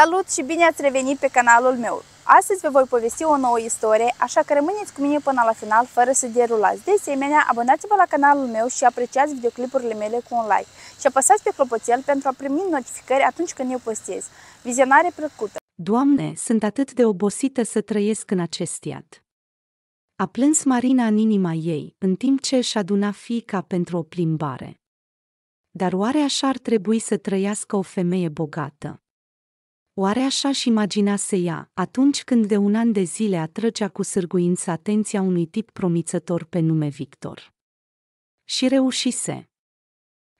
Salut și bine ați revenit pe canalul meu! Astăzi vă voi povesti o nouă istorie, așa că rămâneți cu mine până la final fără să derulați. De asemenea, abonați-vă la canalul meu și apreciați videoclipurile mele cu un like și apăsați pe clopoțel pentru a primi notificări atunci când eu postez. Vizionare plăcută! Doamne, sunt atât de obosită să trăiesc în acest iad. A plâns Marina în inima ei, în timp ce își aduna fiica pentru o plimbare. Dar oare așa ar trebui să trăiască o femeie bogată? Oare așa și imagina se ea, atunci când de un an de zile atrăgea cu sârguință atenția unui tip promițător pe nume Victor. Și reușise.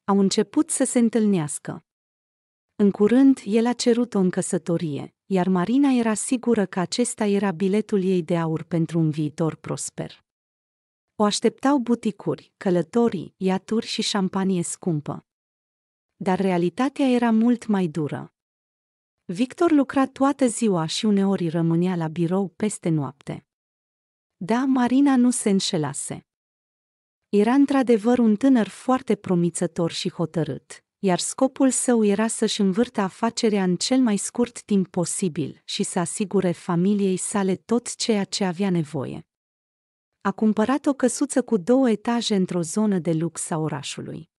Au început să se întâlnească. În curând, el a cerut o căsătorie, iar Marina era sigură că acesta era biletul ei de aur pentru un viitor prosper. O așteptau buticuri, călătorii, iaturi și șampanie scumpă. Dar realitatea era mult mai dură. Victor lucra toată ziua și uneori rămânea la birou peste noapte. Da, Marina nu se înșelase. Era într-adevăr un tânăr foarte promițător și hotărât, iar scopul său era să-și învârte afacerea în cel mai scurt timp posibil și să asigure familiei sale tot ceea ce avea nevoie. A cumpărat o căsuță cu două etaje într-o zonă de lux a orașului.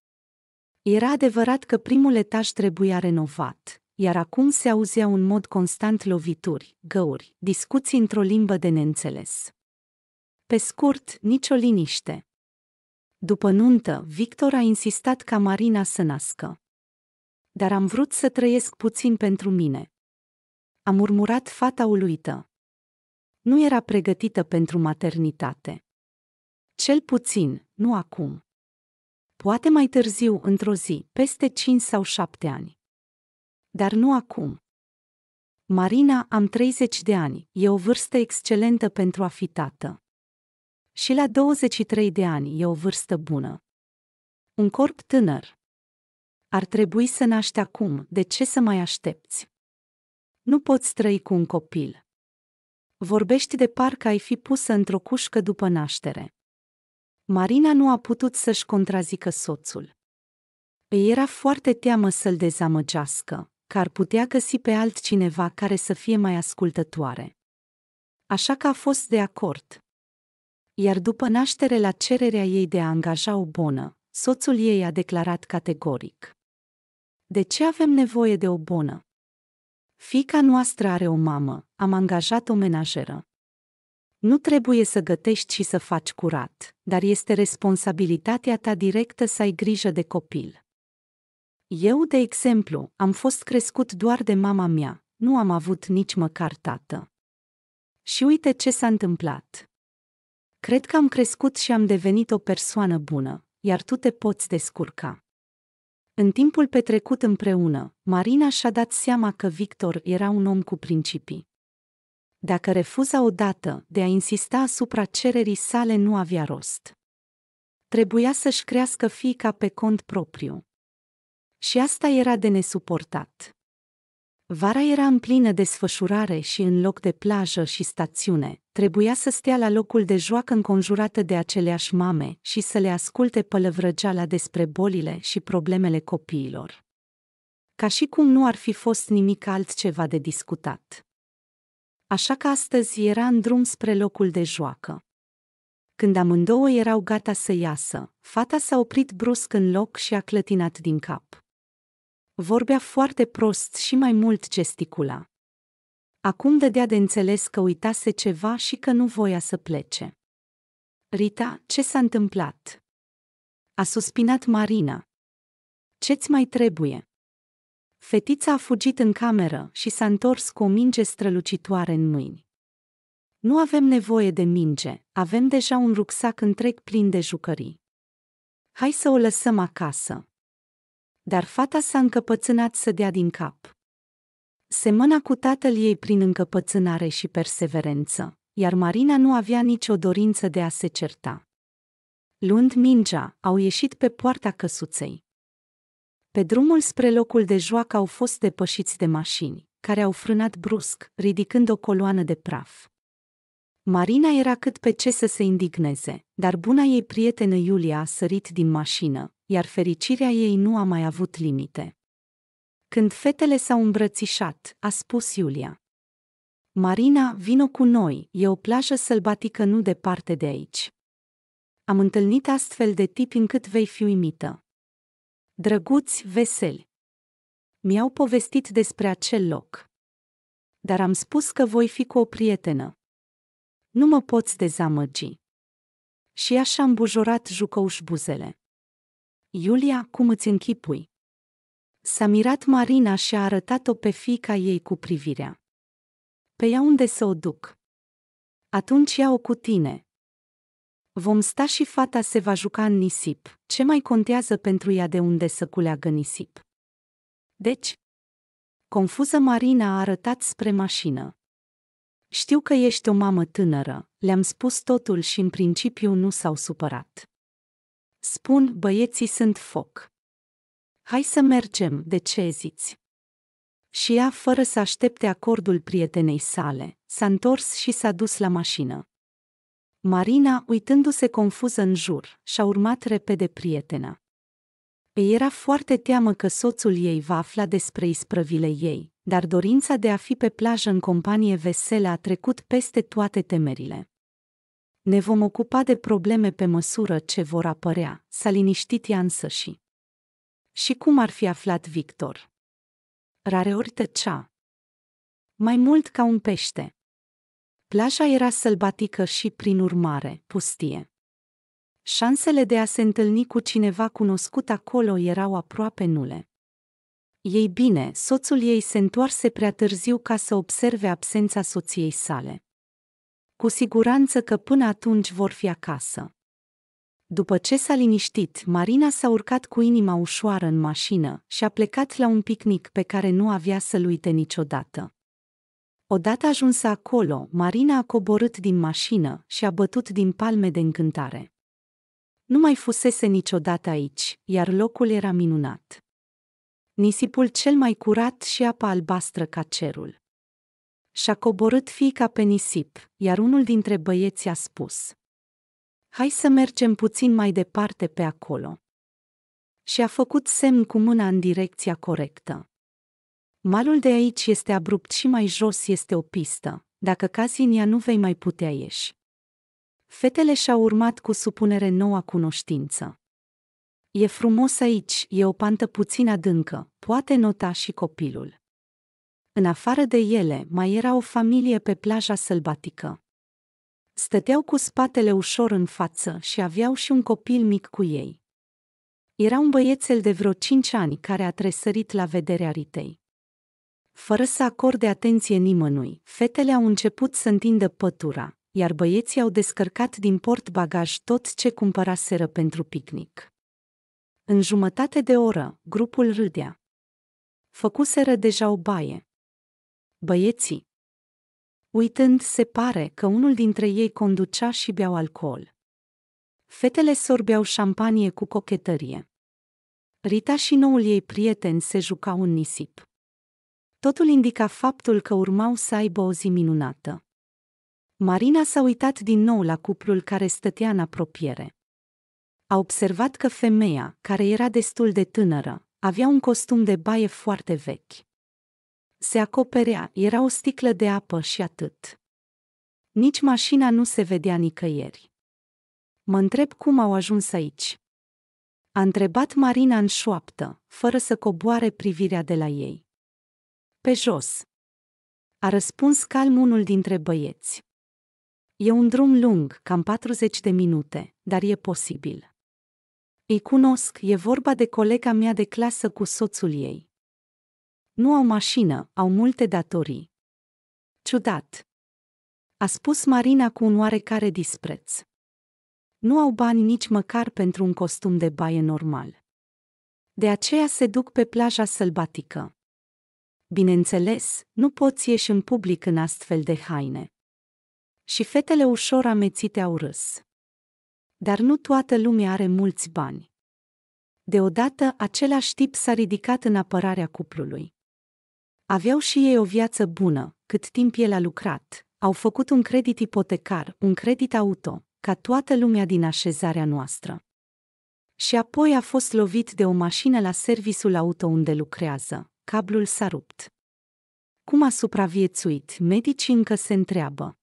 Era adevărat că primul etaj trebuia renovat, iar acum se auzeau în mod constant lovituri, găuri, discuții într-o limbă de neînțeles. Pe scurt, nicio liniște. După nuntă, Victor a insistat ca Marina să nască. Dar am vrut să trăiesc puțin pentru mine. A murmurat fata uluită. Nu era pregătită pentru maternitate. Cel puțin, nu acum. Poate mai târziu, într-o zi, peste cinci sau șapte ani dar nu acum. Marina, am 30 de ani, e o vârstă excelentă pentru a fi tată. Și la 23 de ani e o vârstă bună. Un corp tânăr. Ar trebui să naște acum, de ce să mai aștepți? Nu poți trăi cu un copil. Vorbești de parcă ai fi pusă într-o cușcă după naștere. Marina nu a putut să-și contrazică soțul. Îi era foarte teamă să-l dezamăgească că ar putea găsi pe altcineva care să fie mai ascultătoare. Așa că a fost de acord. Iar după naștere la cererea ei de a angaja o bonă, soțul ei a declarat categoric. De ce avem nevoie de o bonă? Fica noastră are o mamă, am angajat o menajeră. Nu trebuie să gătești și să faci curat, dar este responsabilitatea ta directă să ai grijă de copil. Eu, de exemplu, am fost crescut doar de mama mea, nu am avut nici măcar tată. Și uite ce s-a întâmplat. Cred că am crescut și am devenit o persoană bună, iar tu te poți descurca. În timpul petrecut împreună, Marina și-a dat seama că Victor era un om cu principii. Dacă refuza odată de a insista asupra cererii sale nu avea rost. Trebuia să-și crească fiica pe cont propriu. Și asta era de nesuportat. Vara era în plină desfășurare și în loc de plajă și stațiune, trebuia să stea la locul de joacă înconjurată de aceleași mame și să le asculte pălăvrăgeala despre bolile și problemele copiilor. Ca și cum nu ar fi fost nimic altceva de discutat. Așa că astăzi era în drum spre locul de joacă. Când amândouă erau gata să iasă, fata s-a oprit brusc în loc și a clătinat din cap. Vorbea foarte prost și mai mult gesticula. Acum dădea de înțeles că uitase ceva și că nu voia să plece. Rita, ce s-a întâmplat? A suspinat Marina. Ce-ți mai trebuie? Fetița a fugit în cameră și s-a întors cu o minge strălucitoare în mâini. Nu avem nevoie de minge, avem deja un rucsac întreg plin de jucării. Hai să o lăsăm acasă dar fata s-a încăpățânat să dea din cap. Semăna cu tatăl ei prin încăpățânare și perseverență, iar Marina nu avea nicio dorință de a se certa. Luând mingea, au ieșit pe poarta căsuței. Pe drumul spre locul de joacă au fost depășiți de mașini, care au frânat brusc, ridicând o coloană de praf. Marina era cât pe ce să se indigneze, dar buna ei prietenă Iulia a sărit din mașină, iar fericirea ei nu a mai avut limite. Când fetele s-au îmbrățișat, a spus Iulia. Marina, vino cu noi, e o plajă sălbatică nu departe de aici. Am întâlnit astfel de tipi încât vei fi uimită. Drăguți, veseli. Mi-au povestit despre acel loc. Dar am spus că voi fi cu o prietenă. Nu mă poți dezamăgi. Și așa am bujorat jucăuș buzele. Iulia, cum îți închipui? S-a mirat Marina și a arătat-o pe fica ei cu privirea. Pe ea unde să o duc? Atunci ia-o cu tine. Vom sta și fata se va juca în nisip. Ce mai contează pentru ea de unde să culeagă nisip? Deci? Confuză Marina a arătat spre mașină. Știu că ești o mamă tânără, le-am spus totul și în principiu nu s-au supărat. Spun, băieții sunt foc. Hai să mergem, de ce ziți? Și ea, fără să aștepte acordul prietenei sale, s-a întors și s-a dus la mașină. Marina, uitându-se confuză în jur, și-a urmat repede prietena. Ei era foarte teamă că soțul ei va afla despre isprăvile ei, dar dorința de a fi pe plajă în companie veselă a trecut peste toate temerile. Ne vom ocupa de probleme pe măsură ce vor apărea, s-a liniștit ea însăși. Și cum ar fi aflat Victor? Rareori tăcea. Mai mult ca un pește. Plaja era sălbatică și, prin urmare, pustie. Șansele de a se întâlni cu cineva cunoscut acolo erau aproape nule. Ei bine, soțul ei se întoarse prea târziu ca să observe absența soției sale cu siguranță că până atunci vor fi acasă. După ce s-a liniștit, Marina s-a urcat cu inima ușoară în mașină și a plecat la un picnic pe care nu avea să-l uite niciodată. Odată ajunsă acolo, Marina a coborât din mașină și a bătut din palme de încântare. Nu mai fusese niciodată aici, iar locul era minunat. Nisipul cel mai curat și apa albastră ca cerul și-a coborât fiica pe nisip, iar unul dintre băieți a spus. Hai să mergem puțin mai departe pe acolo. Și a făcut semn cu mâna în direcția corectă. Malul de aici este abrupt și mai jos este o pistă, dacă cazi în ea nu vei mai putea ieși. Fetele și-au urmat cu supunere noua cunoștință. E frumos aici, e o pantă puțin adâncă, poate nota și copilul. În afară de ele, mai era o familie pe plaja sălbatică. Stăteau cu spatele ușor în față și aveau și un copil mic cu ei. Era un băiețel de vreo cinci ani care a tresărit la vederea Ritei. Fără să acorde atenție nimănui, fetele au început să întindă pătura, iar băieții au descărcat din port bagaj tot ce cumpăraseră pentru picnic. În jumătate de oră, grupul râdea. Făcuseră deja o baie băieții. Uitând, se pare că unul dintre ei conducea și beau alcool. Fetele sorbeau șampanie cu cochetărie. Rita și noul ei prieten se jucau în nisip. Totul indica faptul că urmau să aibă o zi minunată. Marina s-a uitat din nou la cuplul care stătea în apropiere. A observat că femeia, care era destul de tânără, avea un costum de baie foarte vechi se acoperea, era o sticlă de apă și atât. Nici mașina nu se vedea nicăieri. Mă întreb cum au ajuns aici. A întrebat Marina în șoaptă, fără să coboare privirea de la ei. Pe jos. A răspuns calm unul dintre băieți. E un drum lung, cam 40 de minute, dar e posibil. Îi cunosc, e vorba de colega mea de clasă cu soțul ei. Nu au mașină, au multe datorii. Ciudat. A spus Marina cu un oarecare dispreț. Nu au bani nici măcar pentru un costum de baie normal. De aceea se duc pe plaja sălbatică. Bineînțeles, nu poți ieși în public în astfel de haine. Și fetele ușor amețite au râs. Dar nu toată lumea are mulți bani. Deodată, același tip s-a ridicat în apărarea cuplului. Aveau și ei o viață bună, cât timp el a lucrat, au făcut un credit ipotecar, un credit auto, ca toată lumea din așezarea noastră. Și apoi a fost lovit de o mașină la serviciul auto unde lucrează. Cablul s-a rupt. Cum a supraviețuit, medicii încă se întreabă.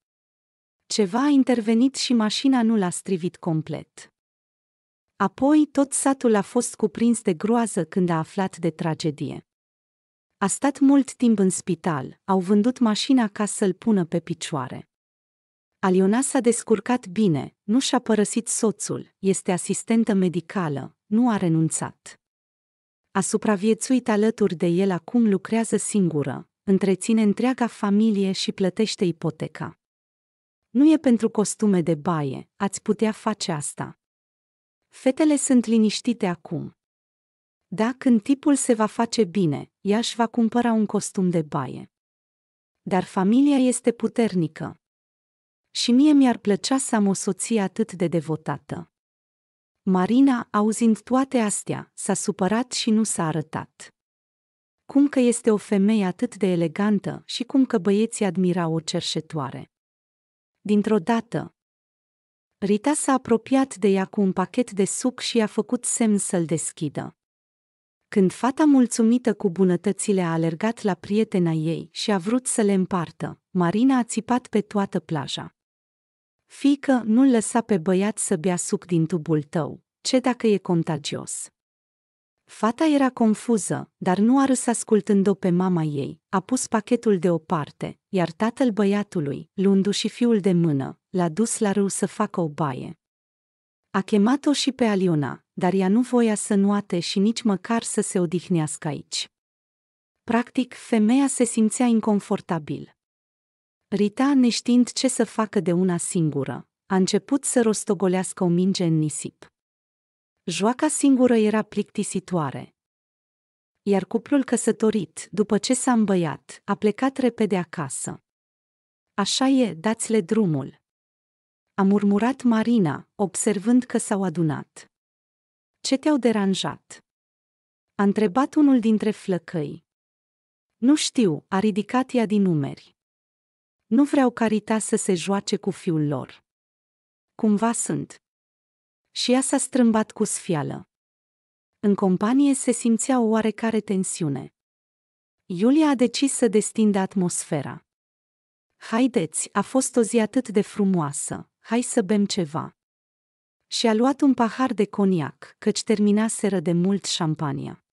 Ceva a intervenit și mașina nu l-a strivit complet. Apoi tot satul a fost cuprins de groază când a aflat de tragedie. A stat mult timp în spital, au vândut mașina ca să-l pună pe picioare. Aliona s-a descurcat bine, nu și-a părăsit soțul, este asistentă medicală, nu a renunțat. A supraviețuit alături de el acum lucrează singură, întreține întreaga familie și plătește ipoteca. Nu e pentru costume de baie, ați putea face asta. Fetele sunt liniștite acum. Dacă când tipul se va face bine, ea își va cumpăra un costum de baie. Dar familia este puternică. Și mie mi-ar plăcea să am o soție atât de devotată. Marina, auzind toate astea, s-a supărat și nu s-a arătat. Cum că este o femeie atât de elegantă și cum că băieții admirau o cerșetoare. Dintr-o dată, Rita s-a apropiat de ea cu un pachet de suc și i-a făcut semn să-l deschidă. Când fata mulțumită cu bunătățile a alergat la prietena ei și a vrut să le împartă, Marina a țipat pe toată plaja. Fică, nu-l lăsa pe băiat să bea suc din tubul tău, ce dacă e contagios. Fata era confuză, dar nu a râs ascultând-o pe mama ei, a pus pachetul deoparte, iar tatăl băiatului, luându-și fiul de mână, l-a dus la râu să facă o baie. A chemat-o și pe Aliona, dar ea nu voia să nuate și nici măcar să se odihnească aici. Practic, femeia se simțea inconfortabil. Rita, neștiind ce să facă de una singură, a început să rostogolească o minge în nisip. Joaca singură era plictisitoare. Iar cuplul căsătorit, după ce s-a îmbăiat, a plecat repede acasă. Așa e, dați-le drumul. A murmurat Marina, observând că s-au adunat. Ce te-au deranjat? A întrebat unul dintre flăcăi. Nu știu, a ridicat ea din numeri. Nu vreau Carita să se joace cu fiul lor. Cumva sunt. Și ea s-a strâmbat cu sfială. În companie se simțea o oarecare tensiune. Iulia a decis să destindă atmosfera. Haideți, a fost o zi atât de frumoasă, hai să bem ceva și a luat un pahar de coniac, căci terminaseră de mult șampania.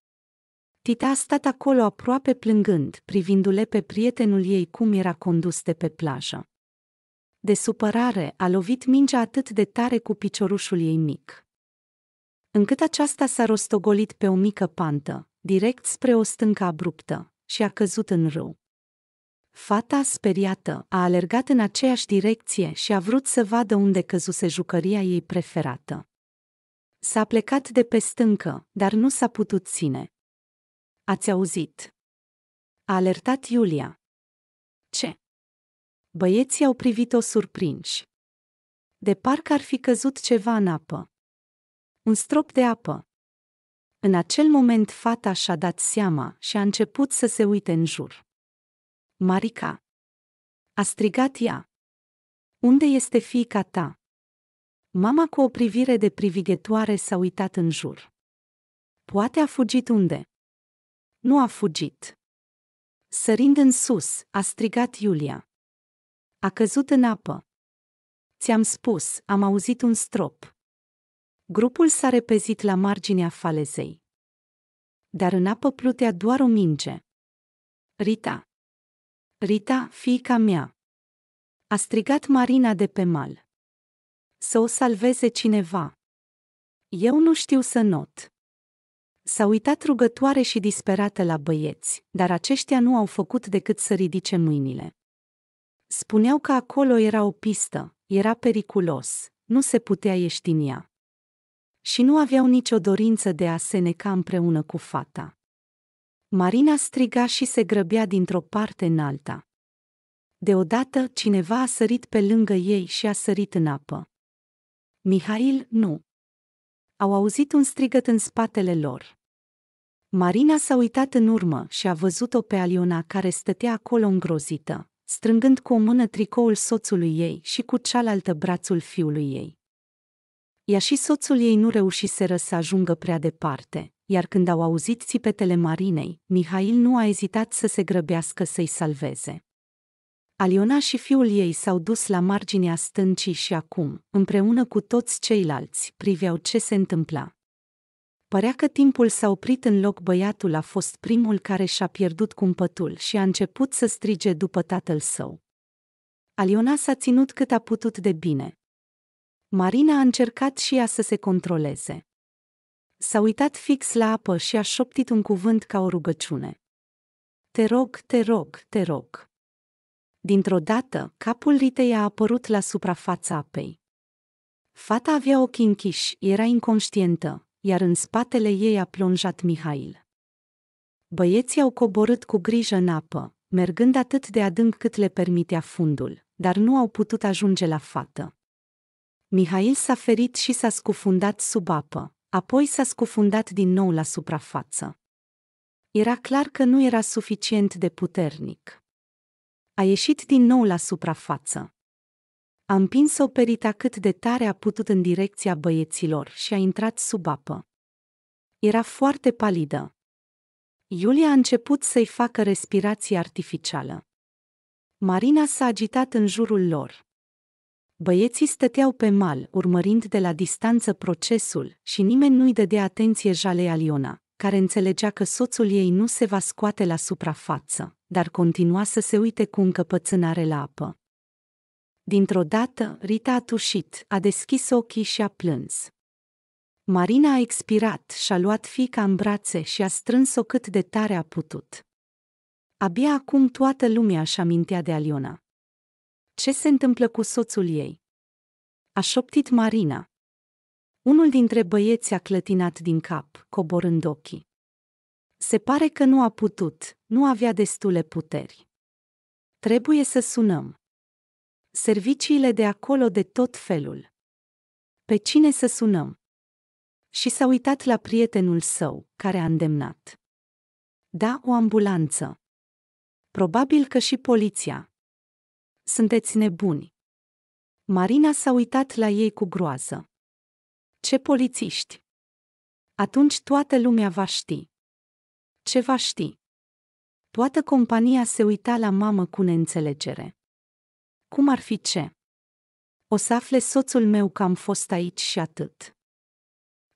Tita a stat acolo aproape plângând, privindu-le pe prietenul ei cum era condus de pe plajă. De supărare a lovit mingea atât de tare cu piciorușul ei mic. Încât aceasta s-a rostogolit pe o mică pantă, direct spre o stâncă abruptă, și a căzut în râu. Fata speriată a alergat în aceeași direcție și a vrut să vadă unde căzuse jucăria ei preferată. S-a plecat de pe stâncă, dar nu s-a putut ține. Ați auzit? A alertat Iulia. Ce? Băieții au privit-o surprinși. De parcă ar fi căzut ceva în apă. Un strop de apă. În acel moment fata și-a dat seama și a început să se uite în jur Marica! A strigat ea. Unde este fiica ta? Mama cu o privire de privighetoare s-a uitat în jur. Poate a fugit unde? Nu a fugit. Sărind în sus, a strigat Iulia. A căzut în apă. Ți-am spus, am auzit un strop. Grupul s-a repezit la marginea falezei. Dar în apă plutea doar o minge. Rita. Rita, fiica mea! A strigat Marina de pe mal. Să o salveze cineva. Eu nu știu să not. S-a uitat rugătoare și disperată la băieți, dar aceștia nu au făcut decât să ridice mâinile. Spuneau că acolo era o pistă, era periculos, nu se putea ieși din ea. Și nu aveau nicio dorință de a se neca împreună cu fata. Marina striga și se grăbea dintr-o parte în alta. Deodată cineva a sărit pe lângă ei și a sărit în apă. Mihail, nu! Au auzit un strigăt în spatele lor. Marina s-a uitat în urmă și a văzut-o pe Aliona care stătea acolo îngrozită, strângând cu o mână tricoul soțului ei și cu cealaltă brațul fiului ei. Ea și soțul ei nu reușiseră să ajungă prea departe, iar când au auzit țipetele Marinei, Mihail nu a ezitat să se grăbească să-i salveze. Aliona și fiul ei s-au dus la marginea stâncii și acum, împreună cu toți ceilalți, priveau ce se întâmpla. Părea că timpul s-a oprit în loc băiatul a fost primul care și-a pierdut cumpătul și a început să strige după tatăl său. Aliona s-a ținut cât a putut de bine. Marina a încercat și ea să se controleze. S-a uitat fix la apă și a șoptit un cuvânt ca o rugăciune. Te rog, te rog, te rog. Dintr-o dată, capul Ritei a apărut la suprafața apei. Fata avea ochii închiși, era inconștientă, iar în spatele ei a plonjat Mihail. Băieții au coborât cu grijă în apă, mergând atât de adânc cât le permitea fundul, dar nu au putut ajunge la fată. Mihail s-a ferit și s-a scufundat sub apă. Apoi s-a scufundat din nou la suprafață. Era clar că nu era suficient de puternic. A ieșit din nou la suprafață. A împins-o perita cât de tare a putut în direcția băieților și a intrat sub apă. Era foarte palidă. Iulia a început să-i facă respirație artificială. Marina s-a agitat în jurul lor. Băieții stăteau pe mal, urmărind de la distanță procesul, și nimeni nu-i dădea atenție jalei Aliona, care înțelegea că soțul ei nu se va scoate la suprafață, dar continua să se uite cu încăpățânare la apă. Dintr-o dată, Rita a tușit, a deschis ochii și a plâns. Marina a expirat și a luat fica în brațe și a strâns-o cât de tare a putut. Abia acum toată lumea își amintea de Aliona. Ce se întâmplă cu soțul ei? A șoptit Marina. Unul dintre băieți a clătinat din cap, coborând ochii. Se pare că nu a putut, nu avea destule puteri. Trebuie să sunăm. Serviciile de acolo de tot felul. Pe cine să sunăm? Și s-a uitat la prietenul său, care a îndemnat. Da, o ambulanță. Probabil că și poliția, sunteți nebuni. Marina s-a uitat la ei cu groază. Ce polițiști? Atunci toată lumea va ști. Ce va ști? Toată compania se uita la mamă cu neînțelegere. Cum ar fi ce? O să afle soțul meu că am fost aici și atât.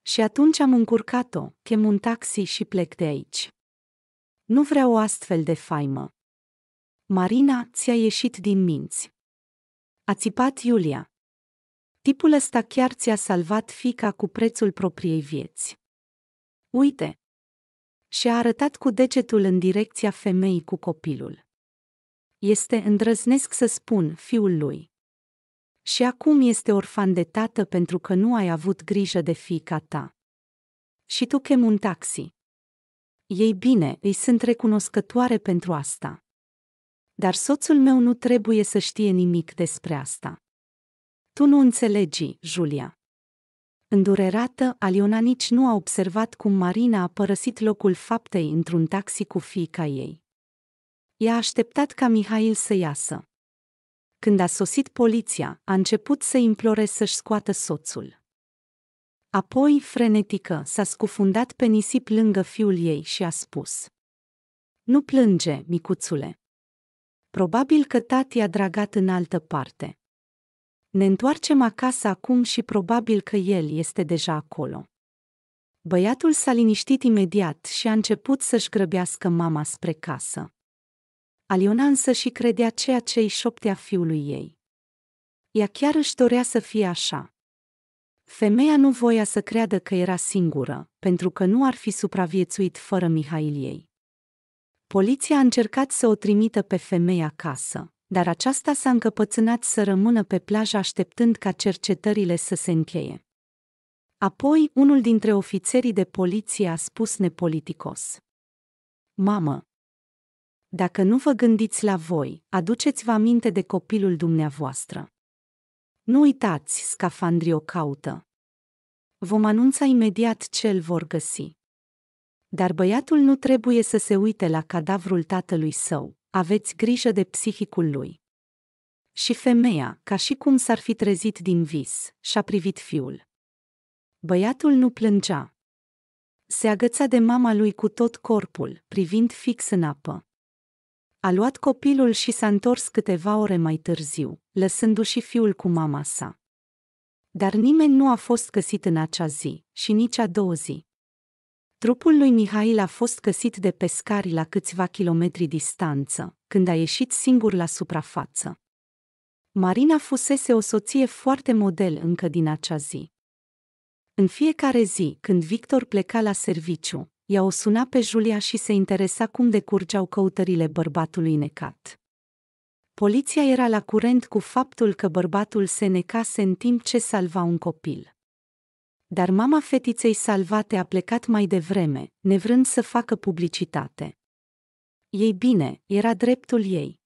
Și atunci am încurcat-o, chem un taxi și plec de aici. Nu vreau o astfel de faimă. Marina, ți-a ieșit din minți. A țipat Iulia. Tipul ăsta chiar ți-a salvat fica cu prețul propriei vieți. Uite! Și a arătat cu degetul în direcția femeii cu copilul. Este îndrăznesc să spun fiul lui. Și acum este orfan de tată pentru că nu ai avut grijă de fica ta. Și tu chem un taxi. Ei bine, îi sunt recunoscătoare pentru asta. Dar soțul meu nu trebuie să știe nimic despre asta. Tu nu înțelegi, Julia. Îndurerată, Aliona nici nu a observat cum Marina a părăsit locul faptei într-un taxi cu fiica ei. Ea a așteptat ca Mihail să iasă. Când a sosit poliția, a început să implore să-și scoată soțul. Apoi, frenetică, s-a scufundat pe nisip lângă fiul ei și a spus. Nu plânge, micuțule. Probabil că tati a dragat în altă parte. Ne întoarcem acasă acum și probabil că el este deja acolo. Băiatul s-a liniștit imediat și a început să-și grăbească mama spre casă. Aliona însă și credea ceea ce îi șoptea fiului ei. Ea chiar își dorea să fie așa. Femeia nu voia să creadă că era singură, pentru că nu ar fi supraviețuit fără Mihail ei. Poliția a încercat să o trimită pe femeie acasă, dar aceasta s-a încăpățânat să rămână pe plajă așteptând ca cercetările să se încheie. Apoi, unul dintre ofițerii de poliție a spus nepoliticos. Mamă! Dacă nu vă gândiți la voi, aduceți-vă aminte de copilul dumneavoastră. Nu uitați, scafandrii o caută. Vom anunța imediat ce îl vor găsi. Dar băiatul nu trebuie să se uite la cadavrul tatălui său, aveți grijă de psihicul lui. Și femeia, ca și cum s-ar fi trezit din vis, și-a privit fiul. Băiatul nu plângea. Se agăța de mama lui cu tot corpul, privind fix în apă. A luat copilul și s-a întors câteva ore mai târziu, lăsându-și fiul cu mama sa. Dar nimeni nu a fost găsit în acea zi și nici a doua zi. Trupul lui Mihail a fost găsit de pescari la câțiva kilometri distanță, când a ieșit singur la suprafață. Marina fusese o soție foarte model încă din acea zi. În fiecare zi, când Victor pleca la serviciu, ea o suna pe Julia și se interesa cum decurgeau căutările bărbatului necat. Poliția era la curent cu faptul că bărbatul se necase în timp ce salva un copil. Dar mama fetiței salvate a plecat mai devreme, nevrând să facă publicitate. Ei bine, era dreptul ei.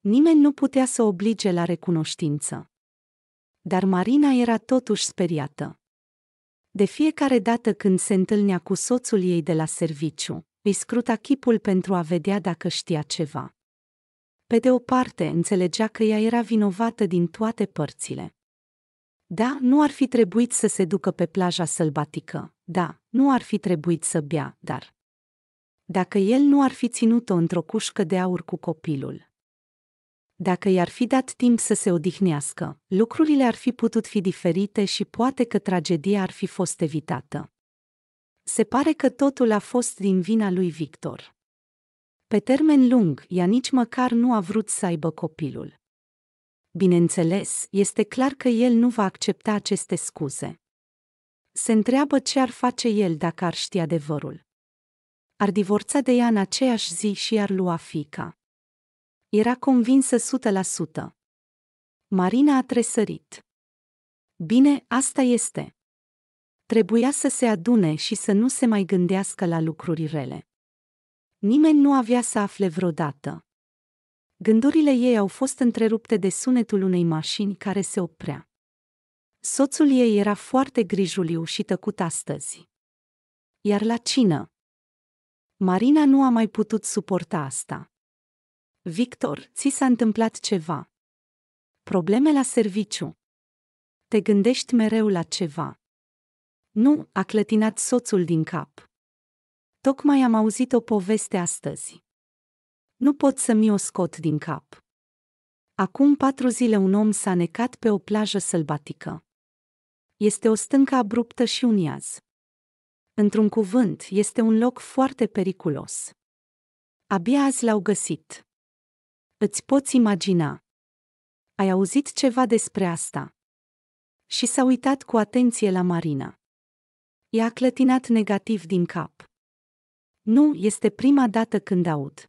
Nimeni nu putea să oblige la recunoștință. Dar Marina era totuși speriată. De fiecare dată când se întâlnea cu soțul ei de la serviciu, îi scruta chipul pentru a vedea dacă știa ceva. Pe de o parte, înțelegea că ea era vinovată din toate părțile. Da, nu ar fi trebuit să se ducă pe plaja sălbatică, da, nu ar fi trebuit să bea, dar... Dacă el nu ar fi ținut-o într-o cușcă de aur cu copilul. Dacă i-ar fi dat timp să se odihnească, lucrurile ar fi putut fi diferite și poate că tragedia ar fi fost evitată. Se pare că totul a fost din vina lui Victor. Pe termen lung, ea nici măcar nu a vrut să aibă copilul bineînțeles, este clar că el nu va accepta aceste scuze. Se întreabă ce ar face el dacă ar ști adevărul. Ar divorța de ea în aceeași zi și ar lua fica. Era convinsă 100%. Marina a tresărit. Bine, asta este. Trebuia să se adune și să nu se mai gândească la lucruri rele. Nimeni nu avea să afle vreodată. Gândurile ei au fost întrerupte de sunetul unei mașini care se oprea. Soțul ei era foarte grijuliu și tăcut astăzi. Iar la cină? Marina nu a mai putut suporta asta. Victor, ți s-a întâmplat ceva. Probleme la serviciu. Te gândești mereu la ceva. Nu, a clătinat soțul din cap. Tocmai am auzit o poveste astăzi nu pot să mi-o scot din cap. Acum patru zile un om s-a necat pe o plajă sălbatică. Este o stâncă abruptă și un iaz. Într-un cuvânt, este un loc foarte periculos. Abia azi l-au găsit. Îți poți imagina. Ai auzit ceva despre asta? Și s-a uitat cu atenție la Marina. I-a clătinat negativ din cap. Nu este prima dată când aud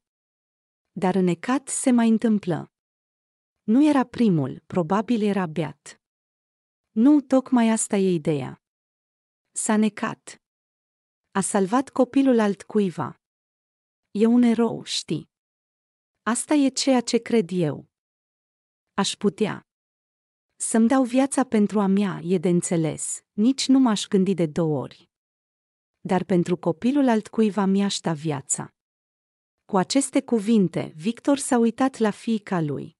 dar înecat se mai întâmplă. Nu era primul, probabil era beat. Nu, tocmai asta e ideea. S-a necat. A salvat copilul altcuiva. E un erou, știi. Asta e ceea ce cred eu. Aș putea. Să-mi dau viața pentru a mea e de înțeles, nici nu m-aș gândi de două ori. Dar pentru copilul altcuiva mi-aș da viața. Cu aceste cuvinte, Victor s-a uitat la fiica lui.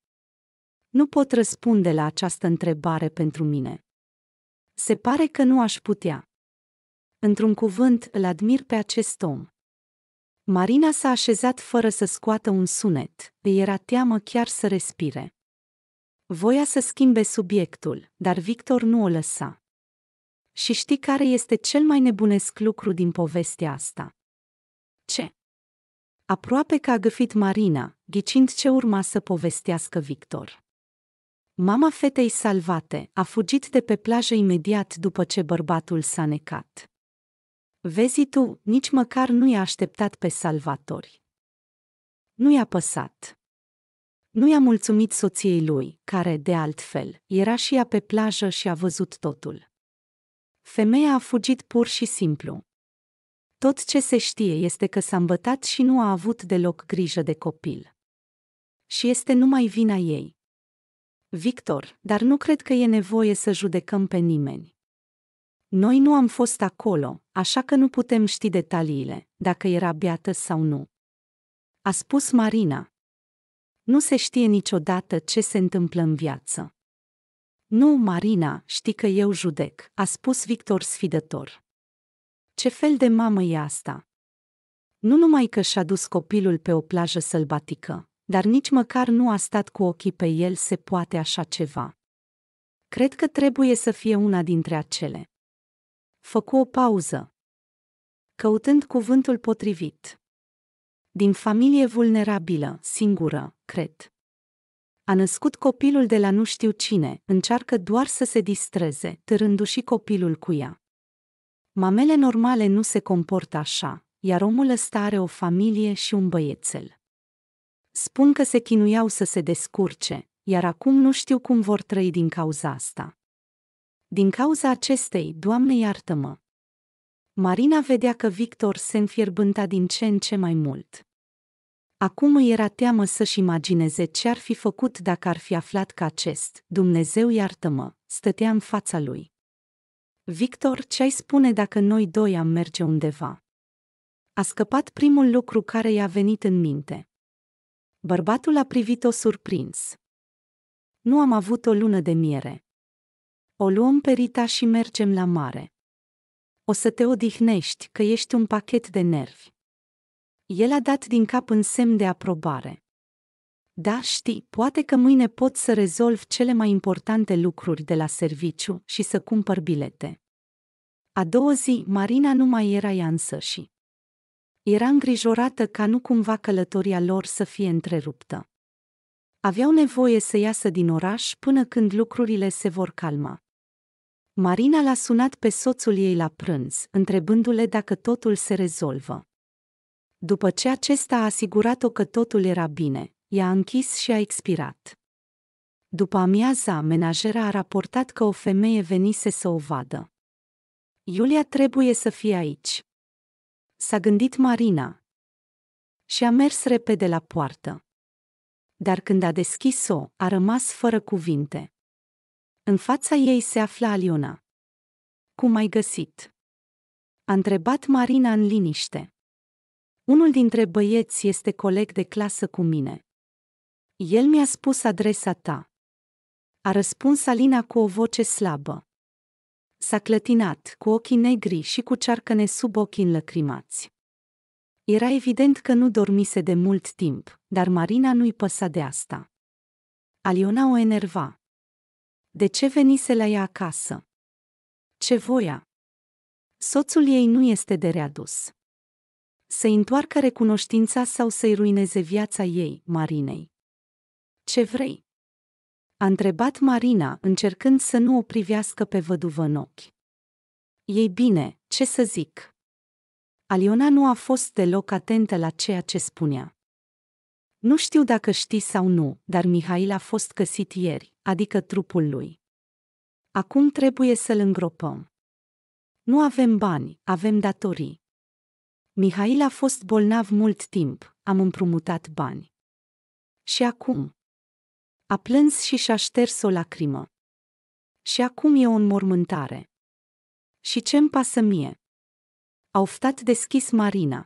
Nu pot răspunde la această întrebare pentru mine. Se pare că nu aș putea. Într-un cuvânt, îl admir pe acest om. Marina s-a așezat fără să scoată un sunet, îi era teamă chiar să respire. Voia să schimbe subiectul, dar Victor nu o lăsa. Și știi care este cel mai nebunesc lucru din povestea asta? Ce? Aproape că a găfit Marina, ghicind ce urma să povestească Victor. Mama fetei salvate a fugit de pe plajă imediat după ce bărbatul s-a necat. Vezi tu, nici măcar nu i-a așteptat pe salvatori. Nu i-a păsat. Nu i-a mulțumit soției lui, care, de altfel, era și ea pe plajă și a văzut totul. Femeia a fugit pur și simplu, tot ce se știe este că s-a îmbătat și nu a avut deloc grijă de copil. Și este numai vina ei. Victor, dar nu cred că e nevoie să judecăm pe nimeni. Noi nu am fost acolo, așa că nu putem ști detaliile, dacă era beată sau nu. A spus Marina. Nu se știe niciodată ce se întâmplă în viață. Nu, Marina, știi că eu judec, a spus Victor sfidător. Ce fel de mamă e asta? Nu numai că și-a dus copilul pe o plajă sălbatică, dar nici măcar nu a stat cu ochii pe el se poate așa ceva. Cred că trebuie să fie una dintre acele. Făcu o pauză. Căutând cuvântul potrivit. Din familie vulnerabilă, singură, cred. A născut copilul de la nu știu cine, încearcă doar să se distreze, târându-și copilul cu ea. Mamele normale nu se comportă așa, iar omul ăsta are o familie și un băiețel. Spun că se chinuiau să se descurce, iar acum nu știu cum vor trăi din cauza asta. Din cauza acestei, Doamne iartă-mă! Marina vedea că Victor se înfierbânta din ce în ce mai mult. Acum îi era teamă să-și imagineze ce ar fi făcut dacă ar fi aflat că acest, Dumnezeu iartă-mă, stătea în fața lui. Victor, ce-ai spune dacă noi doi am merge undeva? A scăpat primul lucru care i-a venit în minte. Bărbatul a privit-o surprins. Nu am avut o lună de miere. O luăm pe Rita și mergem la mare. O să te odihnești, că ești un pachet de nervi. El a dat din cap în semn de aprobare. Da, știi, poate că mâine pot să rezolv cele mai importante lucruri de la serviciu și să cumpăr bilete. A doua zi, Marina nu mai era ea însăși. Era îngrijorată ca nu cumva călătoria lor să fie întreruptă. Aveau nevoie să iasă din oraș până când lucrurile se vor calma. Marina l-a sunat pe soțul ei la prânz, întrebându-le dacă totul se rezolvă. După ce acesta a asigurat-o că totul era bine, i-a închis și a expirat. După amiaza, menajera a raportat că o femeie venise să o vadă. Iulia trebuie să fie aici. S-a gândit Marina. Și a mers repede la poartă. Dar când a deschis-o, a rămas fără cuvinte. În fața ei se afla Aliona. Cum ai găsit? A întrebat Marina în liniște. Unul dintre băieți este coleg de clasă cu mine. El mi-a spus adresa ta. A răspuns Alina cu o voce slabă. S-a clătinat, cu ochii negri și cu cearcăne sub ochii înlăcrimați. Era evident că nu dormise de mult timp, dar Marina nu-i păsa de asta. Aliona o enerva. De ce venise la ea acasă? Ce voia? Soțul ei nu este de readus. Să-i întoarcă recunoștința sau să-i ruineze viața ei, Marinei. Ce vrei? A întrebat Marina, încercând să nu o privească pe văduvă în ochi. Ei bine, ce să zic? Aliona nu a fost deloc atentă la ceea ce spunea. Nu știu dacă știi sau nu, dar Mihail a fost găsit ieri, adică trupul lui. Acum trebuie să-l îngropăm. Nu avem bani, avem datorii. Mihail a fost bolnav mult timp, am împrumutat bani. Și acum? A plâns și și-a șters o lacrimă. Și acum e o înmormântare. Și ce-mi pasă mie? A oftat deschis Marina.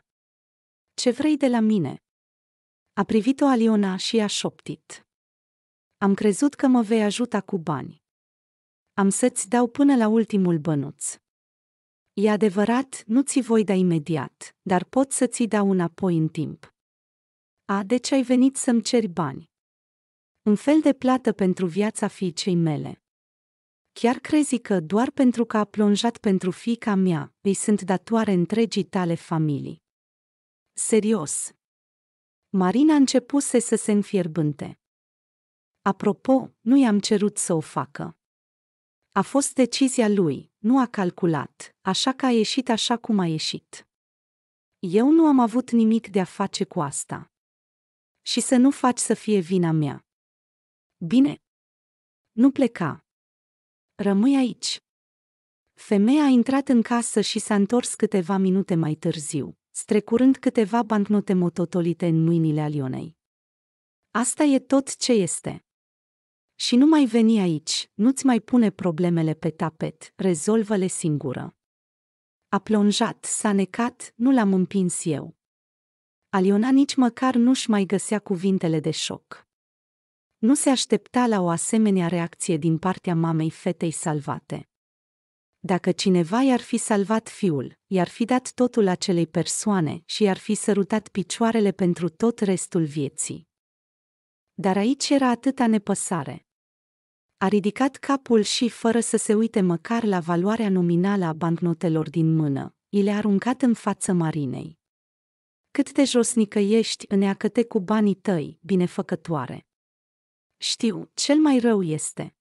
Ce vrei de la mine? A privit-o Aliona și a șoptit. Am crezut că mă vei ajuta cu bani. Am să-ți dau până la ultimul bănuț. E adevărat, nu ți voi da imediat, dar pot să ți dau înapoi în timp. A, deci ai venit să-mi ceri bani un fel de plată pentru viața fiicei mele. Chiar crezi că doar pentru că a plonjat pentru fica mea, îi sunt datoare întregii tale familii. Serios. Marina începuse să se înfierbânte. Apropo, nu i-am cerut să o facă. A fost decizia lui, nu a calculat, așa că a ieșit așa cum a ieșit. Eu nu am avut nimic de a face cu asta. Și să nu faci să fie vina mea. Bine. Nu pleca. Rămâi aici. Femeia a intrat în casă și s-a întors câteva minute mai târziu, strecurând câteva bancnote mototolite în mâinile Alionei. Asta e tot ce este. Și nu mai veni aici, nu-ți mai pune problemele pe tapet, rezolvă-le singură. A plonjat, s-a necat, nu l-am împins eu. Aliona nici măcar nu-și mai găsea cuvintele de șoc. Nu se aștepta la o asemenea reacție din partea mamei fetei salvate. Dacă cineva i-ar fi salvat fiul, i-ar fi dat totul acelei persoane și i-ar fi sărutat picioarele pentru tot restul vieții. Dar aici era atâta nepăsare. A ridicat capul și, fără să se uite măcar la valoarea nominală a bancnotelor din mână, i le-a aruncat în față Marinei cât de josnică ești, îneacă-te cu banii tăi, binefăcătoare. Știu, cel mai rău este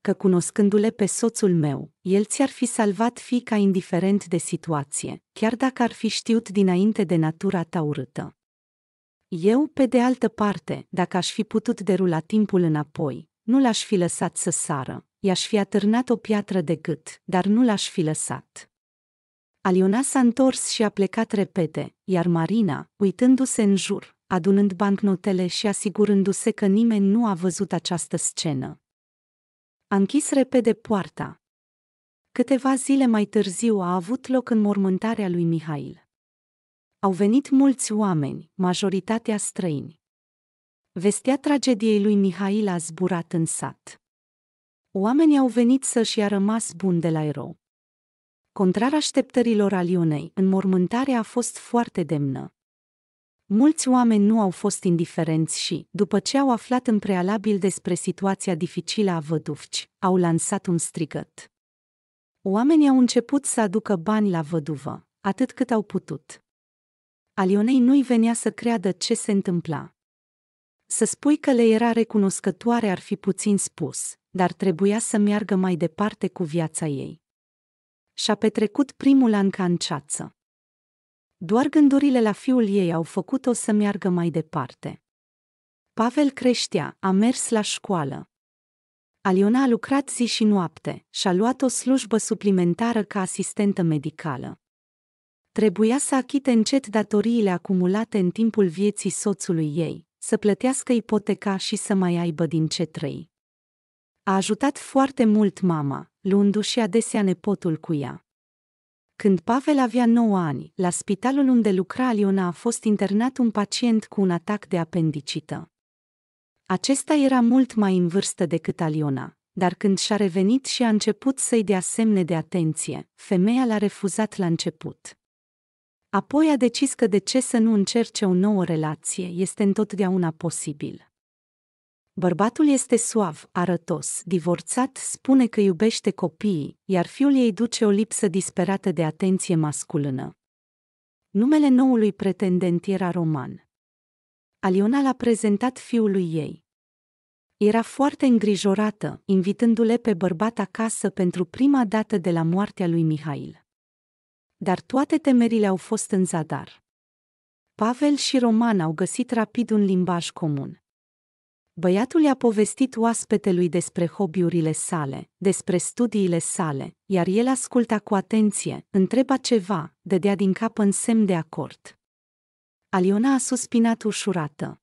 că cunoscându-le pe soțul meu, el ți-ar fi salvat fica indiferent de situație, chiar dacă ar fi știut dinainte de natura ta urâtă. Eu, pe de altă parte, dacă aș fi putut derula timpul înapoi, nu l-aș fi lăsat să sară, i-aș fi atârnat o piatră de gât, dar nu l-aș fi lăsat. Aliona s-a întors și a plecat repede, iar Marina, uitându-se în jur, adunând bancnotele și asigurându-se că nimeni nu a văzut această scenă. A închis repede poarta. Câteva zile mai târziu a avut loc înmormântarea lui Mihail. Au venit mulți oameni, majoritatea străini. Vestea tragediei lui Mihail a zburat în sat. Oamenii au venit să-și ia rămas bun de la erou. Contrar așteptărilor Alionei, înmormântarea a fost foarte demnă. Mulți oameni nu au fost indiferenți și, după ce au aflat în prealabil despre situația dificilă a văduvci, au lansat un strigăt. Oamenii au început să aducă bani la văduvă, atât cât au putut. Alionei nu-i venea să creadă ce se întâmpla. Să spui că le era recunoscătoare ar fi puțin spus, dar trebuia să meargă mai departe cu viața ei. Și-a petrecut primul an ca în ceață. Doar gândurile la fiul ei au făcut-o să meargă mai departe. Pavel creștea, a mers la școală. Aliona a lucrat zi și noapte și-a luat o slujbă suplimentară ca asistentă medicală. Trebuia să achite încet datoriile acumulate în timpul vieții soțului ei, să plătească ipoteca și să mai aibă din ce trăi. A ajutat foarte mult mama, luându-și adesea nepotul cu ea. Când Pavel avea 9 ani, la spitalul unde lucra Aliona a fost internat un pacient cu un atac de apendicită. Acesta era mult mai în vârstă decât Aliona, dar când și-a revenit și a început să-i dea semne de atenție, femeia l-a refuzat la început. Apoi a decis că de ce să nu încerce o nouă relație este întotdeauna posibil. Bărbatul este suav, arătos, divorțat, spune că iubește copiii, iar fiul ei duce o lipsă disperată de atenție masculină. Numele noului pretendent era Roman. Aliona l-a prezentat fiului ei. Era foarte îngrijorată, invitându-le pe bărbat acasă pentru prima dată de la moartea lui Mihail. Dar toate temerile au fost în zadar. Pavel și Roman au găsit rapid un limbaj comun. Băiatul i-a povestit oaspetelui despre hobby-urile sale, despre studiile sale, iar el asculta cu atenție, întreba ceva, dădea din cap în semn de acord. Aliona a suspinat ușurată.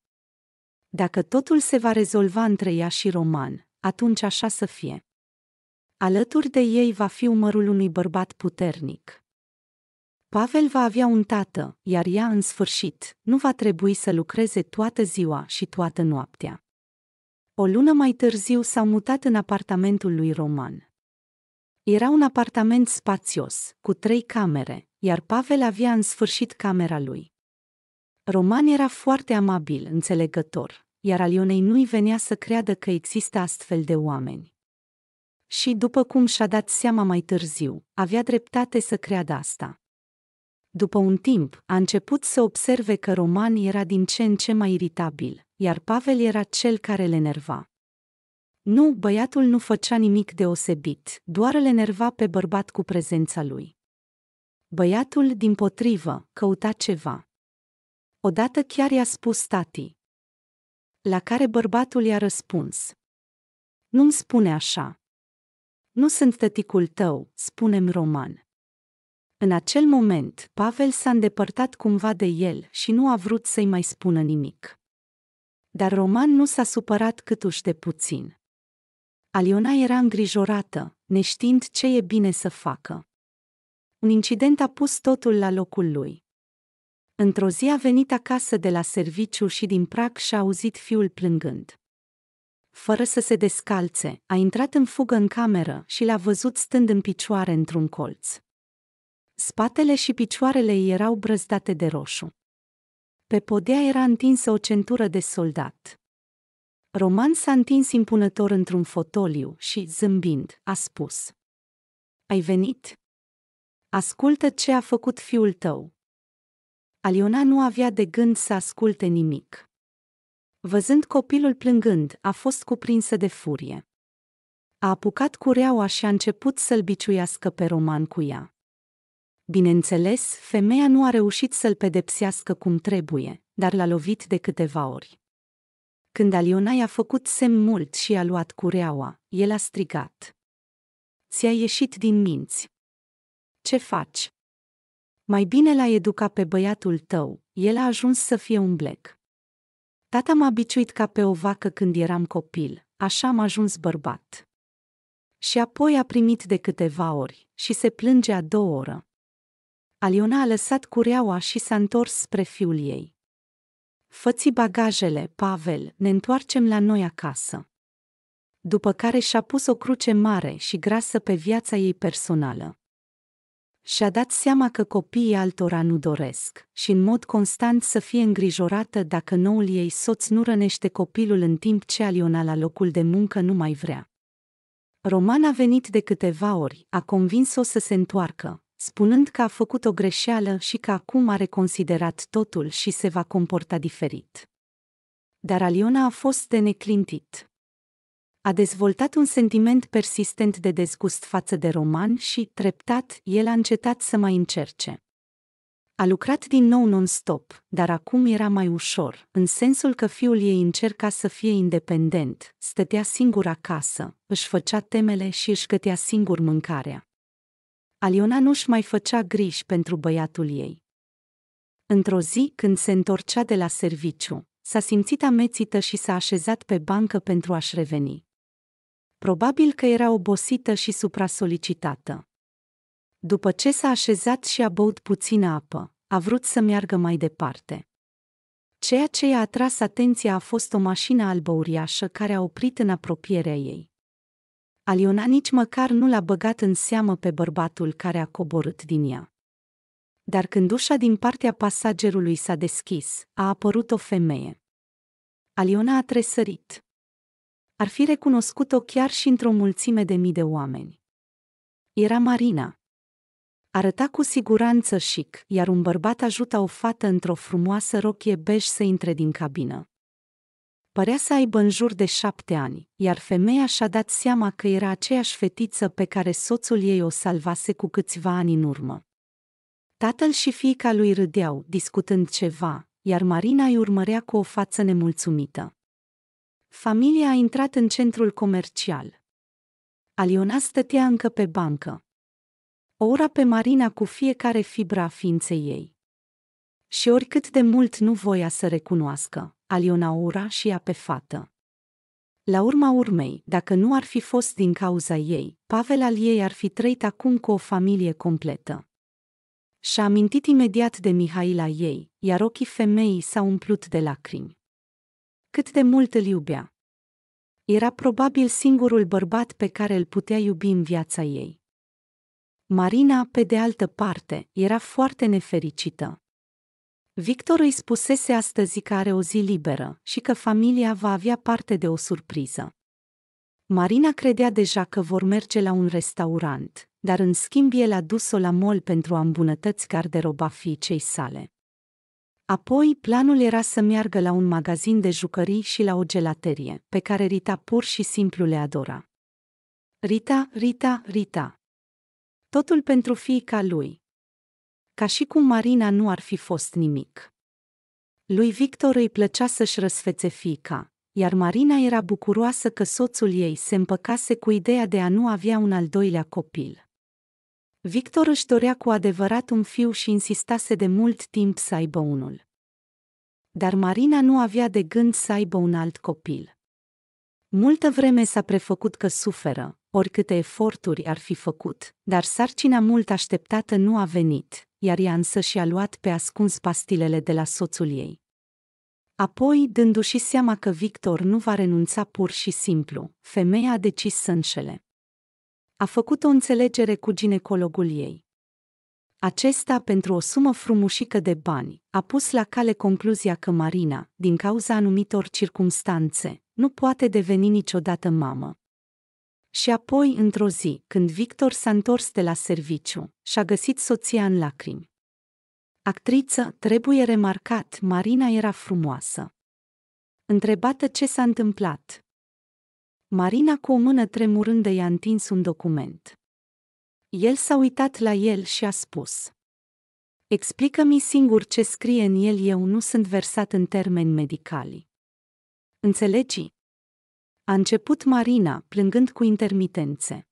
Dacă totul se va rezolva între ea și Roman, atunci așa să fie. Alături de ei va fi umărul unui bărbat puternic. Pavel va avea un tată, iar ea, în sfârșit, nu va trebui să lucreze toată ziua și toată noaptea. O lună mai târziu s-au mutat în apartamentul lui Roman. Era un apartament spațios, cu trei camere, iar Pavel avea în sfârșit camera lui. Roman era foarte amabil, înțelegător, iar Alionei nu-i venea să creadă că există astfel de oameni. Și după cum și-a dat seama mai târziu, avea dreptate să creadă asta. După un timp, a început să observe că Roman era din ce în ce mai iritabil, iar Pavel era cel care le nerva. Nu, băiatul nu făcea nimic deosebit, doar le nerva pe bărbat cu prezența lui. Băiatul, din potrivă, căuta ceva. Odată chiar i-a spus tati. La care bărbatul i-a răspuns. Nu-mi spune așa. Nu sunt tăticul tău, spune-mi roman. În acel moment, Pavel s-a îndepărtat cumva de el și nu a vrut să-i mai spună nimic. Dar Roman nu s-a supărat uși de puțin. Aliona era îngrijorată, neștiind ce e bine să facă. Un incident a pus totul la locul lui. Într-o zi a venit acasă de la serviciu și din prag și-a auzit fiul plângând. Fără să se descalțe, a intrat în fugă în cameră și l-a văzut stând în picioare într-un colț. Spatele și picioarele ei erau brăzdate de roșu. Pe podea era întinsă o centură de soldat. Roman s-a întins impunător într-un fotoliu și, zâmbind, a spus. Ai venit? Ascultă ce a făcut fiul tău. Aliona nu avea de gând să asculte nimic. Văzând copilul plângând, a fost cuprinsă de furie. A apucat cureaua și a început să-l biciuiască pe Roman cu ea. Bineînțeles, femeia nu a reușit să-l pedepsească cum trebuie, dar l-a lovit de câteva ori. Când Aliona i-a făcut semn mult și i-a luat cureaua, el a strigat. Ți-a ieșit din minți. Ce faci? Mai bine l-ai educa pe băiatul tău, el a ajuns să fie un blec. Tata m-a biciuit ca pe o vacă când eram copil, așa am ajuns bărbat. Și apoi a primit de câteva ori și se plânge a două oră. Aliona a lăsat cureaua și s-a întors spre fiul ei. Făți bagajele, Pavel, ne întoarcem la noi acasă. După care și-a pus o cruce mare și grasă pe viața ei personală. Și-a dat seama că copiii altora nu doresc și în mod constant să fie îngrijorată dacă noul ei soț nu rănește copilul în timp ce Aliona la locul de muncă nu mai vrea. Roman a venit de câteva ori, a convins-o să se întoarcă, spunând că a făcut o greșeală și că acum a reconsiderat totul și se va comporta diferit. Dar Aliona a fost de neclintit. A dezvoltat un sentiment persistent de dezgust față de roman și, treptat, el a încetat să mai încerce. A lucrat din nou non-stop, dar acum era mai ușor, în sensul că fiul ei încerca să fie independent, stătea singur acasă, își făcea temele și își gătea singur mâncarea. Aliona nu-și mai făcea griji pentru băiatul ei. Într-o zi, când se întorcea de la serviciu, s-a simțit amețită și s-a așezat pe bancă pentru a-și reveni. Probabil că era obosită și supra-solicitată. După ce s-a așezat și a băut puțină apă, a vrut să meargă mai departe. Ceea ce i-a atras atenția a fost o mașină albă uriașă care a oprit în apropierea ei. Aliona nici măcar nu l-a băgat în seamă pe bărbatul care a coborât din ea. Dar când ușa din partea pasagerului s-a deschis, a apărut o femeie. Aliona a tresărit. Ar fi recunoscut-o chiar și într-o mulțime de mii de oameni. Era Marina. Arăta cu siguranță chic, iar un bărbat ajuta o fată într-o frumoasă rochie bej să intre din cabină. Părea să aibă în jur de șapte ani, iar femeia și-a dat seama că era aceeași fetiță pe care soțul ei o salvase cu câțiva ani în urmă. Tatăl și fiica lui râdeau, discutând ceva, iar Marina îi urmărea cu o față nemulțumită. Familia a intrat în centrul comercial. Aliona stătea încă pe bancă. O ura pe Marina cu fiecare fibra a ființei ei. Și oricât de mult nu voia să recunoască, alionaura și ea pe fată. La urma urmei, dacă nu ar fi fost din cauza ei, Pavel al ei ar fi trăit acum cu o familie completă. Și-a amintit imediat de Mihaila ei, iar ochii femeii s-au umplut de lacrimi. Cât de mult îl iubea. Era probabil singurul bărbat pe care îl putea iubi în viața ei. Marina, pe de altă parte, era foarte nefericită. Victor îi spusese astăzi că are o zi liberă și că familia va avea parte de o surpriză. Marina credea deja că vor merge la un restaurant, dar în schimb el a dus-o la mol pentru a îmbunătăți garderoba fiicei sale. Apoi, planul era să meargă la un magazin de jucării și la o gelaterie, pe care Rita pur și simplu le adora. Rita, Rita, Rita. Totul pentru fiica lui, ca și cum Marina nu ar fi fost nimic. Lui Victor îi plăcea să-și răsfețe fiica, iar Marina era bucuroasă că soțul ei se împăcase cu ideea de a nu avea un al doilea copil. Victor își dorea cu adevărat un fiu și insistase de mult timp să aibă unul. Dar Marina nu avea de gând să aibă un alt copil. Multă vreme s-a prefăcut că suferă, oricâte eforturi ar fi făcut, dar sarcina mult așteptată nu a venit, iar ea însă și-a luat pe ascuns pastilele de la soțul ei. Apoi, dându-și seama că Victor nu va renunța pur și simplu, femeia a decis să înșele. A făcut o înțelegere cu ginecologul ei. Acesta, pentru o sumă frumușică de bani, a pus la cale concluzia că Marina, din cauza anumitor circumstanțe, nu poate deveni niciodată mamă. Și apoi, într-o zi, când Victor s-a întors de la serviciu, și-a găsit soția în lacrimi. Actriță, trebuie remarcat, Marina era frumoasă. Întrebată ce s-a întâmplat. Marina cu o mână tremurândă i-a întins un document. El s-a uitat la el și a spus. Explică-mi singur ce scrie în el, eu nu sunt versat în termeni medicali. Înțelegi? a început Marina, plângând cu intermitențe.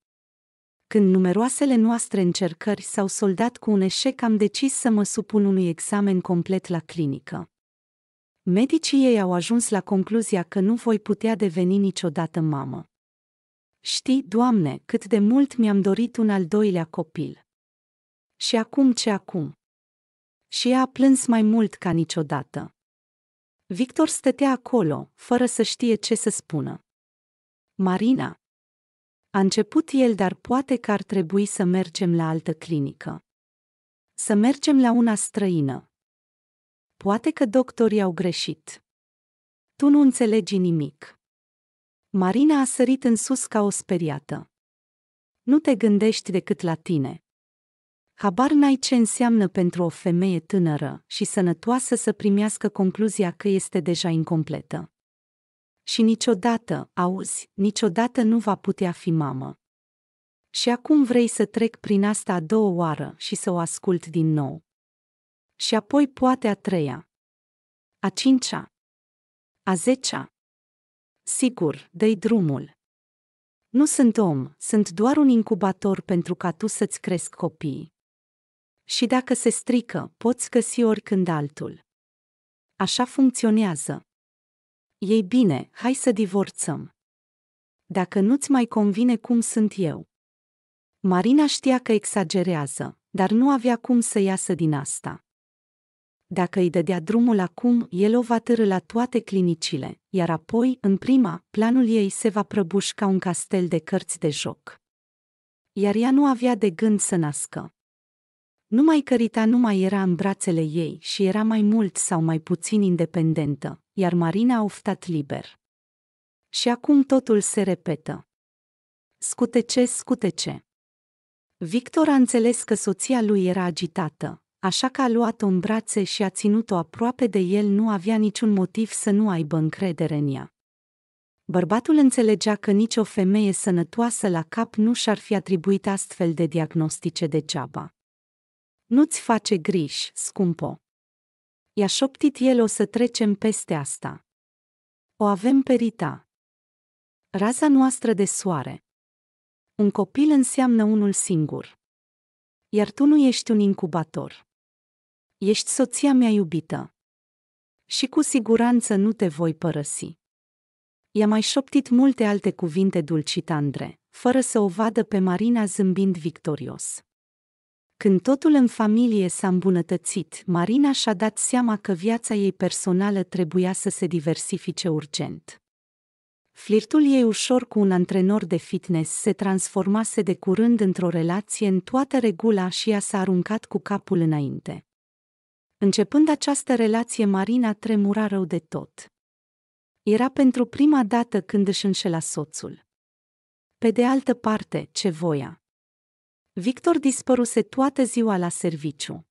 Când numeroasele noastre încercări s-au soldat cu un eșec, am decis să mă supun unui examen complet la clinică. Medicii ei au ajuns la concluzia că nu voi putea deveni niciodată mamă. Știi, Doamne, cât de mult mi-am dorit un al doilea copil. Și acum ce acum? Și ea a plâns mai mult ca niciodată. Victor stătea acolo, fără să știe ce să spună. Marina. A început el, dar poate că ar trebui să mergem la altă clinică. Să mergem la una străină. Poate că doctorii au greșit. Tu nu înțelegi nimic. Marina a sărit în sus ca o speriată. Nu te gândești decât la tine. Habar n-ai ce înseamnă pentru o femeie tânără și sănătoasă să primească concluzia că este deja incompletă și niciodată, auzi, niciodată nu va putea fi mamă. Și acum vrei să trec prin asta a doua oară și să o ascult din nou. Și apoi poate a treia. A cincea. A zecea. Sigur, dă drumul. Nu sunt om, sunt doar un incubator pentru ca tu să-ți cresc copiii. Și dacă se strică, poți găsi oricând altul. Așa funcționează. Ei bine, hai să divorțăm. Dacă nu-ți mai convine cum sunt eu. Marina știa că exagerează, dar nu avea cum să iasă din asta. Dacă îi dădea drumul acum, el o va târâ la toate clinicile, iar apoi, în prima, planul ei se va prăbuși ca un castel de cărți de joc. Iar ea nu avea de gând să nască. Numai Rita nu mai era în brațele ei și era mai mult sau mai puțin independentă, iar Marina a oftat liber. Și acum totul se repetă. Scutece, scutece. Victor a înțeles că soția lui era agitată, așa că a luat-o în brațe și a ținut-o aproape de el, nu avea niciun motiv să nu aibă încredere în ea. Bărbatul înțelegea că nicio femeie sănătoasă la cap nu și-ar fi atribuit astfel de diagnostice degeaba. Nu-ți face griji, scumpo. I-a șoptit el o să trecem peste asta. O avem perita. Raza noastră de soare. Un copil înseamnă unul singur. Iar tu nu ești un incubator. Ești soția mea iubită. Și cu siguranță nu te voi părăsi. I-a mai șoptit multe alte cuvinte dulcitandre, fără să o vadă pe Marina zâmbind victorios. Când totul în familie s-a îmbunătățit, Marina și-a dat seama că viața ei personală trebuia să se diversifice urgent. Flirtul ei ușor cu un antrenor de fitness se transformase de curând într-o relație în toată regula și ea s-a aruncat cu capul înainte. Începând această relație, Marina tremura rău de tot. Era pentru prima dată când își înșela soțul. Pe de altă parte, ce voia? Victor dispăruse toată ziua la serviciu.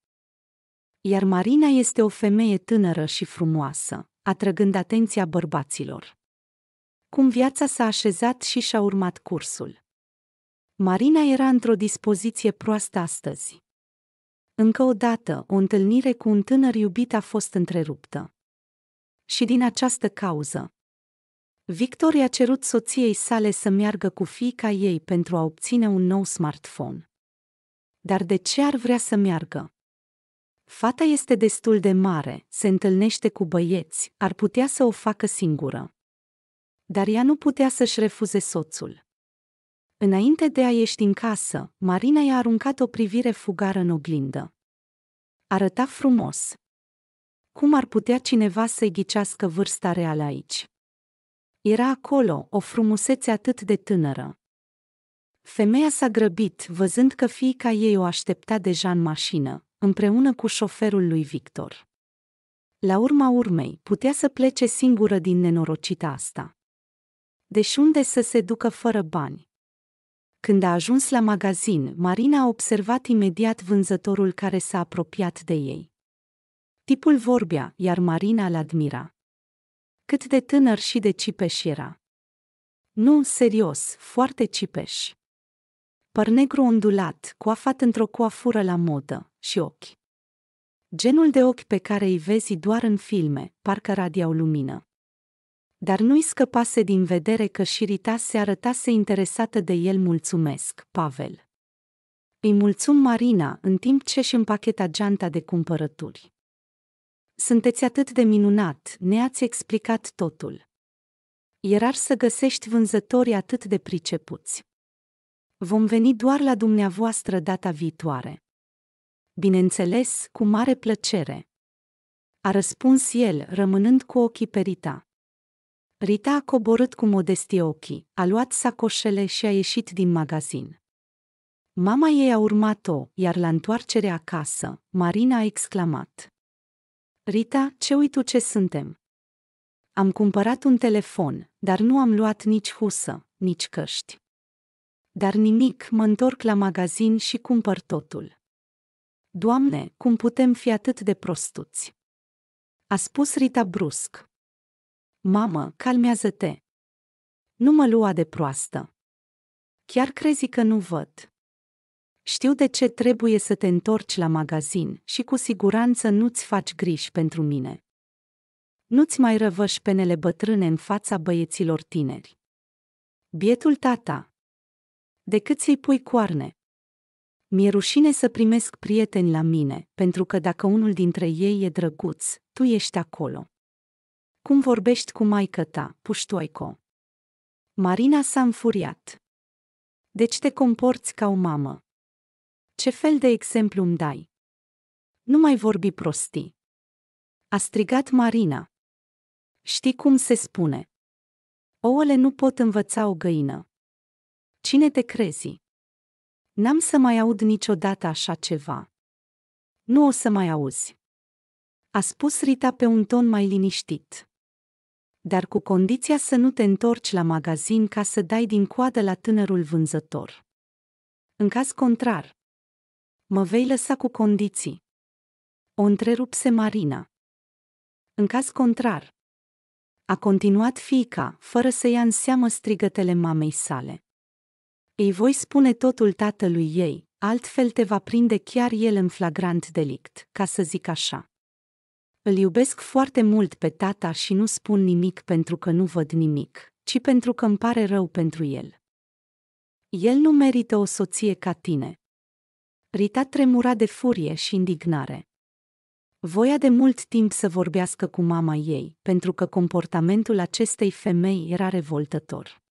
Iar Marina este o femeie tânără și frumoasă, atrăgând atenția bărbaților. Cum viața s-a așezat și și-a urmat cursul. Marina era într-o dispoziție proastă astăzi. Încă o dată, o întâlnire cu un tânăr iubit a fost întreruptă. Și din această cauză, Victor i-a cerut soției sale să meargă cu fiica ei pentru a obține un nou smartphone. Dar de ce ar vrea să meargă? Fata este destul de mare, se întâlnește cu băieți, ar putea să o facă singură. Dar ea nu putea să-și refuze soțul. Înainte de a ieși din casă, Marina i-a aruncat o privire fugară în oglindă. Arăta frumos. Cum ar putea cineva să-i ghicească vârsta reală aici? Era acolo o frumusețe atât de tânără. Femeia s-a grăbit, văzând că fiica ei o aștepta deja în mașină, împreună cu șoferul lui Victor. La urma urmei, putea să plece singură din nenorocita asta. Deși unde să se ducă fără bani? Când a ajuns la magazin, Marina a observat imediat vânzătorul care s-a apropiat de ei. Tipul vorbea, iar Marina l admira. Cât de tânăr și de cipeș era. Nu, serios, foarte cipeș păr negru ondulat, coafat într-o coafură la modă, și ochi. Genul de ochi pe care îi vezi doar în filme, parcă radiau lumină. Dar nu-i scăpase din vedere că șirita se arătase interesată de el mulțumesc, Pavel. Îi mulțum Marina în timp ce își împacheta geanta de cumpărături. Sunteți atât de minunat, ne-ați explicat totul. E rar să găsești vânzători atât de pricepuți. Vom veni doar la dumneavoastră data viitoare. Bineînțeles, cu mare plăcere. A răspuns el, rămânând cu ochii pe Rita. Rita a coborât cu modestie ochii, a luat sacoșele și a ieșit din magazin. Mama ei a urmat-o, iar la întoarcere acasă, Marina a exclamat. Rita, ce uitu ce suntem! Am cumpărat un telefon, dar nu am luat nici husă, nici căști dar nimic, mă întorc la magazin și cumpăr totul. Doamne, cum putem fi atât de prostuți? A spus Rita brusc. Mamă, calmează-te. Nu mă lua de proastă. Chiar crezi că nu văd. Știu de ce trebuie să te întorci la magazin și cu siguranță nu-ți faci griji pentru mine. Nu-ți mai răvăși penele bătrâne în fața băieților tineri. Bietul tata, decât să-i pui coarne. Mi-e rușine să primesc prieteni la mine, pentru că dacă unul dintre ei e drăguț, tu ești acolo. Cum vorbești cu maică ta, puștoico? Marina s-a înfuriat. Deci te comporți ca o mamă. Ce fel de exemplu îmi dai? Nu mai vorbi prostii. A strigat Marina. Știi cum se spune? Ouăle nu pot învăța o găină. Cine te crezi? N-am să mai aud niciodată așa ceva. Nu o să mai auzi. A spus Rita pe un ton mai liniștit. Dar cu condiția să nu te întorci la magazin ca să dai din coadă la tânărul vânzător. În caz contrar, mă vei lăsa cu condiții. O întrerupse Marina. În caz contrar, a continuat fiica, fără să ia în seamă strigătele mamei sale. Ei voi spune totul tatălui ei, altfel te va prinde chiar el în flagrant delict, ca să zic așa. Îl iubesc foarte mult pe tata și nu spun nimic pentru că nu văd nimic, ci pentru că îmi pare rău pentru el. El nu merită o soție ca tine. Rita tremura de furie și indignare. Voia de mult timp să vorbească cu mama ei, pentru că comportamentul acestei femei era revoltător.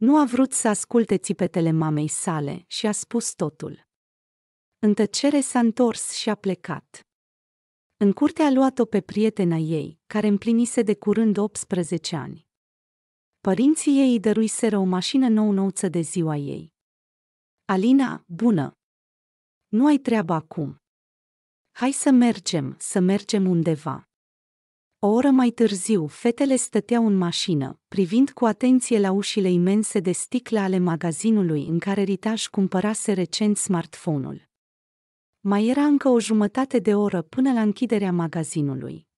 Nu a vrut să asculte țipetele mamei sale și a spus totul. În tăcere s-a întors și a plecat. În curte a luat-o pe prietena ei, care împlinise de curând 18 ani. Părinții ei îi dăruiseră o mașină nou-nouță de ziua ei. Alina, bună! Nu ai treabă acum. Hai să mergem, să mergem undeva. O oră mai târziu, fetele stăteau în mașină, privind cu atenție la ușile imense de sticlă ale magazinului în care Ritaș cumpărase recent smartphone-ul. Mai era încă o jumătate de oră până la închiderea magazinului.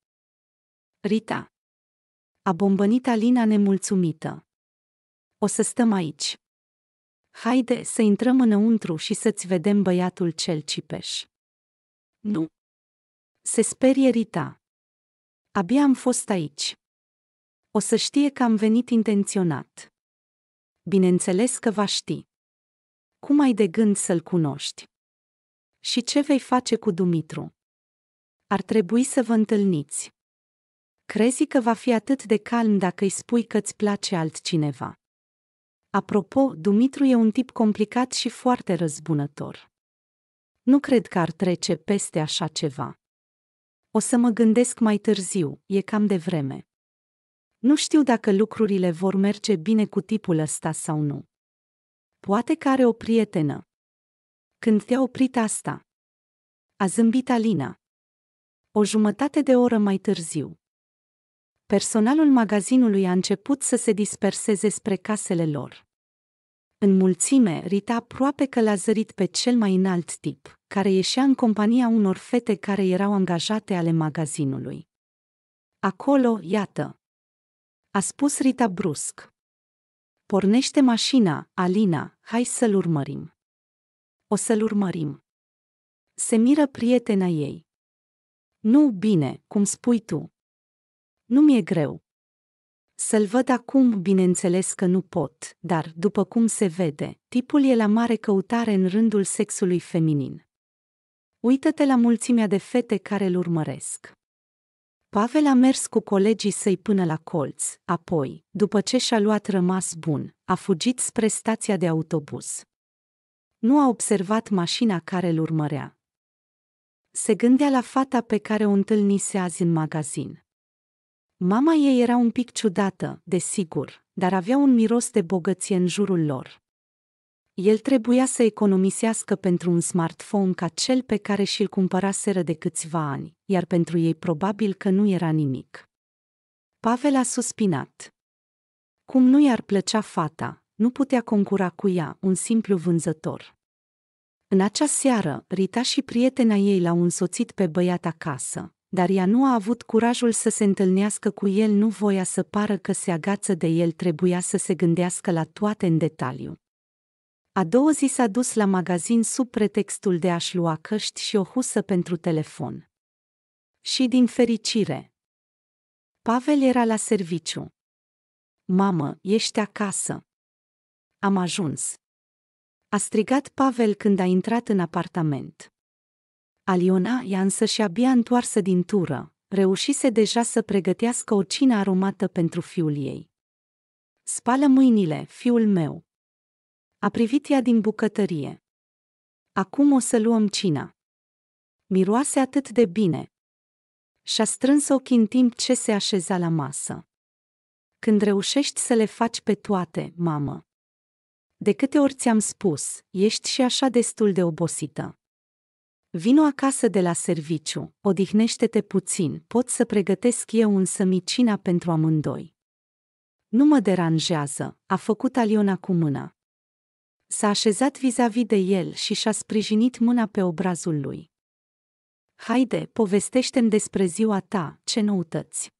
Rita. A bombănit Alina nemulțumită. O să stăm aici. Haide să intrăm înăuntru și să-ți vedem băiatul cel cipeș. Nu. Se sperie Rita, Abia am fost aici. O să știe că am venit intenționat. Bineînțeles că va ști. Cum ai de gând să-l cunoști? Și ce vei face cu Dumitru? Ar trebui să vă întâlniți. Crezi că va fi atât de calm dacă îi spui că îți place altcineva. Apropo, Dumitru e un tip complicat și foarte răzbunător. Nu cred că ar trece peste așa ceva. O să mă gândesc mai târziu, e cam de vreme. Nu știu dacă lucrurile vor merge bine cu tipul ăsta sau nu. Poate că are o prietenă. Când te-a oprit asta? A zâmbit Alina. O jumătate de oră mai târziu. Personalul magazinului a început să se disperseze spre casele lor. În mulțime, Rita aproape că l-a zărit pe cel mai înalt tip, care ieșea în compania unor fete care erau angajate ale magazinului. Acolo, iată! A spus Rita brusc. Pornește mașina, Alina, hai să-l urmărim. O să-l urmărim. Se miră prietena ei. Nu, bine, cum spui tu. Nu mi-e greu. Să-l văd acum, bineînțeles că nu pot, dar, după cum se vede, tipul e la mare căutare în rândul sexului feminin. Uită-te la mulțimea de fete care îl urmăresc. Pavel a mers cu colegii săi până la colț, apoi, după ce și-a luat rămas bun, a fugit spre stația de autobuz. Nu a observat mașina care îl urmărea. Se gândea la fata pe care o întâlnise azi în magazin. Mama ei era un pic ciudată, desigur, dar avea un miros de bogăție în jurul lor. El trebuia să economisească pentru un smartphone ca cel pe care și-l cumpăraseră de câțiva ani, iar pentru ei probabil că nu era nimic. Pavel a suspinat. Cum nu i-ar plăcea fata, nu putea concura cu ea, un simplu vânzător. În acea seară, Rita și prietena ei l-au însoțit pe băiat acasă, dar ea nu a avut curajul să se întâlnească cu el, nu voia să pară că se agață de el, trebuia să se gândească la toate în detaliu. A doua zi s-a dus la magazin sub pretextul de a-și lua căști și o husă pentru telefon. Și din fericire. Pavel era la serviciu. Mamă, ești acasă. Am ajuns. A strigat Pavel când a intrat în apartament. Aliona însă și abia întoarsă din tură, reușise deja să pregătească o cină aromată pentru fiul ei. Spală mâinile, fiul meu. A privit ea din bucătărie. Acum o să luăm cina. Miroase atât de bine. Și-a strâns ochii în timp ce se așeza la masă. Când reușești să le faci pe toate, mamă. De câte ori ți-am spus, ești și așa destul de obosită. Vino acasă de la serviciu, odihnește-te puțin, pot să pregătesc eu însă micina pentru amândoi. Nu mă deranjează, a făcut Aliona cu mâna. S-a așezat vis-a-vis de el și și-a sprijinit mâna pe obrazul lui. Haide, povestește-mi despre ziua ta, ce noutăți.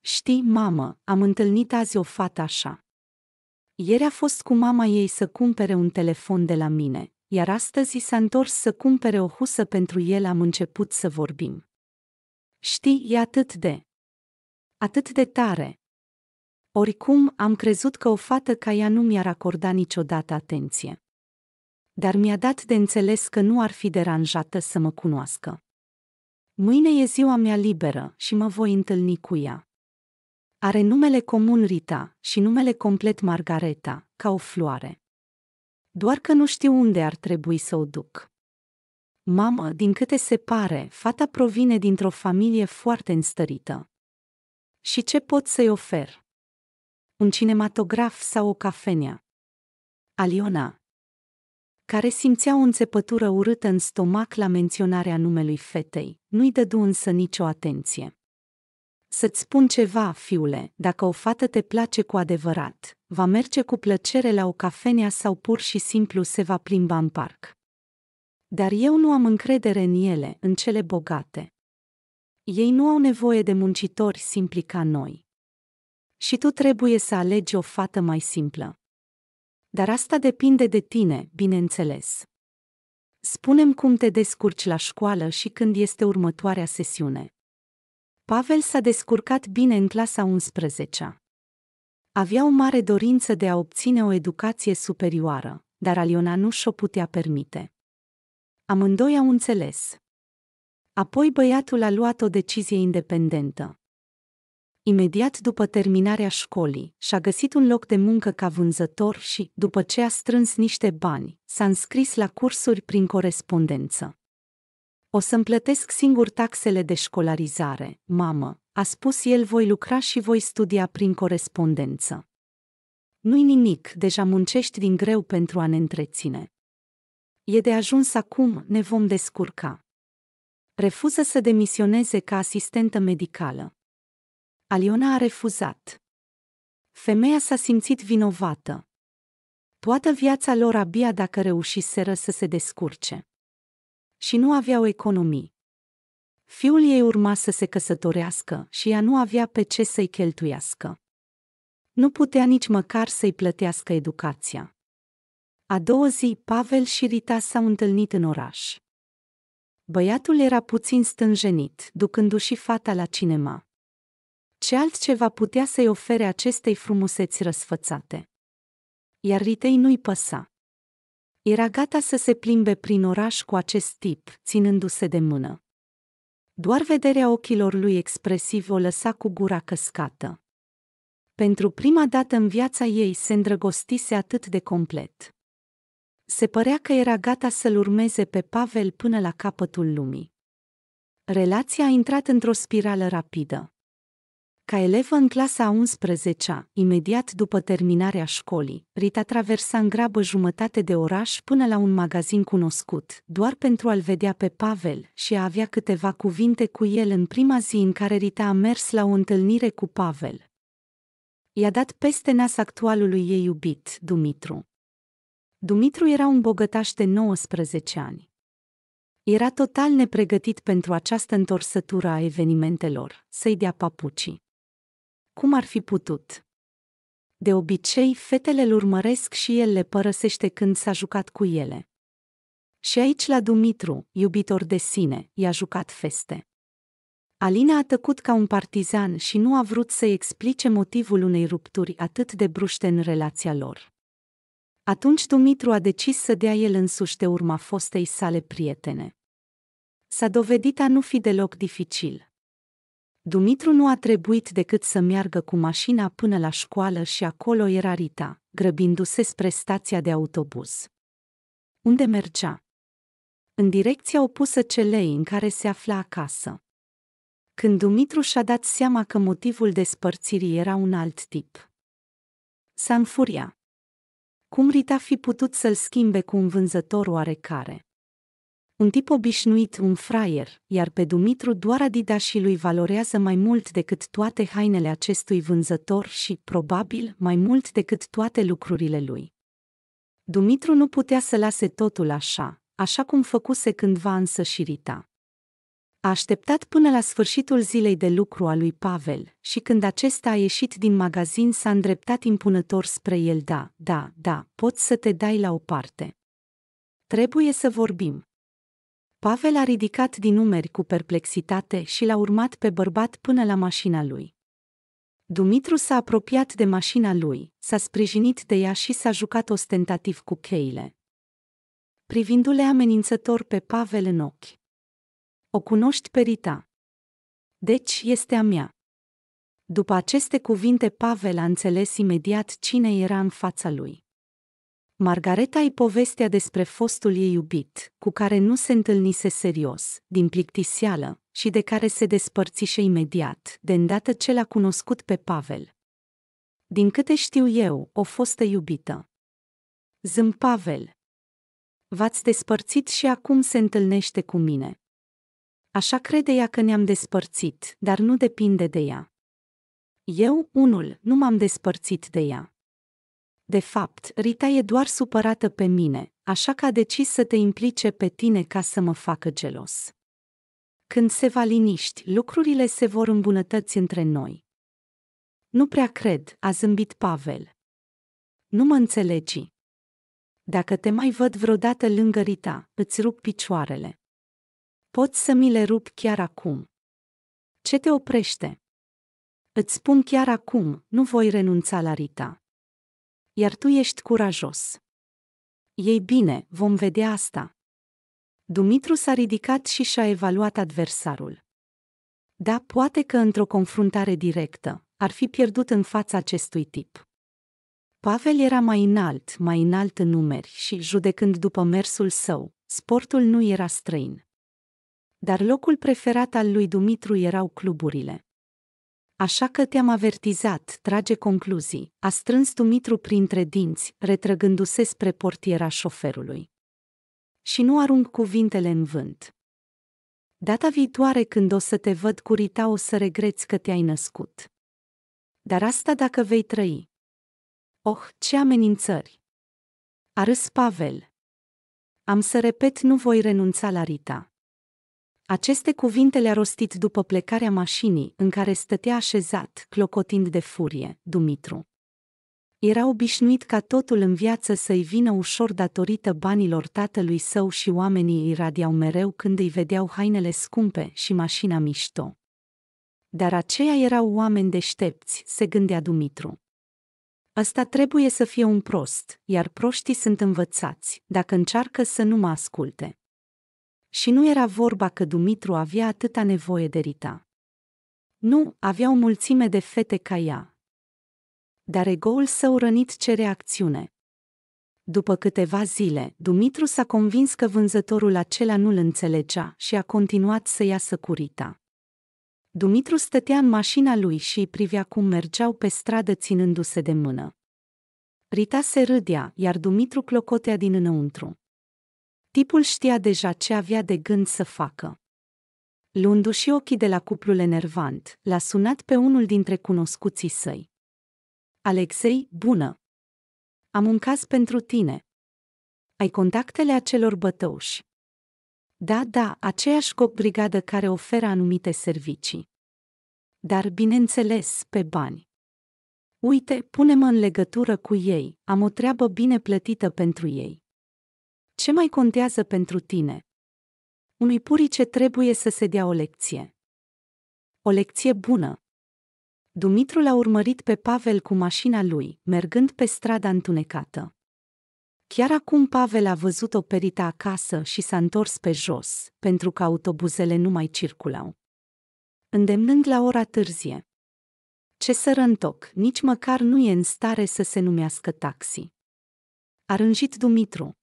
Știi, mamă, am întâlnit azi o fată așa. Ieri a fost cu mama ei să cumpere un telefon de la mine, iar astăzi s-a întors să cumpere o husă pentru el am început să vorbim. Știi, e atât de... atât de tare. Oricum, am crezut că o fată ca ea nu mi-ar acorda niciodată atenție. Dar mi-a dat de înțeles că nu ar fi deranjată să mă cunoască. Mâine e ziua mea liberă și mă voi întâlni cu ea. Are numele comun Rita și numele complet Margareta, ca o floare doar că nu știu unde ar trebui să o duc. Mamă, din câte se pare, fata provine dintr-o familie foarte înstărită. Și ce pot să-i ofer? Un cinematograf sau o cafenea? Aliona, care simțea o înțepătură urâtă în stomac la menționarea numelui fetei, nu-i dădu însă nicio atenție. Să-ți spun ceva, fiule, dacă o fată te place cu adevărat, va merge cu plăcere la o cafenea sau pur și simplu se va plimba în parc. Dar eu nu am încredere în ele, în cele bogate. Ei nu au nevoie de muncitori simpli ca noi. Și tu trebuie să alegi o fată mai simplă. Dar asta depinde de tine, bineînțeles. Spunem cum te descurci la școală și când este următoarea sesiune. Pavel s-a descurcat bine în clasa 11 Avea o mare dorință de a obține o educație superioară, dar Aliona nu și-o putea permite. Amândoi au înțeles. Apoi băiatul a luat o decizie independentă. Imediat după terminarea școlii, și-a găsit un loc de muncă ca vânzător și, după ce a strâns niște bani, s-a înscris la cursuri prin corespondență. O să-mi plătesc singur taxele de școlarizare, mamă, a spus el voi lucra și voi studia prin corespondență. Nu-i nimic, deja muncești din greu pentru a ne întreține. E de ajuns acum, ne vom descurca. Refuză să demisioneze ca asistentă medicală. Aliona a refuzat. Femeia s-a simțit vinovată. Toată viața lor abia dacă reușiseră să se descurce și nu aveau economii. Fiul ei urma să se căsătorească și ea nu avea pe ce să-i cheltuiască. Nu putea nici măcar să-i plătească educația. A doua zi, Pavel și Rita s-au întâlnit în oraș. Băiatul era puțin stânjenit, ducându-și fata la cinema. Ce altceva putea să-i ofere acestei frumuseți răsfățate? Iar Ritei nu-i păsa. Era gata să se plimbe prin oraș cu acest tip, ținându-se de mână. Doar vederea ochilor lui expresiv o lăsa cu gura căscată. Pentru prima dată în viața ei se îndrăgostise atât de complet. Se părea că era gata să-l urmeze pe Pavel până la capătul lumii. Relația a intrat într-o spirală rapidă. Ca elev în clasa 11-a, imediat după terminarea școlii, Rita traversa în grabă jumătate de oraș până la un magazin cunoscut, doar pentru a-l vedea pe Pavel și a avea câteva cuvinte cu el în prima zi în care Rita a mers la o întâlnire cu Pavel. I-a dat peste nas actualului ei iubit, Dumitru. Dumitru era un bogătaș de 19 ani era total nepregătit pentru această întorsătură a evenimentelor, să-i dea papucii cum ar fi putut. De obicei, fetele îl urmăresc și el le părăsește când s-a jucat cu ele. Și aici la Dumitru, iubitor de sine, i-a jucat feste. Alina a tăcut ca un partizan și nu a vrut să-i explice motivul unei rupturi atât de bruște în relația lor. Atunci Dumitru a decis să dea el însuși de urma fostei sale prietene. S-a dovedit a nu fi deloc dificil. Dumitru nu a trebuit decât să meargă cu mașina până la școală și acolo era Rita, grăbindu-se spre stația de autobuz. Unde mergea? În direcția opusă celei în care se afla acasă. Când Dumitru și-a dat seama că motivul despărțirii era un alt tip. S-a înfuria. Cum Rita fi putut să-l schimbe cu un vânzător oarecare? un tip obișnuit, un fraier, iar pe Dumitru doar și lui valorează mai mult decât toate hainele acestui vânzător și, probabil, mai mult decât toate lucrurile lui. Dumitru nu putea să lase totul așa, așa cum făcuse cândva însă și Rita. A așteptat până la sfârșitul zilei de lucru a lui Pavel și când acesta a ieșit din magazin s-a îndreptat impunător spre el da, da, da, poți să te dai la o parte. Trebuie să vorbim. Pavel a ridicat din numeri cu perplexitate și l-a urmat pe bărbat până la mașina lui. Dumitru s-a apropiat de mașina lui, s-a sprijinit de ea și s-a jucat ostentativ cu cheile. Privindu-le amenințător pe Pavel în ochi. O cunoști pe Rita. Deci este a mea. După aceste cuvinte, Pavel a înțeles imediat cine era în fața lui. Margareta îi povestea despre fostul ei iubit, cu care nu se întâlnise serios, din plictiseală, și de care se despărțise imediat, de îndată ce l-a cunoscut pe Pavel. Din câte știu eu, o fostă iubită. Zâm Pavel. V-ați despărțit și acum se întâlnește cu mine. Așa crede ea că ne-am despărțit, dar nu depinde de ea. Eu, unul, nu m-am despărțit de ea. De fapt, Rita e doar supărată pe mine, așa că a decis să te implice pe tine ca să mă facă gelos. Când se va liniști, lucrurile se vor îmbunătăți între noi. Nu prea cred, a zâmbit Pavel. Nu mă înțelegi. Dacă te mai văd vreodată lângă Rita, îți rup picioarele. Poți să mi le rup chiar acum. Ce te oprește? Îți spun chiar acum, nu voi renunța la Rita iar tu ești curajos. Ei bine, vom vedea asta. Dumitru s-a ridicat și și-a evaluat adversarul. Da, poate că într-o confruntare directă, ar fi pierdut în fața acestui tip. Pavel era mai înalt, mai înalt în numeri și, judecând după mersul său, sportul nu era străin. Dar locul preferat al lui Dumitru erau cluburile. Așa că te-am avertizat, trage concluzii, a strâns Dumitru printre dinți, retrăgându-se spre portiera șoferului. Și nu arunc cuvintele în vânt. Data viitoare când o să te văd curita o să regreți că te-ai născut. Dar asta dacă vei trăi. Oh, ce amenințări! A râs Pavel. Am să repet, nu voi renunța la Rita. Aceste cuvinte le-a rostit după plecarea mașinii în care stătea așezat, clocotind de furie, Dumitru. Era obișnuit ca totul în viață să-i vină ușor datorită banilor tatălui său și oamenii îi radiau mereu când îi vedeau hainele scumpe și mașina mișto. Dar aceia erau oameni deștepți, se gândea Dumitru. Ăsta trebuie să fie un prost, iar proștii sunt învățați, dacă încearcă să nu mă asculte și nu era vorba că Dumitru avea atâta nevoie de Rita. Nu, avea o mulțime de fete ca ea. Dar egoul său rănit cere acțiune. După câteva zile, Dumitru s-a convins că vânzătorul acela nu-l înțelegea și a continuat să iasă cu Rita. Dumitru stătea în mașina lui și îi privea cum mergeau pe stradă ținându-se de mână. Rita se râdea, iar Dumitru clocotea din înăuntru. Tipul știa deja ce avea de gând să facă. Luându-și ochii de la cuplul enervant, l-a sunat pe unul dintre cunoscuții săi. Alexei, bună! Am un caz pentru tine. Ai contactele acelor bătăuși. Da, da, aceeași brigadă care oferă anumite servicii. Dar, bineînțeles, pe bani. Uite, pune-mă în legătură cu ei, am o treabă bine plătită pentru ei. Ce mai contează pentru tine? Unui purice trebuie să se dea o lecție. O lecție bună. Dumitru l-a urmărit pe Pavel cu mașina lui, mergând pe strada întunecată. Chiar acum Pavel a văzut-o perită acasă și s-a întors pe jos, pentru că autobuzele nu mai circulau. Îndemnând la ora târzie. Ce sărăntoc, nici măcar nu e în stare să se numească taxi. A rânjit Dumitru.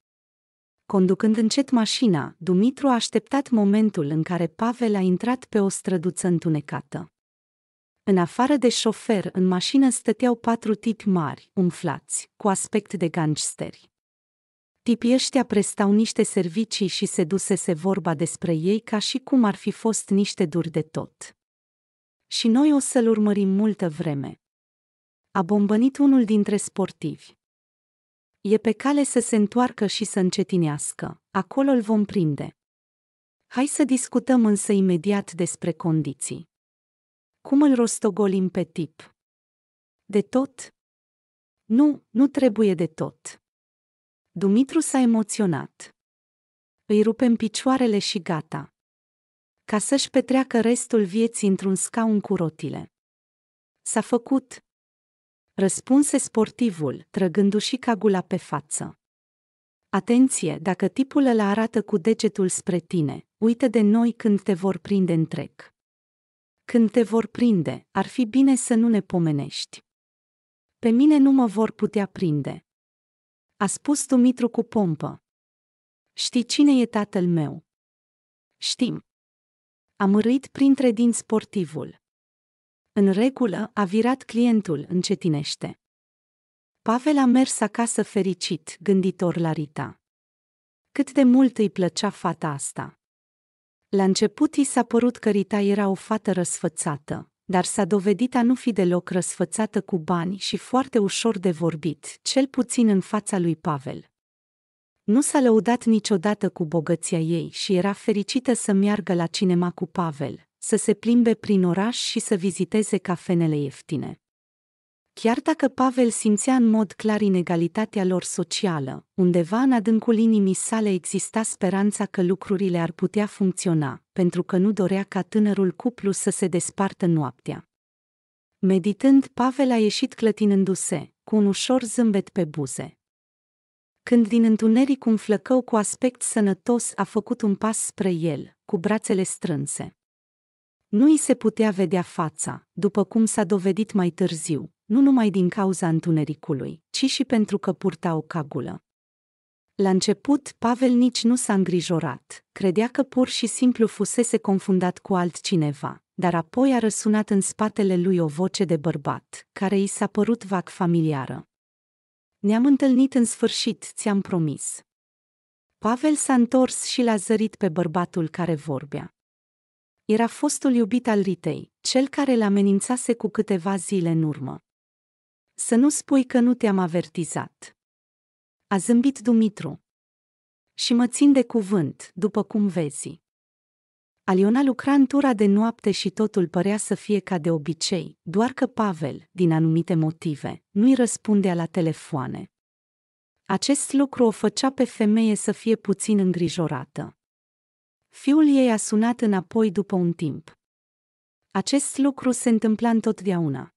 Conducând încet mașina, Dumitru a așteptat momentul în care Pavel a intrat pe o străduță întunecată. În afară de șofer, în mașină stăteau patru tipi mari, umflați, cu aspect de gangsteri. Tipii ăștia prestau niște servicii și se dusese vorba despre ei ca și cum ar fi fost niște duri de tot. Și noi o să-l urmărim multă vreme. A bombănit unul dintre sportivi e pe cale să se întoarcă și să încetinească. Acolo îl vom prinde. Hai să discutăm însă imediat despre condiții. Cum îl rostogolim pe tip? De tot? Nu, nu trebuie de tot. Dumitru s-a emoționat. Îi rupem picioarele și gata. Ca să-și petreacă restul vieții într-un scaun cu rotile. S-a făcut, Răspunse sportivul, trăgându-și cagula pe față. Atenție, dacă tipul îl arată cu degetul spre tine, uite de noi când te vor prinde întreg. Când te vor prinde, ar fi bine să nu ne pomenești. Pe mine nu mă vor putea prinde. A spus Dumitru cu pompă. Știi cine e tatăl meu? Știm. Am râit printre din sportivul. În regulă, a virat clientul, încetinește. Pavel a mers acasă fericit, gânditor la Rita. Cât de mult îi plăcea fata asta. La început i s-a părut că Rita era o fată răsfățată, dar s-a dovedit a nu fi deloc răsfățată cu bani și foarte ușor de vorbit, cel puțin în fața lui Pavel. Nu s-a lăudat niciodată cu bogăția ei și era fericită să meargă la cinema cu Pavel, să se plimbe prin oraș și să viziteze cafenele ieftine. Chiar dacă Pavel simțea în mod clar inegalitatea lor socială, undeva în adâncul inimii sale exista speranța că lucrurile ar putea funcționa, pentru că nu dorea ca tânărul cuplu să se despartă noaptea. Meditând, Pavel a ieșit clătinându-se, cu un ușor zâmbet pe buze. Când din întuneric un flăcău cu aspect sănătos a făcut un pas spre el, cu brațele strânse. Nu îi se putea vedea fața, după cum s-a dovedit mai târziu, nu numai din cauza întunericului, ci și pentru că purta o cagulă. La început, Pavel nici nu s-a îngrijorat, credea că pur și simplu fusese confundat cu altcineva, dar apoi a răsunat în spatele lui o voce de bărbat, care i s-a părut vac familiară. Ne-am întâlnit în sfârșit, ți-am promis. Pavel s-a întors și l-a zărit pe bărbatul care vorbea. Era fostul iubit al Ritei, cel care le amenințase cu câteva zile în urmă. Să nu spui că nu te-am avertizat. A zâmbit Dumitru. Și mă țin de cuvânt, după cum vezi. Aliona lucra în tura de noapte și totul părea să fie ca de obicei, doar că Pavel, din anumite motive, nu-i răspundea la telefoane. Acest lucru o făcea pe femeie să fie puțin îngrijorată. Fiul ei a sunat înapoi după un timp. Acest lucru se întâmpla întotdeauna.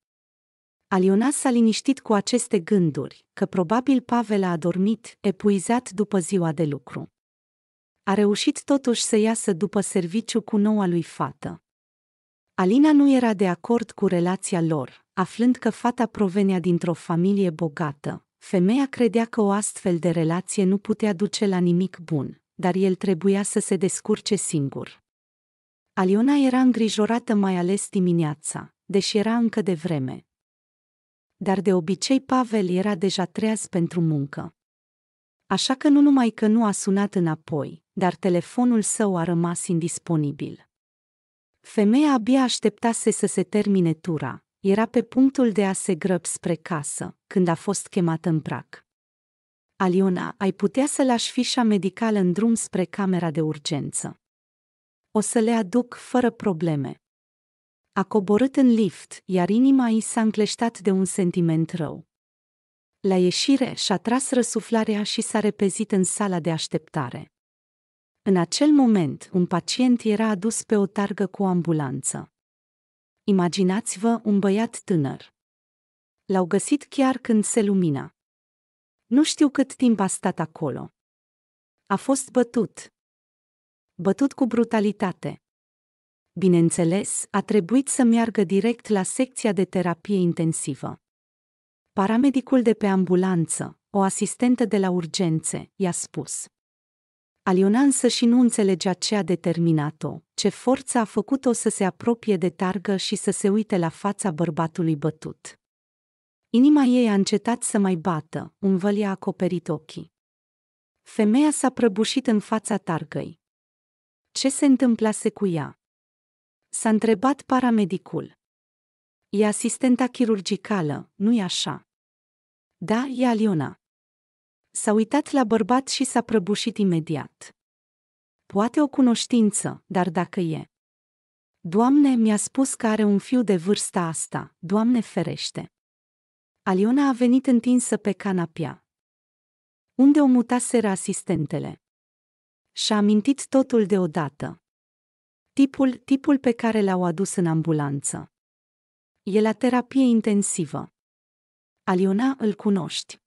Aliona s-a liniștit cu aceste gânduri, că probabil Pavel a adormit, epuizat după ziua de lucru. A reușit totuși să iasă după serviciu cu noua lui fată. Alina nu era de acord cu relația lor, aflând că fata provenea dintr-o familie bogată. Femeia credea că o astfel de relație nu putea duce la nimic bun, dar el trebuia să se descurce singur. Aliona era îngrijorată mai ales dimineața, deși era încă de vreme. Dar de obicei Pavel era deja treaz pentru muncă. Așa că nu numai că nu a sunat înapoi, dar telefonul său a rămas indisponibil. Femeia abia așteptase să se termine tura, era pe punctul de a se grăbi spre casă, când a fost chemată în prac. Aliona, ai putea să lași fișa medicală în drum spre camera de urgență. O să le aduc fără probleme. A coborât în lift, iar inima i s-a încleștat de un sentiment rău. La ieșire și-a tras răsuflarea și s-a repezit în sala de așteptare. În acel moment, un pacient era adus pe o targă cu o ambulanță. Imaginați-vă un băiat tânăr. L-au găsit chiar când se lumina. Nu știu cât timp a stat acolo. A fost bătut. Bătut cu brutalitate. Bineînțeles, a trebuit să meargă direct la secția de terapie intensivă. Paramedicul de pe ambulanță, o asistentă de la urgențe, i-a spus. Aliona însă și nu înțelegea ce a determinat-o, ce forță a făcut-o să se apropie de targă și să se uite la fața bărbatului bătut. Inima ei a încetat să mai bată, un văl i-a acoperit ochii. Femeia s-a prăbușit în fața targăi. Ce se întâmplase cu ea? S-a întrebat paramedicul. E asistenta chirurgicală, nu-i așa? Da, e Aliona. S-a uitat la bărbat și s-a prăbușit imediat. Poate o cunoștință, dar dacă e. Doamne, mi-a spus că are un fiu de vârsta asta, Doamne ferește. Aliona a venit întinsă pe canapia. Unde o mutaseră asistentele? Și-a amintit totul deodată. Tipul, tipul pe care l-au adus în ambulanță. E la terapie intensivă. Aliona îl cunoști.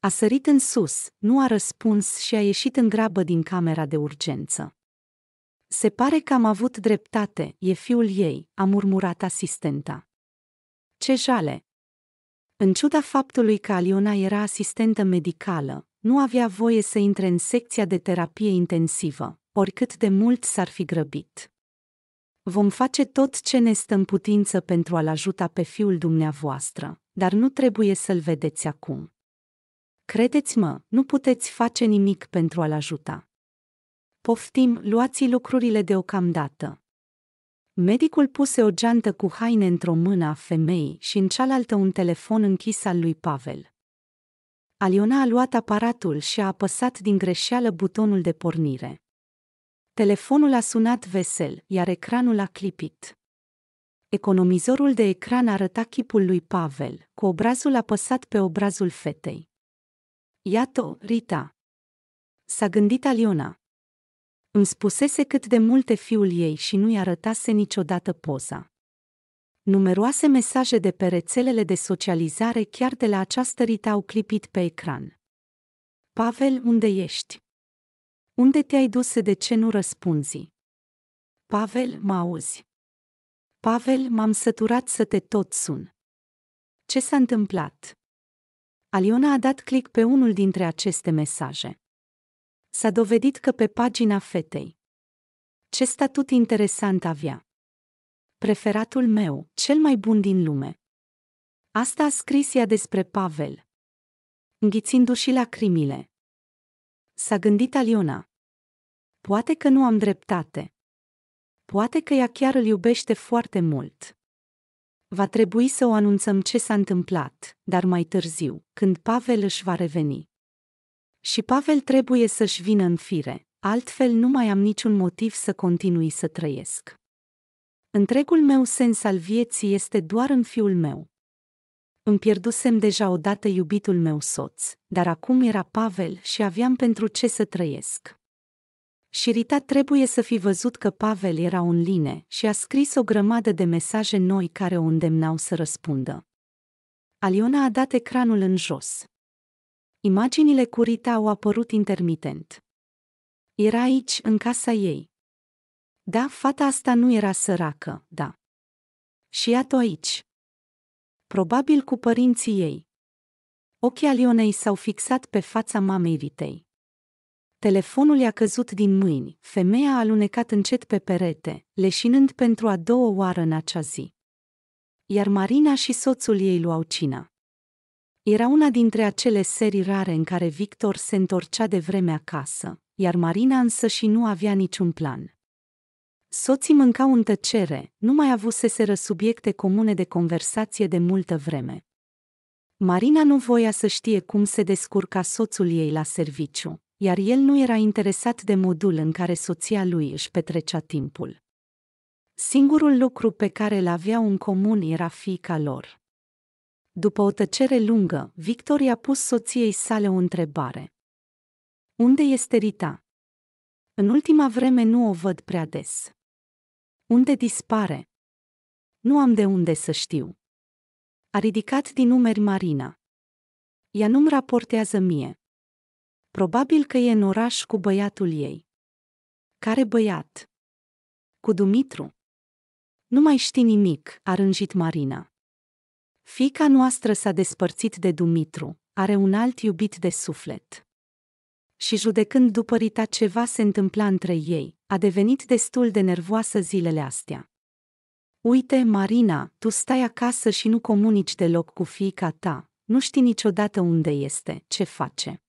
A sărit în sus, nu a răspuns și a ieșit în grabă din camera de urgență. Se pare că am avut dreptate, e fiul ei, a murmurat asistenta. Ce jale, în ciuda faptului că Aliona era asistentă medicală, nu avea voie să intre în secția de terapie intensivă, oricât de mult s-ar fi grăbit. Vom face tot ce ne stă în putință pentru a-l ajuta pe fiul dumneavoastră, dar nu trebuie să-l vedeți acum. Credeți-mă, nu puteți face nimic pentru a-l ajuta. Poftim, luați lucrurile deocamdată, Medicul puse o geantă cu haine într-o mână a femeii și în cealaltă un telefon închis al lui Pavel. Aliona a luat aparatul și a apăsat din greșeală butonul de pornire. Telefonul a sunat vesel, iar ecranul a clipit. Economizorul de ecran arăta chipul lui Pavel, cu obrazul apăsat pe obrazul fetei. Iată, Rita! S-a gândit Aliona. Îmi spusese cât de multe fiul ei și nu-i arătase niciodată poza. Numeroase mesaje de pe rețelele de socializare chiar de la această rită au clipit pe ecran. Pavel, unde ești? Unde te-ai dus de ce nu răspunzi? Pavel, mă auzi? Pavel, m-am săturat să te tot sun. Ce s-a întâmplat? Aliona a dat click pe unul dintre aceste mesaje. S-a dovedit că pe pagina fetei. Ce statut interesant avea. Preferatul meu, cel mai bun din lume. Asta a scris ea despre Pavel. Înghițindu-și lacrimile. S-a gândit Aliona. Poate că nu am dreptate. Poate că ea chiar îl iubește foarte mult va trebui să o anunțăm ce s-a întâmplat, dar mai târziu, când Pavel își va reveni. Și Pavel trebuie să-și vină în fire, altfel nu mai am niciun motiv să continui să trăiesc. Întregul meu sens al vieții este doar în fiul meu. Îmi pierdusem deja odată iubitul meu soț, dar acum era Pavel și aveam pentru ce să trăiesc. Și Rita trebuie să fi văzut că Pavel era un line și a scris o grămadă de mesaje noi care o îndemnau să răspundă. Aliona a dat ecranul în jos. Imaginile cu Rita au apărut intermitent. Era aici, în casa ei. Da, fata asta nu era săracă, da. Și iată aici. Probabil cu părinții ei. Ochii Alionei s-au fixat pe fața mamei Ritei. Telefonul i-a căzut din mâini, femeia a alunecat încet pe perete, leșinând pentru a doua oară în acea zi. Iar Marina și soțul ei luau cina. Era una dintre acele serii rare în care Victor se întorcea de vreme acasă, iar Marina însă și nu avea niciun plan. Soții mâncau în tăcere, nu mai avuseseră subiecte comune de conversație de multă vreme. Marina nu voia să știe cum se descurca soțul ei la serviciu, iar el nu era interesat de modul în care soția lui își petrecea timpul. Singurul lucru pe care îl aveau în comun era fiica lor. După o tăcere lungă, Victor i-a pus soției sale o întrebare. Unde este Rita? În ultima vreme nu o văd prea des. Unde dispare? Nu am de unde să știu. A ridicat din numeri Marina. Ea nu-mi raportează mie. Probabil că e în oraș cu băiatul ei. Care băiat? Cu Dumitru. Nu mai știi nimic, a rânjit Marina. Fica noastră s-a despărțit de Dumitru, are un alt iubit de suflet. Și judecând după Rita ceva se întâmpla între ei, a devenit destul de nervoasă zilele astea. Uite, Marina, tu stai acasă și nu comunici deloc cu fiica ta, nu știi niciodată unde este, ce face.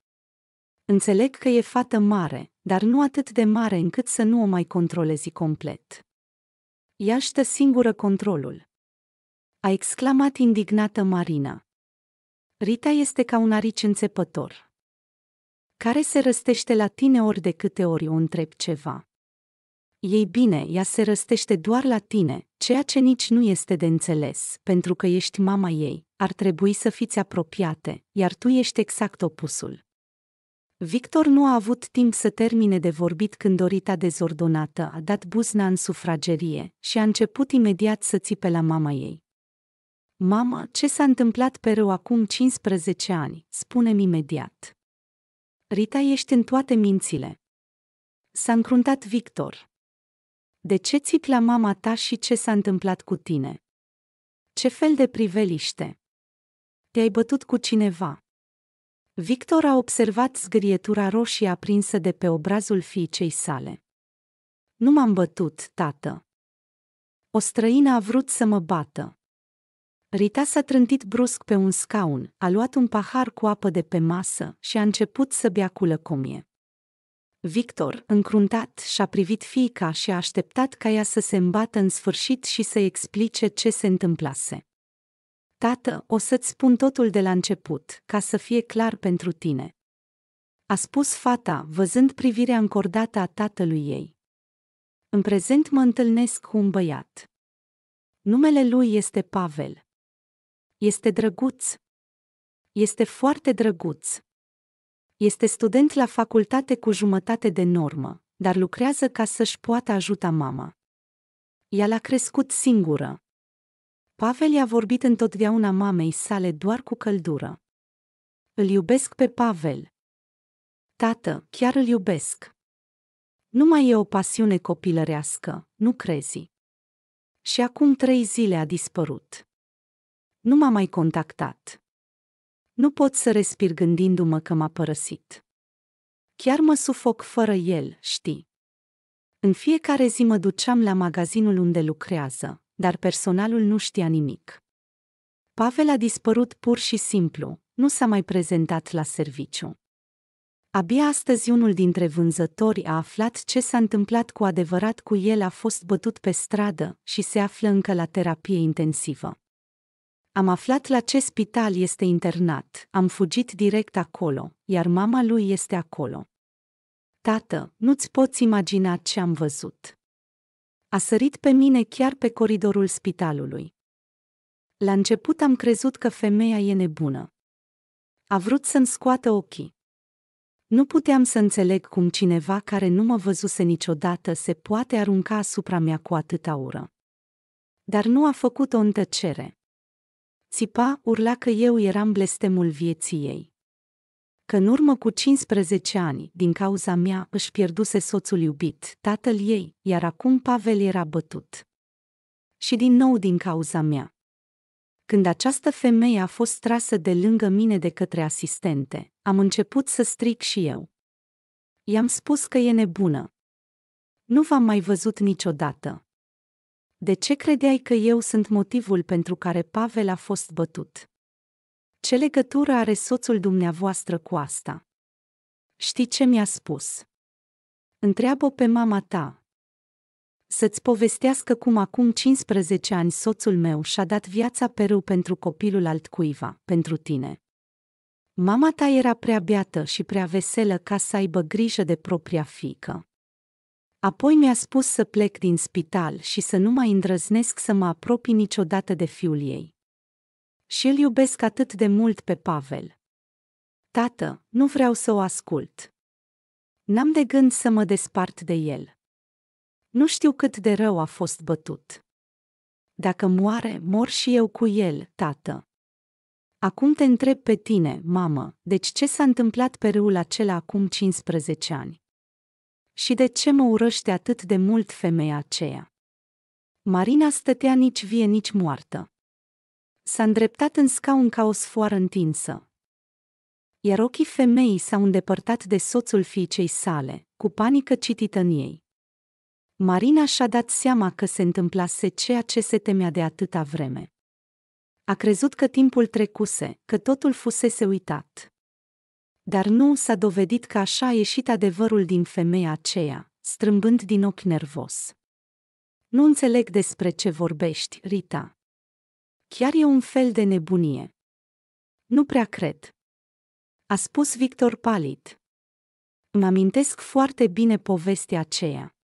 Înțeleg că e fată mare, dar nu atât de mare încât să nu o mai controlezi complet. Ea stă singură controlul a exclamat indignată Marina. Rita este ca un arici înțepător. Care se răstește la tine ori de câte ori o întreb ceva. Ei bine, ea se răstește doar la tine, ceea ce nici nu este de înțeles, pentru că ești mama ei, ar trebui să fiți apropiate, iar tu ești exact opusul. Victor nu a avut timp să termine de vorbit când Dorita dezordonată a dat buzna în sufragerie și a început imediat să țipe la mama ei. Mama, ce s-a întâmplat pe rău acum 15 ani? Spune-mi imediat. Rita, ești în toate mințile. S-a încruntat Victor. De ce ți la mama ta și ce s-a întâmplat cu tine? Ce fel de priveliște? Te-ai bătut cu cineva? Victor a observat zgârietura roșie aprinsă de pe obrazul fiicei sale. Nu m-am bătut, tată. O străină a vrut să mă bată. Rita s-a trântit brusc pe un scaun, a luat un pahar cu apă de pe masă și a început să bea cu lăcomie. Victor, încruntat, și-a privit fiica și a așteptat ca ea să se îmbată în sfârșit și să explice ce se întâmplase. Tată, o să-ți spun totul de la început, ca să fie clar pentru tine. A spus fata, văzând privirea încordată a tatălui ei. În prezent mă întâlnesc cu un băiat. Numele lui este Pavel. Este drăguț. Este foarte drăguț. Este student la facultate cu jumătate de normă, dar lucrează ca să-și poată ajuta mama. Ea l-a crescut singură. Pavel i-a vorbit întotdeauna mamei sale doar cu căldură. Îl iubesc pe Pavel. Tată, chiar îl iubesc. Nu mai e o pasiune copilărească, nu crezi. Și acum trei zile a dispărut. Nu m-a mai contactat. Nu pot să respir gândindu-mă că m-a părăsit. Chiar mă sufoc fără el, știi. În fiecare zi mă duceam la magazinul unde lucrează, dar personalul nu știa nimic. Pavel a dispărut pur și simplu, nu s-a mai prezentat la serviciu. Abia astăzi unul dintre vânzători a aflat ce s-a întâmplat cu adevărat cu el a fost bătut pe stradă și se află încă la terapie intensivă. Am aflat la ce spital este internat, am fugit direct acolo, iar mama lui este acolo. Tată, nu-ți poți imagina ce am văzut. A sărit pe mine chiar pe coridorul spitalului. La început am crezut că femeia e nebună. A vrut să-mi scoată ochii. Nu puteam să înțeleg cum cineva care nu mă văzuse niciodată se poate arunca asupra mea cu atâta ură. Dar nu a făcut-o întăcere țipa, urla că eu eram blestemul vieții ei. Că în urmă cu 15 ani, din cauza mea, își pierduse soțul iubit, tatăl ei, iar acum Pavel era bătut. Și din nou din cauza mea. Când această femeie a fost trasă de lângă mine de către asistente, am început să stric și eu. I-am spus că e nebună. Nu v-am mai văzut niciodată. De ce credeai că eu sunt motivul pentru care Pavel a fost bătut? Ce legătură are soțul dumneavoastră cu asta? Știi ce mi-a spus? Întreabă pe mama ta. Să-ți povestească cum acum 15 ani soțul meu și-a dat viața pe râu pentru copilul altcuiva, pentru tine. Mama ta era prea beată și prea veselă ca să aibă grijă de propria fică. Apoi mi-a spus să plec din spital și să nu mai îndrăznesc să mă apropii niciodată de fiul ei. Și îl iubesc atât de mult pe Pavel. Tată, nu vreau să o ascult. N-am de gând să mă despart de el. Nu știu cât de rău a fost bătut. Dacă moare, mor și eu cu el, tată. Acum te întreb pe tine, mamă, deci ce s-a întâmplat pe râul acela acum 15 ani? și de ce mă urăște atât de mult femeia aceea? Marina stătea nici vie, nici moartă. S-a îndreptat în scaun ca o sfoară întinsă. Iar ochii femeii s-au îndepărtat de soțul fiicei sale, cu panică citită în ei. Marina și-a dat seama că se întâmplase ceea ce se temea de atâta vreme. A crezut că timpul trecuse, că totul fusese uitat. Dar nu s-a dovedit că așa a ieșit adevărul din femeia aceea, strâmbând din ochi nervos. Nu înțeleg despre ce vorbești, Rita. Chiar e un fel de nebunie. Nu prea cred. A spus Victor palid. Îmi amintesc foarte bine povestea aceea.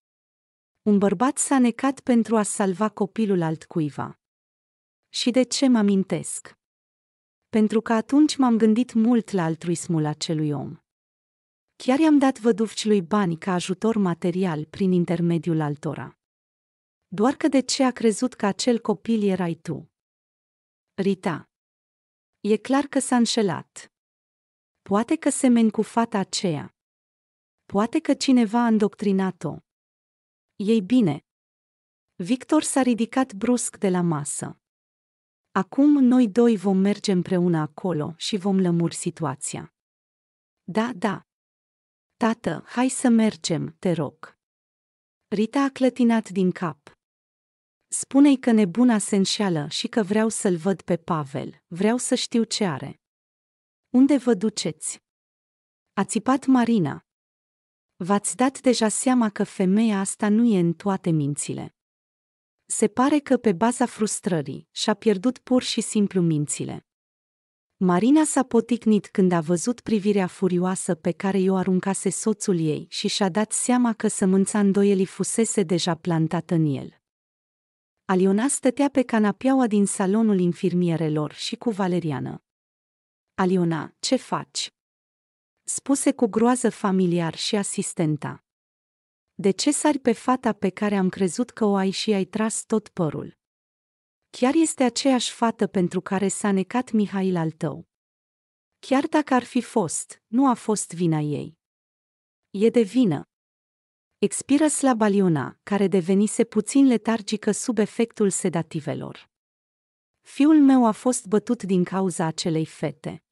Un bărbat s-a necat pentru a salva copilul altcuiva. Și de ce mă amintesc? pentru că atunci m-am gândit mult la altruismul acelui om. Chiar i-am dat lui bani ca ajutor material prin intermediul altora. Doar că de ce a crezut că acel copil erai tu? Rita. E clar că s-a înșelat. Poate că semeni cu fata aceea. Poate că cineva a îndoctrinat-o. Ei bine. Victor s-a ridicat brusc de la masă. Acum noi doi vom merge împreună acolo și vom lămuri situația. Da, da. Tată, hai să mergem, te rog. Rita a clătinat din cap. Spune-i că nebuna se înșeală și că vreau să-l văd pe Pavel, vreau să știu ce are. Unde vă duceți? A țipat Marina. V-ați dat deja seama că femeia asta nu e în toate mințile se pare că pe baza frustrării și-a pierdut pur și simplu mințile. Marina s-a poticnit când a văzut privirea furioasă pe care i-o aruncase soțul ei și și-a dat seama că sămânța îndoielii fusese deja plantată în el. Aliona stătea pe canapeaua din salonul infirmierelor și cu Valeriană. Aliona, ce faci? Spuse cu groază familiar și asistenta. De ce sari pe fata pe care am crezut că o ai și ai tras tot părul? Chiar este aceeași fată pentru care s-a necat Mihail al tău. Chiar dacă ar fi fost, nu a fost vina ei. E de vină. Expiră slaba Liona, care devenise puțin letargică sub efectul sedativelor. Fiul meu a fost bătut din cauza acelei fete.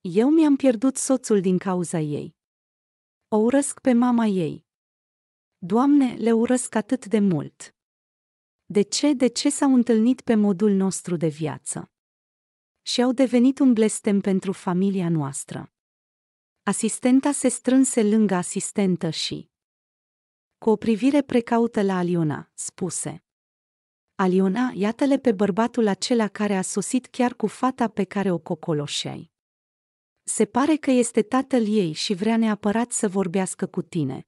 Eu mi-am pierdut soțul din cauza ei. O urăsc pe mama ei, Doamne, le urăsc atât de mult. De ce, de ce s-au întâlnit pe modul nostru de viață? Și au devenit un blestem pentru familia noastră. Asistenta se strânse lângă asistentă și, cu o privire precaută la Aliona, spuse. Aliona, iată-le pe bărbatul acela care a sosit chiar cu fata pe care o cocoloșeai. Se pare că este tatăl ei și vrea neapărat să vorbească cu tine.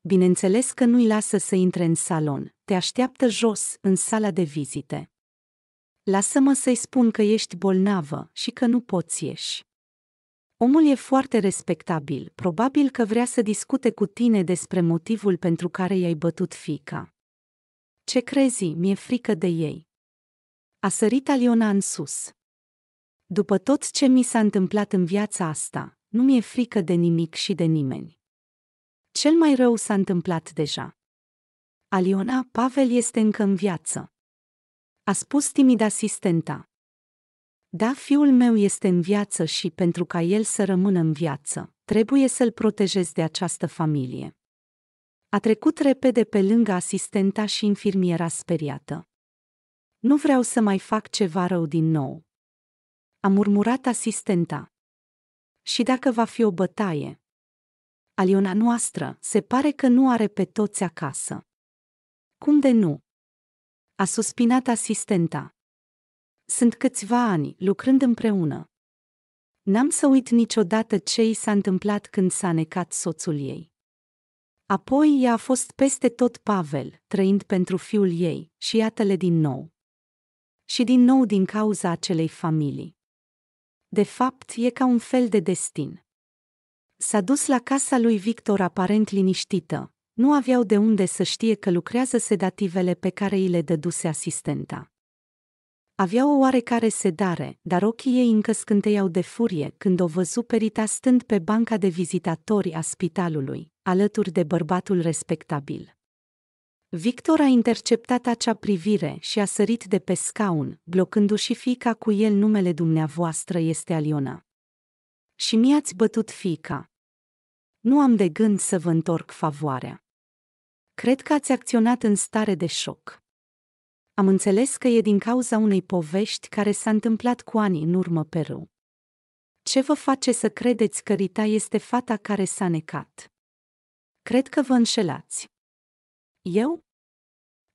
Bineînțeles că nu-i lasă să intre în salon, te așteaptă jos, în sala de vizite. Lasă-mă să-i spun că ești bolnavă și că nu poți ieși. Omul e foarte respectabil, probabil că vrea să discute cu tine despre motivul pentru care i-ai bătut fica. Ce crezi, mi-e frică de ei. A sărit Aliona în sus. După tot ce mi s-a întâmplat în viața asta, nu mi-e frică de nimic și de nimeni. Cel mai rău s-a întâmplat deja. Aliona Pavel este încă în viață. A spus timid asistenta. Da, fiul meu este în viață și pentru ca el să rămână în viață, trebuie să-l protejez de această familie. A trecut repede pe lângă asistenta și infirmiera speriată. Nu vreau să mai fac ceva rău din nou. A murmurat asistenta. Și dacă va fi o bătaie, Aliona noastră, se pare că nu are pe toți acasă. Cum de nu? A suspinat asistenta. Sunt câțiva ani lucrând împreună. N-am să uit niciodată ce i s-a întâmplat când s-a necat soțul ei. Apoi ea a fost peste tot Pavel, trăind pentru fiul ei, și iată-le din nou. Și din nou din cauza acelei familii. De fapt, e ca un fel de destin. S-a dus la casa lui Victor aparent liniștită. Nu aveau de unde să știe că lucrează sedativele pe care îi le dăduse asistenta. Avea o oarecare sedare, dar ochii ei încă scânteiau de furie când o văzu perita stând pe banca de vizitatori a spitalului, alături de bărbatul respectabil. Victor a interceptat acea privire și a sărit de pe scaun, blocându-și fica cu el numele dumneavoastră este Aliona și mi-ați bătut fica. Nu am de gând să vă întorc favoarea. Cred că ați acționat în stare de șoc. Am înțeles că e din cauza unei povești care s-a întâmplat cu ani în urmă pe râu. Ce vă face să credeți că Rita este fata care s-a necat? Cred că vă înșelați. Eu?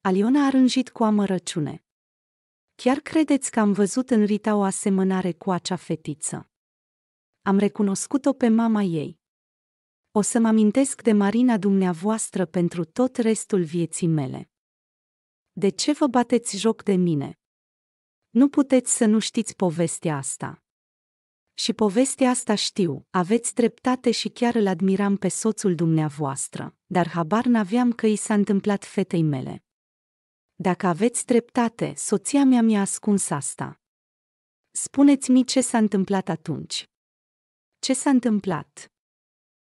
Aliona a rânjit cu amărăciune. Chiar credeți că am văzut în Rita o asemănare cu acea fetiță? am recunoscut-o pe mama ei. O să-mi amintesc de Marina dumneavoastră pentru tot restul vieții mele. De ce vă bateți joc de mine? Nu puteți să nu știți povestea asta. Și povestea asta știu, aveți dreptate și chiar îl admiram pe soțul dumneavoastră, dar habar n-aveam că i s-a întâmplat fetei mele. Dacă aveți dreptate, soția mea mi-a ascuns asta. Spuneți-mi ce s-a întâmplat atunci. Ce s-a întâmplat?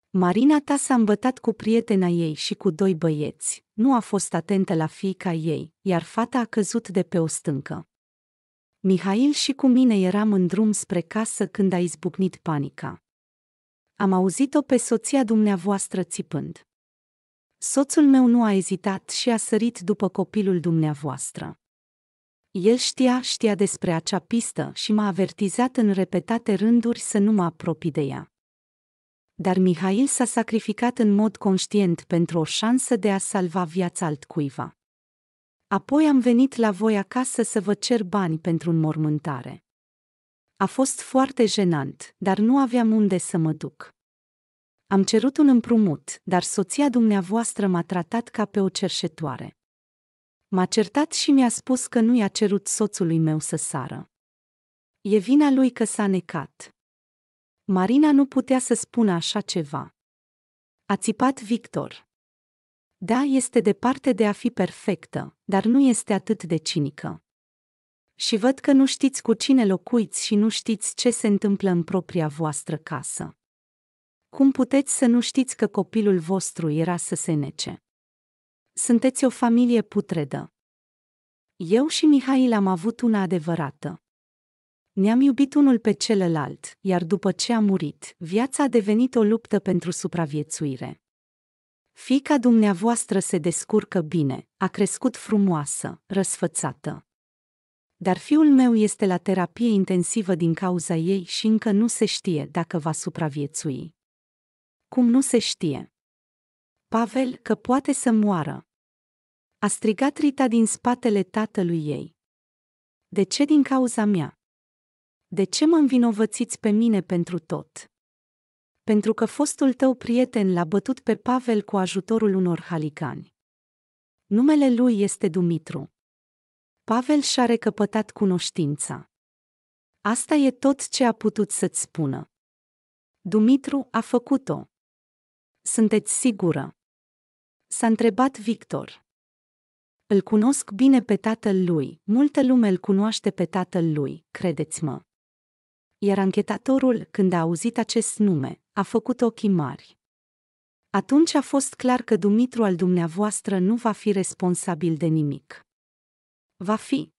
Marina ta s-a îmbătat cu prietena ei și cu doi băieți, nu a fost atentă la fiica ei, iar fata a căzut de pe o stâncă. Mihail și cu mine eram în drum spre casă când a izbucnit panica. Am auzit-o pe soția dumneavoastră țipând. Soțul meu nu a ezitat și a sărit după copilul dumneavoastră. El știa, știa despre acea pistă și m-a avertizat în repetate rânduri să nu mă apropii de ea. Dar Mihail s-a sacrificat în mod conștient pentru o șansă de a salva viața altcuiva. Apoi am venit la voi acasă să vă cer bani pentru înmormântare. A fost foarte jenant, dar nu aveam unde să mă duc. Am cerut un împrumut, dar soția dumneavoastră m-a tratat ca pe o cerșetoare. M-a certat și mi-a spus că nu i-a cerut soțului meu să sară. E vina lui că s-a necat. Marina nu putea să spună așa ceva. A țipat Victor. Da, este departe de a fi perfectă, dar nu este atât de cinică. Și văd că nu știți cu cine locuiți și nu știți ce se întâmplă în propria voastră casă. Cum puteți să nu știți că copilul vostru era să se nece? Sunteți o familie putredă. Eu și Mihail am avut una adevărată. Ne-am iubit unul pe celălalt, iar după ce a murit, viața a devenit o luptă pentru supraviețuire. Fica dumneavoastră se descurcă bine, a crescut frumoasă, răsfățată. Dar fiul meu este la terapie intensivă din cauza ei și încă nu se știe dacă va supraviețui. Cum nu se știe? Pavel că poate să moară. A strigat Rita din spatele tatălui ei. De ce din cauza mea? De ce mă învinovățiți pe mine pentru tot? Pentru că fostul tău prieten l-a bătut pe Pavel cu ajutorul unor halicani. Numele lui este Dumitru. Pavel și-a recăpătat cunoștința. Asta e tot ce a putut să-ți spună. Dumitru a făcut-o. Sunteți sigură? S-a întrebat Victor. Îl cunosc bine pe tatăl lui, multă lume îl cunoaște pe tatăl lui, credeți-mă. Iar anchetatorul, când a auzit acest nume, a făcut ochii mari. Atunci a fost clar că Dumitru al dumneavoastră nu va fi responsabil de nimic. Va fi.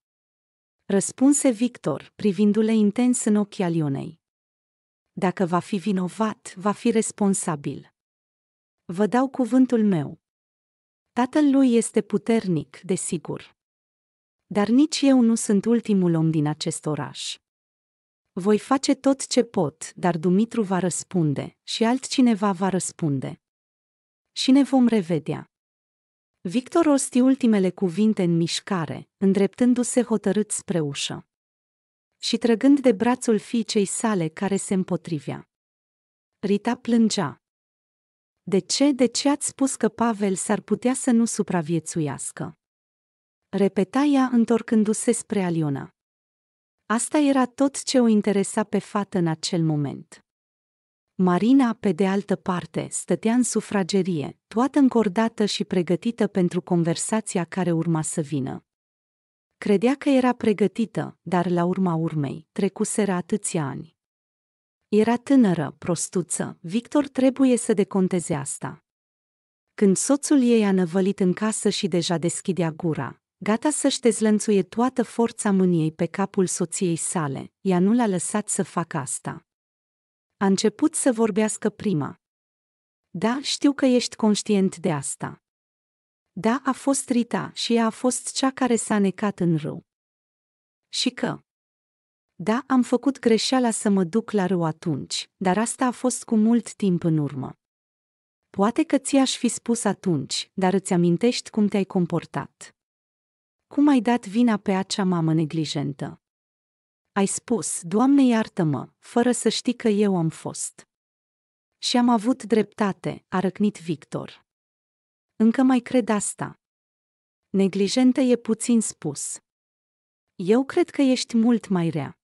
Răspunse Victor, privindu-le intens în ochii Alionei. Dacă va fi vinovat, va fi responsabil. Vă dau cuvântul meu. Tatăl lui este puternic, desigur. Dar nici eu nu sunt ultimul om din acest oraș. Voi face tot ce pot, dar Dumitru va răspunde și altcineva va răspunde. Și ne vom revedea. Victor rosti ultimele cuvinte în mișcare, îndreptându-se hotărât spre ușă. Și trăgând de brațul fiicei sale care se împotrivea. Rita plângea. De ce, de ce ați spus că Pavel s-ar putea să nu supraviețuiască? Repeta ea întorcându-se spre Aliona. Asta era tot ce o interesa pe fată în acel moment. Marina, pe de altă parte, stătea în sufragerie, toată încordată și pregătită pentru conversația care urma să vină. Credea că era pregătită, dar la urma urmei trecuseră atâția ani. Era tânără, prostuță, Victor trebuie să deconteze asta. Când soțul ei a năvălit în casă și deja deschidea gura, gata să-și dezlănțuie toată forța mâniei pe capul soției sale, ea nu l-a lăsat să facă asta. A început să vorbească prima. Da, știu că ești conștient de asta. Da, a fost Rita și ea a fost cea care s-a necat în râu. Și că, da, am făcut greșeala să mă duc la râu atunci, dar asta a fost cu mult timp în urmă. Poate că ți-aș fi spus atunci, dar îți amintești cum te-ai comportat. Cum ai dat vina pe acea mamă neglijentă? Ai spus, Doamne iartă-mă, fără să știi că eu am fost. Și am avut dreptate, a răcnit Victor. Încă mai cred asta. Neglijentă e puțin spus. Eu cred că ești mult mai rea.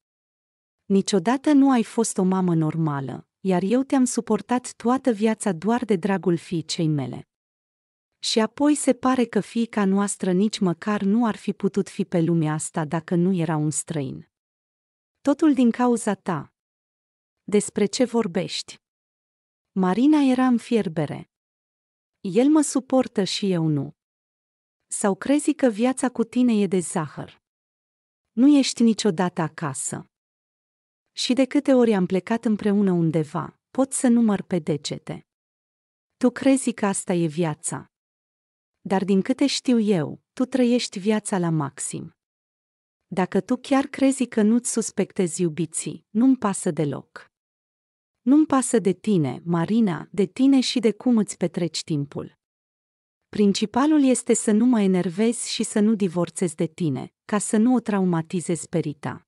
Niciodată nu ai fost o mamă normală, iar eu te-am suportat toată viața doar de dragul fiicei mele. Și apoi se pare că fiica noastră nici măcar nu ar fi putut fi pe lumea asta dacă nu era un străin. Totul din cauza ta. Despre ce vorbești? Marina era în fierbere. El mă suportă și eu nu. Sau crezi că viața cu tine e de zahăr? Nu ești niciodată acasă și de câte ori am plecat împreună undeva, pot să număr pe degete. Tu crezi că asta e viața. Dar din câte știu eu, tu trăiești viața la maxim. Dacă tu chiar crezi că nu-ți suspectezi iubiții, nu-mi pasă deloc. Nu-mi pasă de tine, Marina, de tine și de cum îți petreci timpul. Principalul este să nu mă enervezi și să nu divorțezi de tine, ca să nu o traumatizezi perita.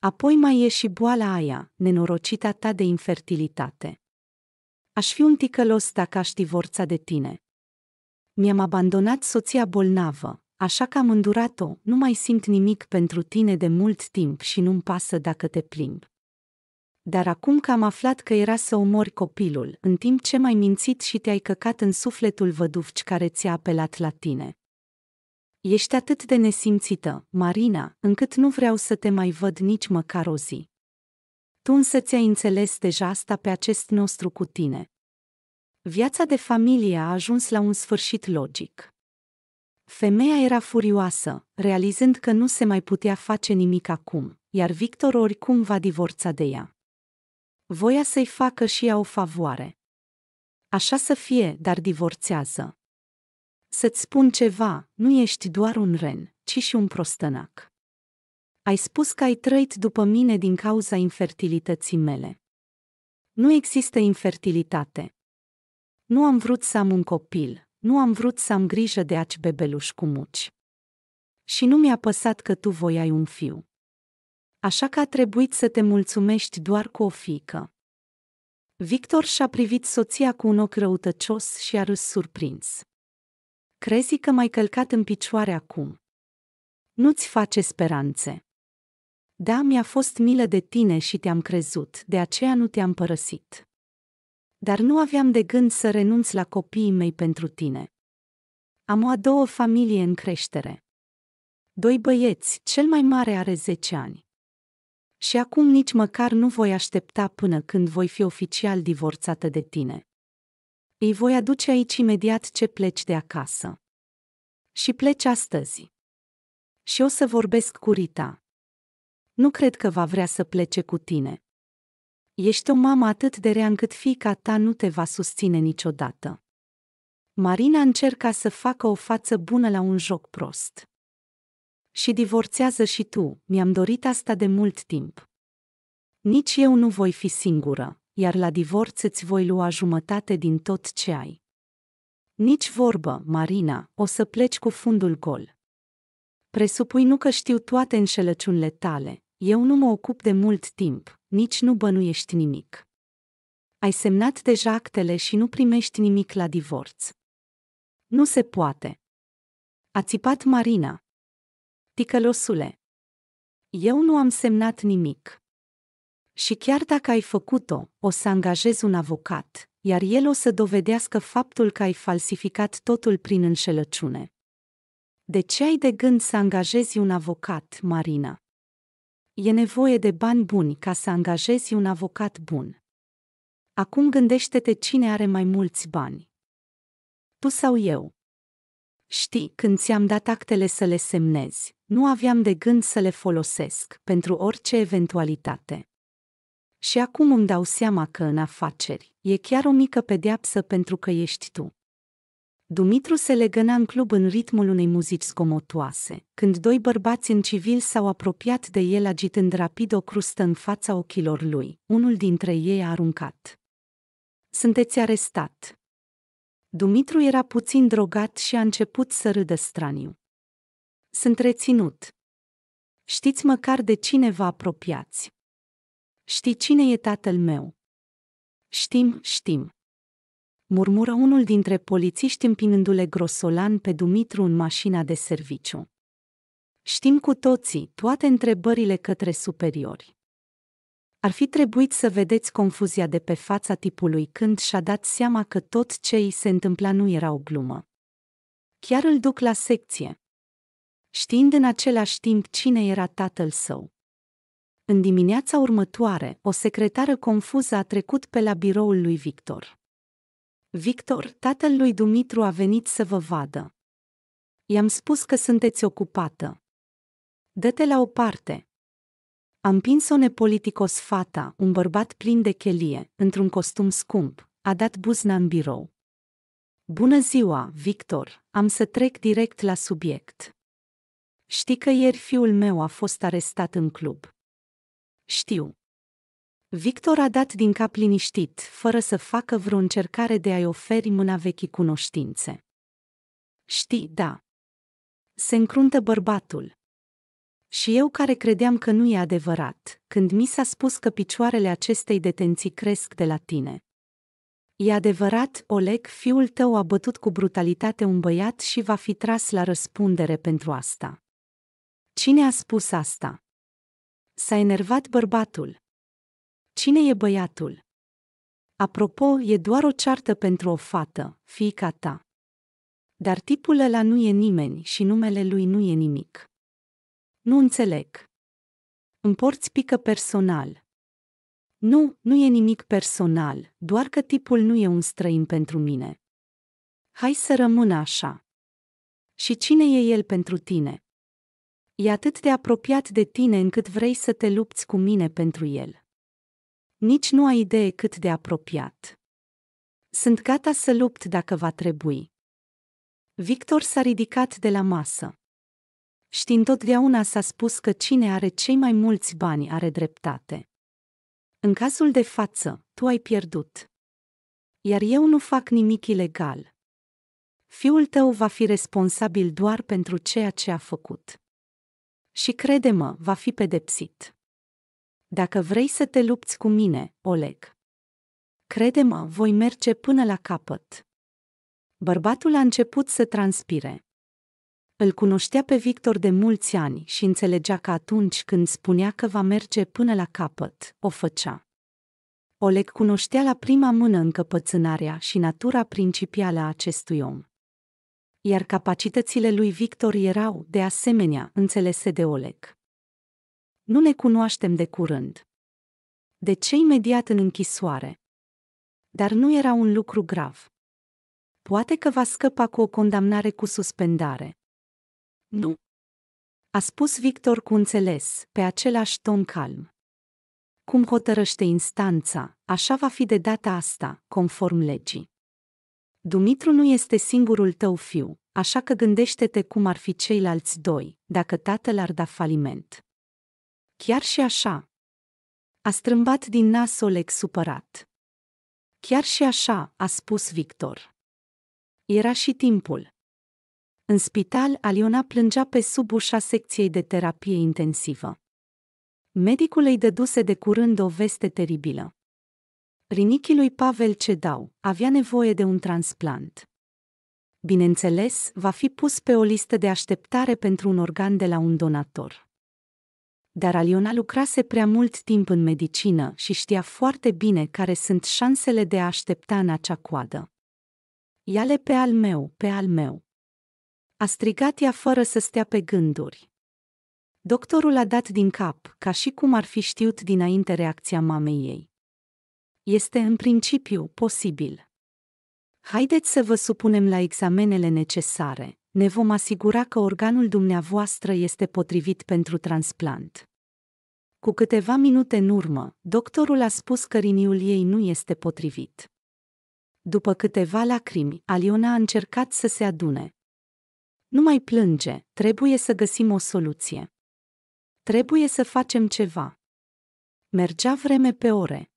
Apoi mai e și boala aia, nenorocita ta de infertilitate. Aș fi un ticălos dacă aș divorța de tine. Mi-am abandonat soția bolnavă, așa că am îndurat-o, nu mai simt nimic pentru tine de mult timp și nu-mi pasă dacă te plimb. Dar acum că am aflat că era să omori copilul, în timp ce mai mințit și te-ai căcat în sufletul văduvci care ți-a apelat la tine, Ești atât de nesimțită, Marina, încât nu vreau să te mai văd nici măcar o zi. Tu însă ți-ai înțeles deja asta pe acest nostru cu tine. Viața de familie a ajuns la un sfârșit logic. Femeia era furioasă, realizând că nu se mai putea face nimic acum, iar Victor oricum va divorța de ea. Voia să-i facă și ea o favoare. Așa să fie, dar divorțează. Să-ți spun ceva, nu ești doar un ren, ci și un prostănac. Ai spus că ai trăit după mine din cauza infertilității mele. Nu există infertilitate. Nu am vrut să am un copil, nu am vrut să am grijă de aci bebeluș cu muci. Și nu mi-a păsat că tu voiai un fiu. Așa că a trebuit să te mulțumești doar cu o fică. Victor și-a privit soția cu un ochi răutăcios și a râs surprins. Crezi că m-ai călcat în picioare acum. Nu-ți face speranțe. Da, mi-a fost milă de tine și te-am crezut, de aceea nu te-am părăsit. Dar nu aveam de gând să renunț la copiii mei pentru tine. Am o a doua familie în creștere. Doi băieți, cel mai mare are 10 ani. Și acum nici măcar nu voi aștepta până când voi fi oficial divorțată de tine. Îi voi aduce aici imediat ce pleci de acasă. Și pleci astăzi. Și o să vorbesc cu Rita. Nu cred că va vrea să plece cu tine. Ești o mamă atât de rea încât fiica ta nu te va susține niciodată. Marina încerca să facă o față bună la un joc prost. Și divorțează și tu, mi-am dorit asta de mult timp. Nici eu nu voi fi singură iar la divorț îți voi lua jumătate din tot ce ai. Nici vorbă, Marina, o să pleci cu fundul gol. Presupui nu că știu toate înșelăciunile tale, eu nu mă ocup de mult timp, nici nu bănuiești nimic. Ai semnat deja actele și nu primești nimic la divorț. Nu se poate. A țipat Marina. Ticălosule. Eu nu am semnat nimic. Și chiar dacă ai făcut-o, o să angajezi un avocat, iar el o să dovedească faptul că ai falsificat totul prin înșelăciune. De ce ai de gând să angajezi un avocat, Marina? E nevoie de bani buni ca să angajezi un avocat bun. Acum gândește-te cine are mai mulți bani. Tu sau eu? Știi, când ți-am dat actele să le semnezi, nu aveam de gând să le folosesc pentru orice eventualitate. Și acum îmi dau seama că în afaceri e chiar o mică pedeapsă pentru că ești tu. Dumitru se legăna în club în ritmul unei muzici scomotoase, când doi bărbați în civil s-au apropiat de el agitând rapid o crustă în fața ochilor lui. Unul dintre ei a aruncat. Sunteți arestat. Dumitru era puțin drogat și a început să râdă straniu. Sunt reținut. Știți măcar de cine vă apropiați. Știi cine e tatăl meu? Știm, știm. Murmură unul dintre polițiști împinându-le grosolan pe Dumitru în mașina de serviciu. Știm cu toții toate întrebările către superiori. Ar fi trebuit să vedeți confuzia de pe fața tipului când și-a dat seama că tot ce îi se întâmpla nu era o glumă. Chiar îl duc la secție. Știind în același timp cine era tatăl său. În dimineața următoare, o secretară confuză a trecut pe la biroul lui Victor. Victor, tatăl lui Dumitru a venit să vă vadă. I-am spus că sunteți ocupată. Dă-te la o parte. Am pins o nepoliticos fata, un bărbat plin de chelie, într-un costum scump, a dat buzna în birou. Bună ziua, Victor, am să trec direct la subiect. Știi că ieri fiul meu a fost arestat în club. Știu. Victor a dat din cap liniștit, fără să facă vreo încercare de a-i oferi mâna vechii cunoștințe. Știi, da. Se încruntă bărbatul. Și eu care credeam că nu e adevărat, când mi s-a spus că picioarele acestei detenții cresc de la tine. E adevărat, Oleg, fiul tău a bătut cu brutalitate un băiat și va fi tras la răspundere pentru asta. Cine a spus asta? S-a enervat bărbatul. Cine e băiatul? Apropo, e doar o ceartă pentru o fată, fiica ta. Dar tipul ăla nu e nimeni și numele lui nu e nimic. Nu înțeleg. Împorți pică personal. Nu, nu e nimic personal, doar că tipul nu e un străin pentru mine. Hai să rămână așa. Și cine e el pentru tine? e atât de apropiat de tine încât vrei să te lupți cu mine pentru el. Nici nu ai idee cât de apropiat. Sunt gata să lupt dacă va trebui. Victor s-a ridicat de la masă. Știind totdeauna s-a spus că cine are cei mai mulți bani are dreptate. În cazul de față, tu ai pierdut. Iar eu nu fac nimic ilegal. Fiul tău va fi responsabil doar pentru ceea ce a făcut și crede-mă, va fi pedepsit. Dacă vrei să te lupți cu mine, Oleg. Crede-mă, voi merge până la capăt. Bărbatul a început să transpire. Îl cunoștea pe Victor de mulți ani și înțelegea că atunci când spunea că va merge până la capăt, o făcea. Oleg cunoștea la prima mână încăpățânarea și natura principială a acestui om iar capacitățile lui Victor erau, de asemenea, înțelese de Oleg. Nu ne cunoaștem de curând. De ce imediat în închisoare? Dar nu era un lucru grav. Poate că va scăpa cu o condamnare cu suspendare. Nu. A spus Victor cu înțeles, pe același ton calm. Cum hotărăște instanța, așa va fi de data asta, conform legii. Dumitru nu este singurul tău fiu, așa că gândește-te cum ar fi ceilalți doi, dacă tatăl ar da faliment. Chiar și așa. A strâmbat din nas Oleg supărat. Chiar și așa, a spus Victor. Era și timpul. În spital, Aliona plângea pe sub ușa secției de terapie intensivă. Medicul îi dăduse de curând o veste teribilă rinichii lui Pavel Cedau avea nevoie de un transplant. Bineînțeles, va fi pus pe o listă de așteptare pentru un organ de la un donator. Dar Aliona lucrase prea mult timp în medicină și știa foarte bine care sunt șansele de a aștepta în acea coadă. Ia-le pe al meu, pe al meu. A strigat ea fără să stea pe gânduri. Doctorul a dat din cap, ca și cum ar fi știut dinainte reacția mamei ei este în principiu posibil. Haideți să vă supunem la examenele necesare, ne vom asigura că organul dumneavoastră este potrivit pentru transplant. Cu câteva minute în urmă, doctorul a spus că riniul ei nu este potrivit. După câteva lacrimi, Aliona a încercat să se adune. Nu mai plânge, trebuie să găsim o soluție. Trebuie să facem ceva. Mergea vreme pe ore,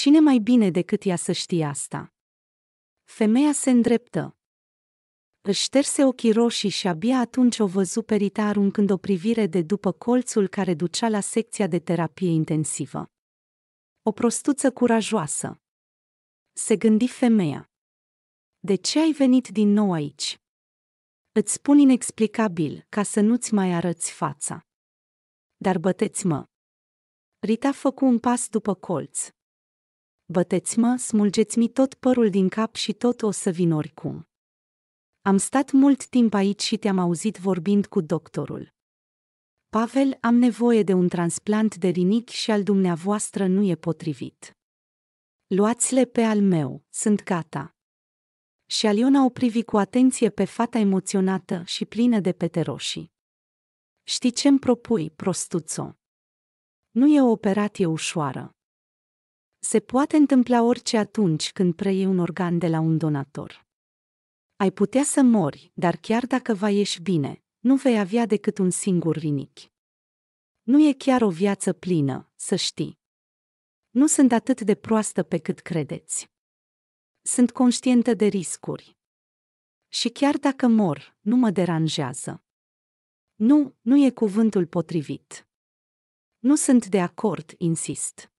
Cine mai bine decât ea să știe asta? Femeia se îndreptă. Își șterse ochii roșii și abia atunci o văzu pe Rita aruncând o privire de după colțul care ducea la secția de terapie intensivă. O prostuță curajoasă. Se gândi femeia. De ce ai venit din nou aici? Îți spun inexplicabil, ca să nu-ți mai arăți fața. Dar băteți-mă. Rita făcu un pas după colț, băteți-mă, smulgeți-mi tot părul din cap și tot o să vin oricum. Am stat mult timp aici și te-am auzit vorbind cu doctorul. Pavel, am nevoie de un transplant de rinichi și al dumneavoastră nu e potrivit. Luați-le pe al meu, sunt gata. Și Aliona o privi cu atenție pe fata emoționată și plină de pete roșii. Știi ce-mi propui, prostuțo? Nu e o operație ușoară. Se poate întâmpla orice atunci când preiei un organ de la un donator. Ai putea să mori, dar chiar dacă va ieși bine, nu vei avea decât un singur rinichi. Nu e chiar o viață plină, să știi. Nu sunt atât de proastă pe cât credeți. Sunt conștientă de riscuri. Și chiar dacă mor, nu mă deranjează. Nu, nu e cuvântul potrivit. Nu sunt de acord, insist.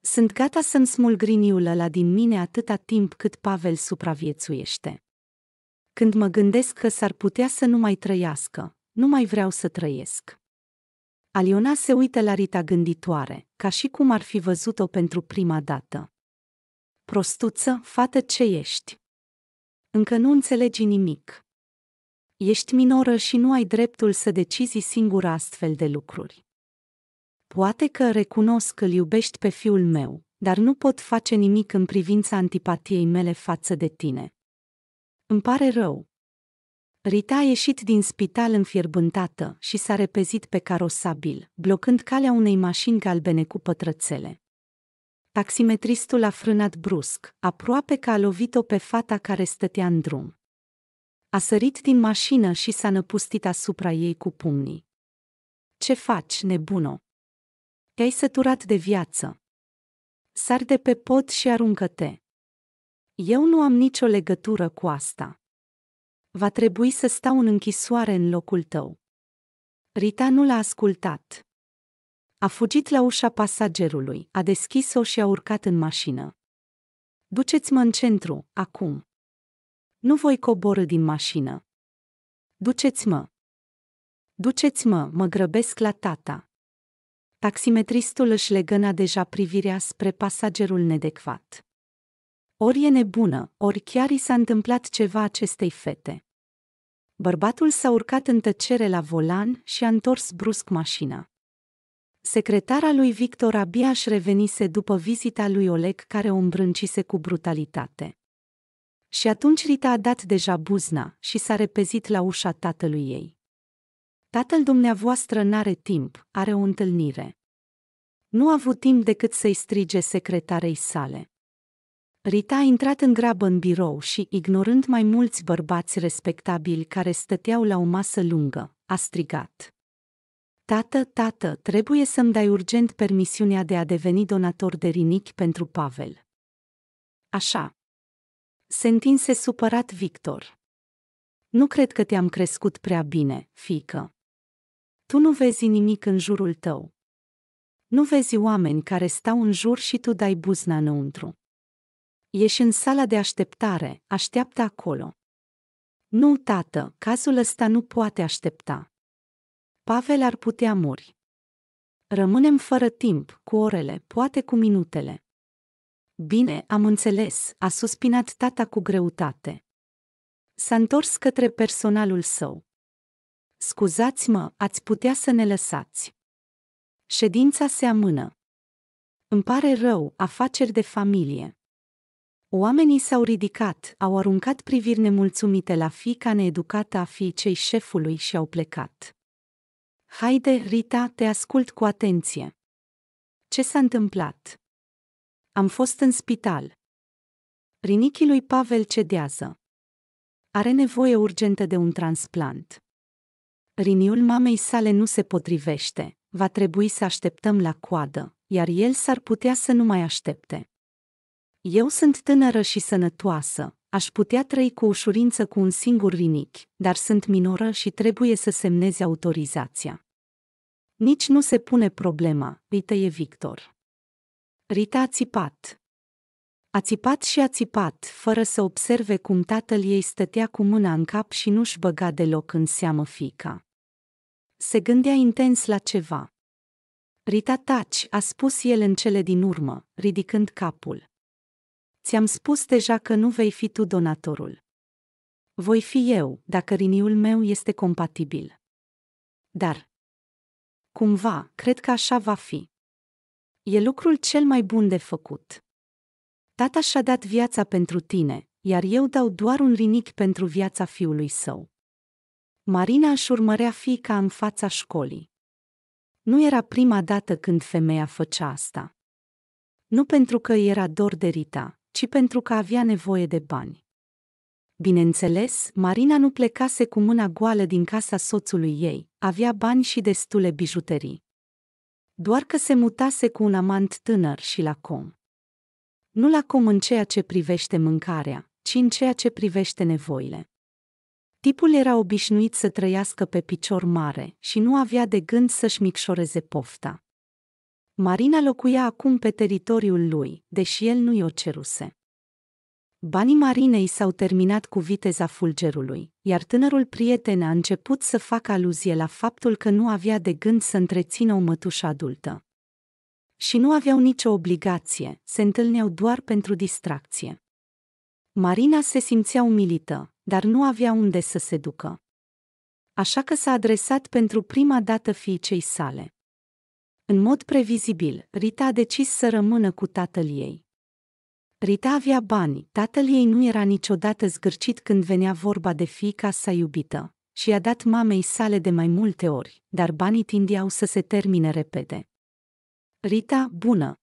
Sunt gata să-mi smulg griniul ăla din mine atâta timp cât Pavel supraviețuiește. Când mă gândesc că s-ar putea să nu mai trăiască, nu mai vreau să trăiesc. Aliona se uită la Rita gânditoare, ca și cum ar fi văzut-o pentru prima dată. Prostuță, fată ce ești? Încă nu înțelegi nimic. Ești minoră și nu ai dreptul să decizi singură astfel de lucruri. Poate că recunosc că îl iubești pe fiul meu, dar nu pot face nimic în privința antipatiei mele față de tine. Îmi pare rău. Rita a ieșit din spital înfierbântată și s-a repezit pe carosabil, blocând calea unei mașini galbene cu pătrățele. Taximetristul a frânat brusc, aproape că a lovit-o pe fata care stătea în drum. A sărit din mașină și s-a năpustit asupra ei cu pumnii. Ce faci, nebuno?" Te-ai săturat de viață. Sar de pe pod și aruncă-te. Eu nu am nicio legătură cu asta. Va trebui să stau în închisoare în locul tău. Rita nu l-a ascultat. A fugit la ușa pasagerului, a deschis-o și a urcat în mașină. Duceți-mă în centru, acum. Nu voi coboră din mașină. Duceți-mă. Duceți-mă, mă grăbesc la tata. Taximetristul își legăna deja privirea spre pasagerul nedecvat. Ori e nebună, ori chiar i s-a întâmplat ceva acestei fete. Bărbatul s-a urcat în tăcere la volan și a întors brusc mașina. Secretara lui Victor abia își revenise după vizita lui Oleg care o îmbrâncise cu brutalitate. Și atunci Rita a dat deja buzna și s-a repezit la ușa tatălui ei. Tatăl dumneavoastră n-are timp, are o întâlnire. Nu a avut timp decât să-i strige secretarei sale. Rita a intrat în grabă în birou și, ignorând mai mulți bărbați respectabili care stăteau la o masă lungă, a strigat. Tată, tată, trebuie să-mi dai urgent permisiunea de a deveni donator de rinichi pentru Pavel. Așa. Se întinse supărat Victor. Nu cred că te-am crescut prea bine, fică. Tu nu vezi nimic în jurul tău. Nu vezi oameni care stau în jur și tu dai buzna înăuntru. Ești în sala de așteptare, așteaptă acolo. Nu, tată, cazul ăsta nu poate aștepta. Pavel ar putea muri. Rămânem fără timp, cu orele, poate cu minutele. Bine, am înțeles, a suspinat tata cu greutate. S-a întors către personalul său. Scuzați-mă, ați putea să ne lăsați. Ședința se amână. Îmi pare rău, afaceri de familie. Oamenii s-au ridicat, au aruncat priviri nemulțumite la fica needucată a fiicei șefului și au plecat. Haide, Rita, te ascult cu atenție. Ce s-a întâmplat? Am fost în spital. Rinichii lui Pavel cedează. Are nevoie urgentă de un transplant. Riniul mamei sale nu se potrivește, va trebui să așteptăm la coadă, iar el s-ar putea să nu mai aștepte. Eu sunt tânără și sănătoasă, aș putea trăi cu ușurință cu un singur rinichi, dar sunt minoră și trebuie să semneze autorizația. Nici nu se pune problema, uite e Victor. Rita a țipat. A țipat și a țipat, fără să observe cum tatăl ei stătea cu mâna în cap și nu-și băga deloc în seamă fica se gândea intens la ceva. Rita taci, a spus el în cele din urmă, ridicând capul. Ți-am spus deja că nu vei fi tu donatorul. Voi fi eu, dacă riniul meu este compatibil. Dar, cumva, cred că așa va fi. E lucrul cel mai bun de făcut. Tata și-a dat viața pentru tine, iar eu dau doar un rinic pentru viața fiului său. Marina își urmărea fiica în fața școlii. Nu era prima dată când femeia făcea asta. Nu pentru că era dor de Rita, ci pentru că avea nevoie de bani. Bineînțeles, Marina nu plecase cu mâna goală din casa soțului ei, avea bani și destule bijuterii. Doar că se mutase cu un amant tânăr și lacom. Nu lacom în ceea ce privește mâncarea, ci în ceea ce privește nevoile. Tipul era obișnuit să trăiască pe picior mare și nu avea de gând să-și micșoreze pofta. Marina locuia acum pe teritoriul lui, deși el nu i-o ceruse. Banii Marinei s-au terminat cu viteza fulgerului, iar tânărul prieten a început să facă aluzie la faptul că nu avea de gând să întrețină o mătușă adultă. Și nu aveau nicio obligație, se întâlneau doar pentru distracție. Marina se simțea umilită, dar nu avea unde să se ducă. Așa că s-a adresat pentru prima dată fiicei sale. În mod previzibil, Rita a decis să rămână cu tatăl ei. Rita avea bani, tatăl ei nu era niciodată zgârcit când venea vorba de fiica sa iubită și i-a dat mamei sale de mai multe ori, dar banii tindeau să se termine repede. Rita, bună,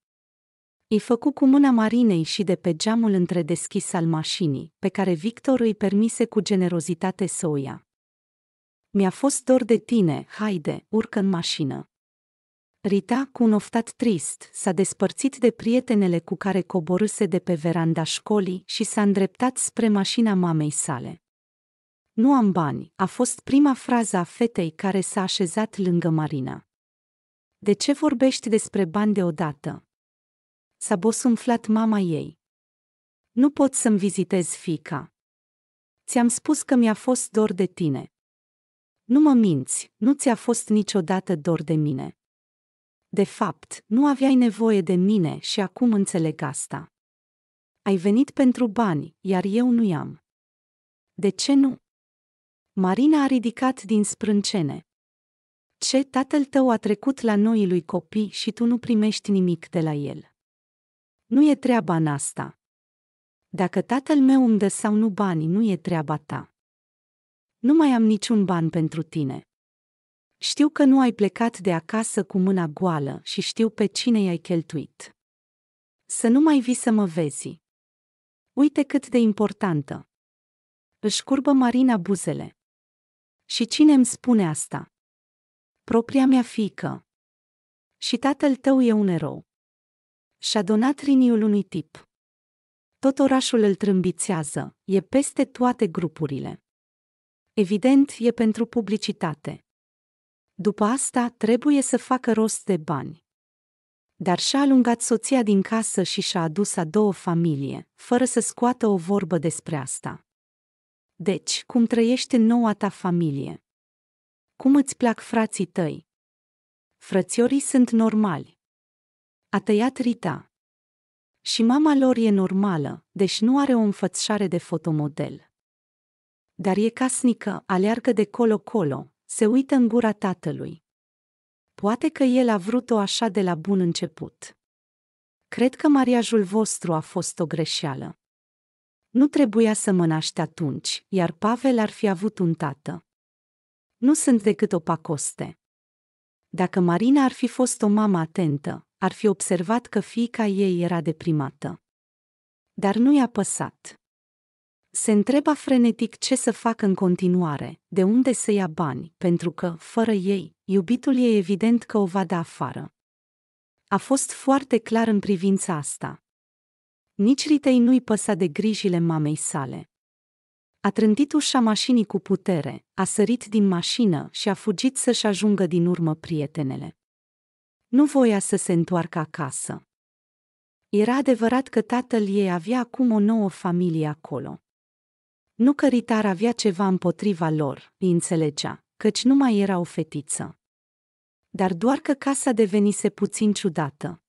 îi făcu cu mâna Marinei și de pe geamul întredeschis al mașinii, pe care Victor îi permise cu generozitate să o ia. Mi-a fost dor de tine, haide, urcă în mașină. Rita, cu un oftat trist, s-a despărțit de prietenele cu care coborâse de pe veranda școlii și s-a îndreptat spre mașina mamei sale. Nu am bani, a fost prima frază a fetei care s-a așezat lângă Marina. De ce vorbești despre bani deodată? s-a bosunflat mama ei. Nu pot să-mi vizitez fica. Ți-am spus că mi-a fost dor de tine. Nu mă minți, nu ți-a fost niciodată dor de mine. De fapt, nu aveai nevoie de mine și acum înțeleg asta. Ai venit pentru bani, iar eu nu i-am. De ce nu? Marina a ridicat din sprâncene. Ce tatăl tău a trecut la noi lui copii și tu nu primești nimic de la el? Nu e treaba în asta. Dacă tatăl meu îmi dă sau nu banii, nu e treaba ta. Nu mai am niciun ban pentru tine. Știu că nu ai plecat de acasă cu mâna goală și știu pe cine i-ai cheltuit. Să nu mai vii să mă vezi. Uite cât de importantă. Își curbă Marina buzele. Și cine îmi spune asta? Propria mea fică. Și tatăl tău e un erou. Și-a donat riniul unui tip. Tot orașul îl trâmbițează, e peste toate grupurile. Evident, e pentru publicitate. După asta, trebuie să facă rost de bani dar și-a alungat soția din casă și și-a adus a două familie, fără să scoată o vorbă despre asta. Deci, cum trăiește noua ta familie? Cum îți plac frații tăi? Frățiorii sunt normali. A tăiat Rita. Și mama lor e normală, deci nu are o înfățișare de fotomodel. Dar e casnică, aleargă de colo-colo, se uită în gura tatălui. Poate că el a vrut-o așa de la bun început. Cred că mariajul vostru a fost o greșeală. Nu trebuia să mă naște atunci, iar Pavel ar fi avut un tată. Nu sunt decât o pacoste. Dacă Marina ar fi fost o mamă atentă, ar fi observat că fiica ei era deprimată. Dar nu i-a păsat. Se întreba frenetic ce să facă în continuare, de unde să ia bani, pentru că, fără ei, iubitul ei evident că o va da afară. A fost foarte clar în privința asta. Nici Ritei nu-i păsa de grijile mamei sale. A trântit ușa mașinii cu putere, a sărit din mașină și a fugit să-și ajungă din urmă prietenele. Nu voia să se întoarcă acasă. Era adevărat că tatăl ei avea acum o nouă familie acolo. Nu că Ritar avea ceva împotriva lor, îi înțelegea, căci nu mai era o fetiță. Dar doar că casa devenise puțin ciudată.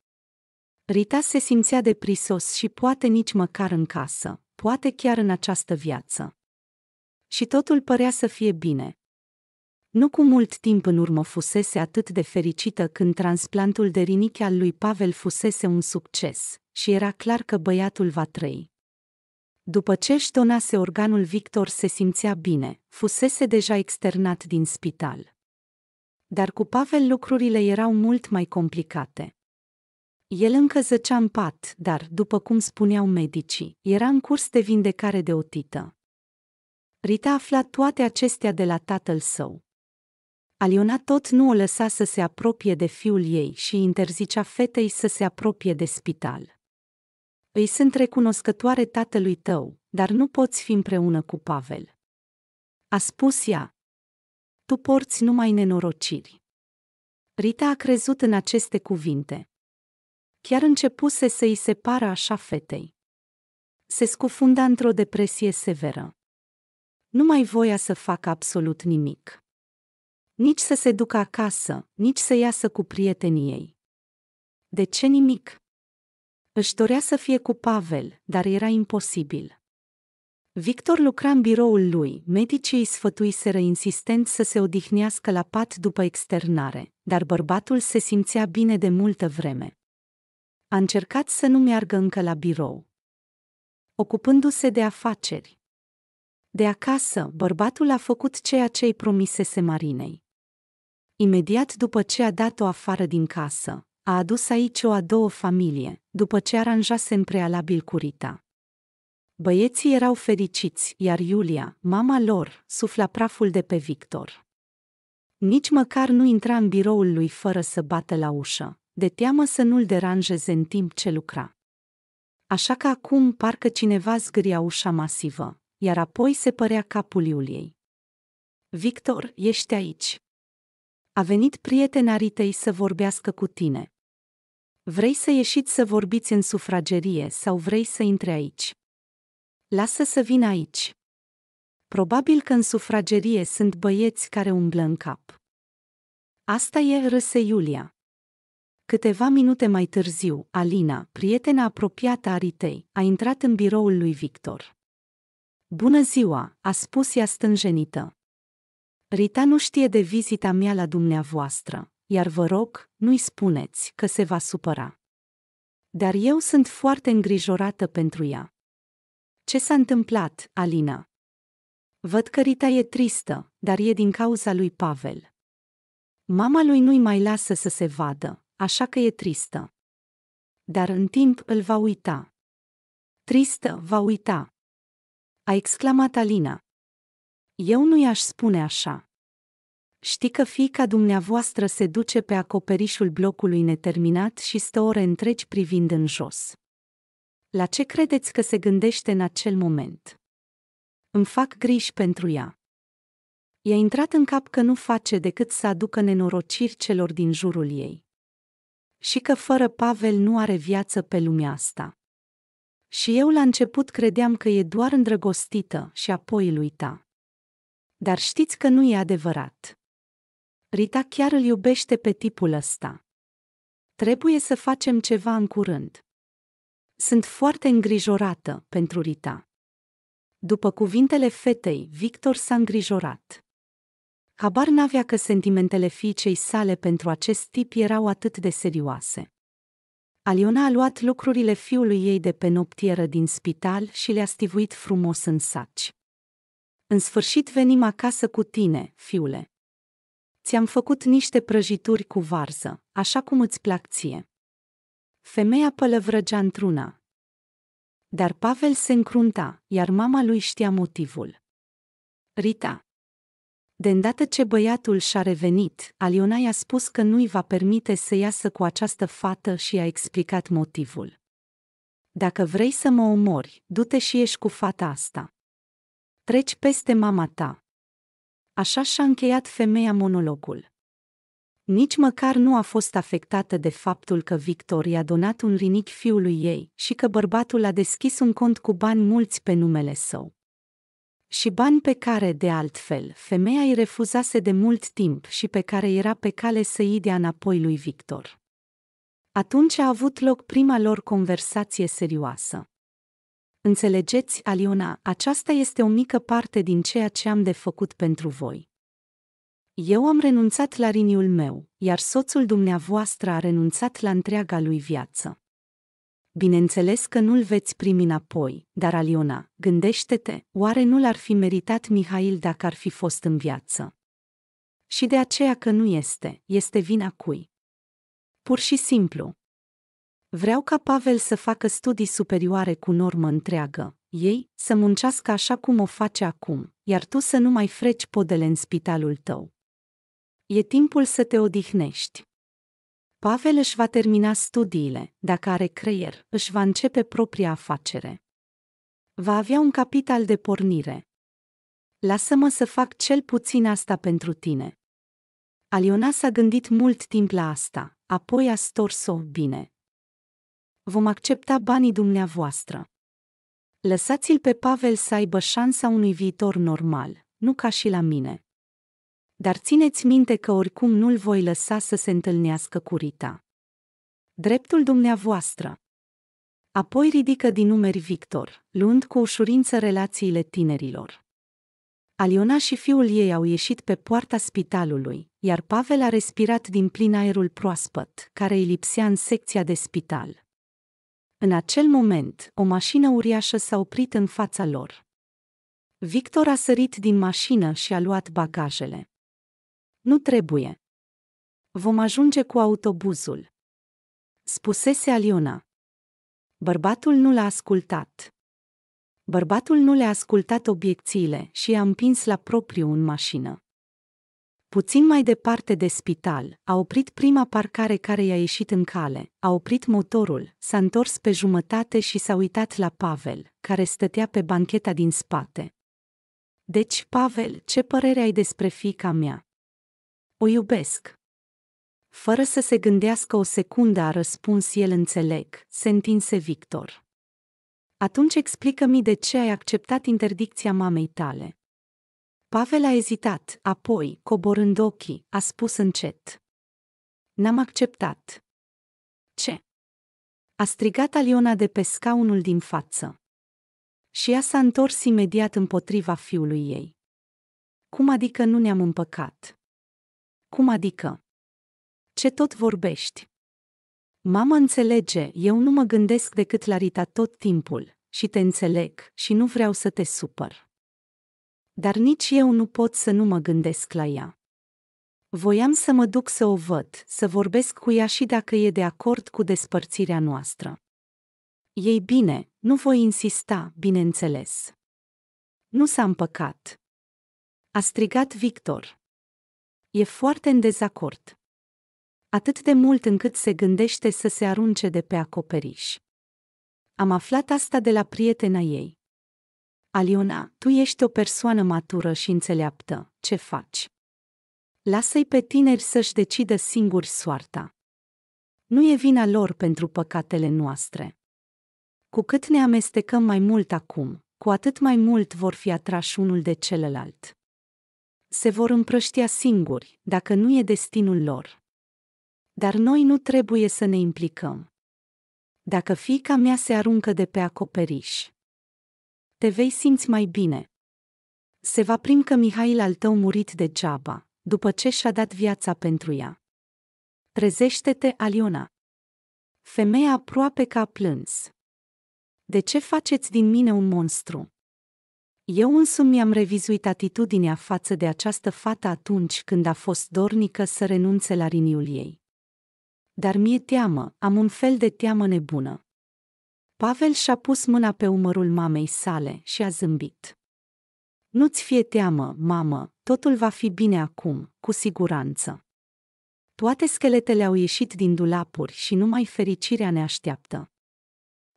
Rita se simțea deprisos și poate nici măcar în casă, poate chiar în această viață. Și totul părea să fie bine, nu cu mult timp în urmă fusese atât de fericită când transplantul de rinichi al lui Pavel fusese un succes și era clar că băiatul va trăi. După ce își donase organul Victor se simțea bine, fusese deja externat din spital. Dar cu Pavel lucrurile erau mult mai complicate. El încă zăcea în pat, dar, după cum spuneau medicii, era în curs de vindecare de otită. Rita afla toate acestea de la tatăl său, Aliona tot nu o lăsa să se apropie de fiul ei și interzicea fetei să se apropie de spital. Îi sunt recunoscătoare tatălui tău, dar nu poți fi împreună cu Pavel. A spus ea. Tu porți numai nenorociri. Rita a crezut în aceste cuvinte. Chiar începuse să îi separă așa fetei. Se scufunda într-o depresie severă. Nu mai voia să facă absolut nimic nici să se ducă acasă, nici să iasă cu prietenii ei. De ce nimic? Își dorea să fie cu Pavel, dar era imposibil. Victor lucra în biroul lui, medicii îi sfătuiseră insistent să se odihnească la pat după externare, dar bărbatul se simțea bine de multă vreme. A încercat să nu meargă încă la birou. Ocupându-se de afaceri. De acasă, bărbatul a făcut ceea ce îi promisese Marinei. Imediat după ce a dat-o afară din casă, a adus aici o a doua familie, după ce aranjase în prealabil curita. Băieții erau fericiți, iar Iulia, mama lor, sufla praful de pe Victor. Nici măcar nu intra în biroul lui fără să bată la ușă, de teamă să nu-l deranjeze în timp ce lucra. Așa că acum parcă cineva zgâria ușa masivă, iar apoi se părea capul Iuliei. Victor, ești aici a venit prietenarii tăi să vorbească cu tine. Vrei să ieșiți să vorbiți în sufragerie sau vrei să intre aici? Lasă să vin aici. Probabil că în sufragerie sunt băieți care umblă în cap. Asta e râse Iulia. Câteva minute mai târziu, Alina, prietena apropiată a Ritei, a intrat în biroul lui Victor. Bună ziua, a spus ea stânjenită. Rita nu știe de vizita mea la dumneavoastră, iar vă rog, nu-i spuneți că se va supăra. Dar eu sunt foarte îngrijorată pentru ea. Ce s-a întâmplat, Alina? Văd că Rita e tristă, dar e din cauza lui Pavel. Mama lui nu-i mai lasă să se vadă, așa că e tristă. Dar în timp îl va uita. Tristă, va uita. A exclamat Alina eu nu i-aș spune așa. Știi că fiica dumneavoastră se duce pe acoperișul blocului neterminat și stă ore întregi privind în jos. La ce credeți că se gândește în acel moment? Îmi fac griji pentru ea. I-a intrat în cap că nu face decât să aducă nenorociri celor din jurul ei. Și că fără Pavel nu are viață pe lumea asta. Și eu la început credeam că e doar îndrăgostită și apoi îl uita. Dar știți că nu e adevărat. Rita chiar îl iubește pe tipul ăsta. Trebuie să facem ceva în curând. Sunt foarte îngrijorată pentru Rita. După cuvintele fetei, Victor s-a îngrijorat. Habar n-avea că sentimentele fiicei sale pentru acest tip erau atât de serioase. Aliona a luat lucrurile fiului ei de pe noptieră din spital și le-a stivuit frumos în saci. În sfârșit venim acasă cu tine, fiule. Ți-am făcut niște prăjituri cu varză, așa cum îți plac ție. Femeia pălăvrăgea într-una. Dar Pavel se încrunta, iar mama lui știa motivul. Rita. De îndată ce băiatul și-a revenit, Aliona i-a spus că nu-i va permite să iasă cu această fată și a explicat motivul. Dacă vrei să mă omori, du-te și ieși cu fata asta. Treci peste mama ta. Așa și-a încheiat femeia monologul. Nici măcar nu a fost afectată de faptul că Victor i-a donat un rinic fiului ei și că bărbatul a deschis un cont cu bani mulți pe numele său. Și bani pe care, de altfel, femeia îi refuzase de mult timp și pe care era pe cale să-i dea înapoi lui Victor. Atunci a avut loc prima lor conversație serioasă. Înțelegeți, Aliona, aceasta este o mică parte din ceea ce am de făcut pentru voi. Eu am renunțat la riniul meu, iar soțul dumneavoastră a renunțat la întreaga lui viață. Bineînțeles că nu-l veți primi înapoi, dar Aliona, gândește-te, oare nu l-ar fi meritat Mihail dacă ar fi fost în viață? Și de aceea că nu este, este vina cui? Pur și simplu, Vreau ca Pavel să facă studii superioare cu normă întreagă, ei să muncească așa cum o face acum, iar tu să nu mai freci podele în spitalul tău. E timpul să te odihnești. Pavel își va termina studiile, dacă are creier, își va începe propria afacere. Va avea un capital de pornire. Lasă-mă să fac cel puțin asta pentru tine. Aliona s-a gândit mult timp la asta, apoi a stors-o bine, vom accepta banii dumneavoastră. Lăsați-l pe Pavel să aibă șansa unui viitor normal, nu ca și la mine. Dar țineți minte că oricum nu-l voi lăsa să se întâlnească cu Rita. Dreptul dumneavoastră. Apoi ridică din numeri Victor, luând cu ușurință relațiile tinerilor. Aliona și fiul ei au ieșit pe poarta spitalului, iar Pavel a respirat din plin aerul proaspăt, care îi lipsea în secția de spital. În acel moment, o mașină uriașă s-a oprit în fața lor. Victor a sărit din mașină și a luat bagajele. Nu trebuie. Vom ajunge cu autobuzul. Spusese Aliona. Bărbatul nu l-a ascultat. Bărbatul nu le-a ascultat obiecțiile și i-a împins la propriu în mașină puțin mai departe de spital, a oprit prima parcare care i-a ieșit în cale, a oprit motorul, s-a întors pe jumătate și s-a uitat la Pavel, care stătea pe bancheta din spate. Deci, Pavel, ce părere ai despre fica mea? O iubesc. Fără să se gândească o secundă a răspuns el înțeleg, se întinse Victor. Atunci explică-mi de ce ai acceptat interdicția mamei tale. Pavel a ezitat, apoi, coborând ochii, a spus încet. N-am acceptat. Ce? A strigat Aliona de pe scaunul din față. Și ea s-a întors imediat împotriva fiului ei. Cum adică nu ne-am împăcat? Cum adică? Ce tot vorbești? Mama înțelege, eu nu mă gândesc decât la Rita tot timpul, și te înțeleg, și nu vreau să te supăr dar nici eu nu pot să nu mă gândesc la ea. Voiam să mă duc să o văd, să vorbesc cu ea și dacă e de acord cu despărțirea noastră. Ei bine, nu voi insista, bineînțeles. Nu s-a împăcat. A strigat Victor. E foarte în dezacord. Atât de mult încât se gândește să se arunce de pe acoperiș. Am aflat asta de la prietena ei. Aliona, tu ești o persoană matură și înțeleaptă, ce faci? Lasă-i pe tineri să-și decidă singuri soarta. Nu e vina lor pentru păcatele noastre. Cu cât ne amestecăm mai mult acum, cu atât mai mult vor fi atrași unul de celălalt. Se vor împrăștia singuri, dacă nu e destinul lor. Dar noi nu trebuie să ne implicăm. Dacă fiica mea se aruncă de pe acoperiș, te vei simți mai bine. Se va prim că Mihail al tău murit degeaba, după ce și-a dat viața pentru ea. Trezește-te, Aliona! Femeia aproape că a plâns. De ce faceți din mine un monstru? Eu însumi mi-am revizuit atitudinea față de această fată atunci când a fost dornică să renunțe la riniul ei. Dar mi-e teamă, am un fel de teamă nebună. Pavel și-a pus mâna pe umărul mamei sale și a zâmbit. Nu-ți fie teamă, mamă, totul va fi bine acum, cu siguranță. Toate scheletele au ieșit din dulapuri și numai fericirea ne așteaptă.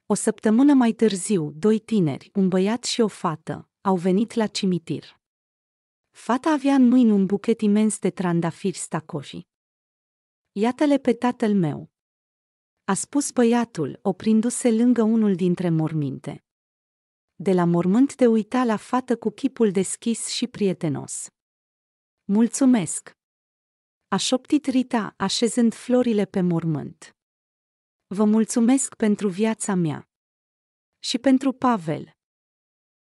O săptămână mai târziu, doi tineri, un băiat și o fată, au venit la cimitir. Fata avea în mâini un buchet imens de trandafiri stacoși. Iată-le pe tatăl meu, a spus băiatul, oprindu-se lângă unul dintre morminte. De la mormânt te uita la fată cu chipul deschis și prietenos. Mulțumesc! A șoptit Rita, așezând florile pe mormânt. Vă mulțumesc pentru viața mea. Și pentru Pavel.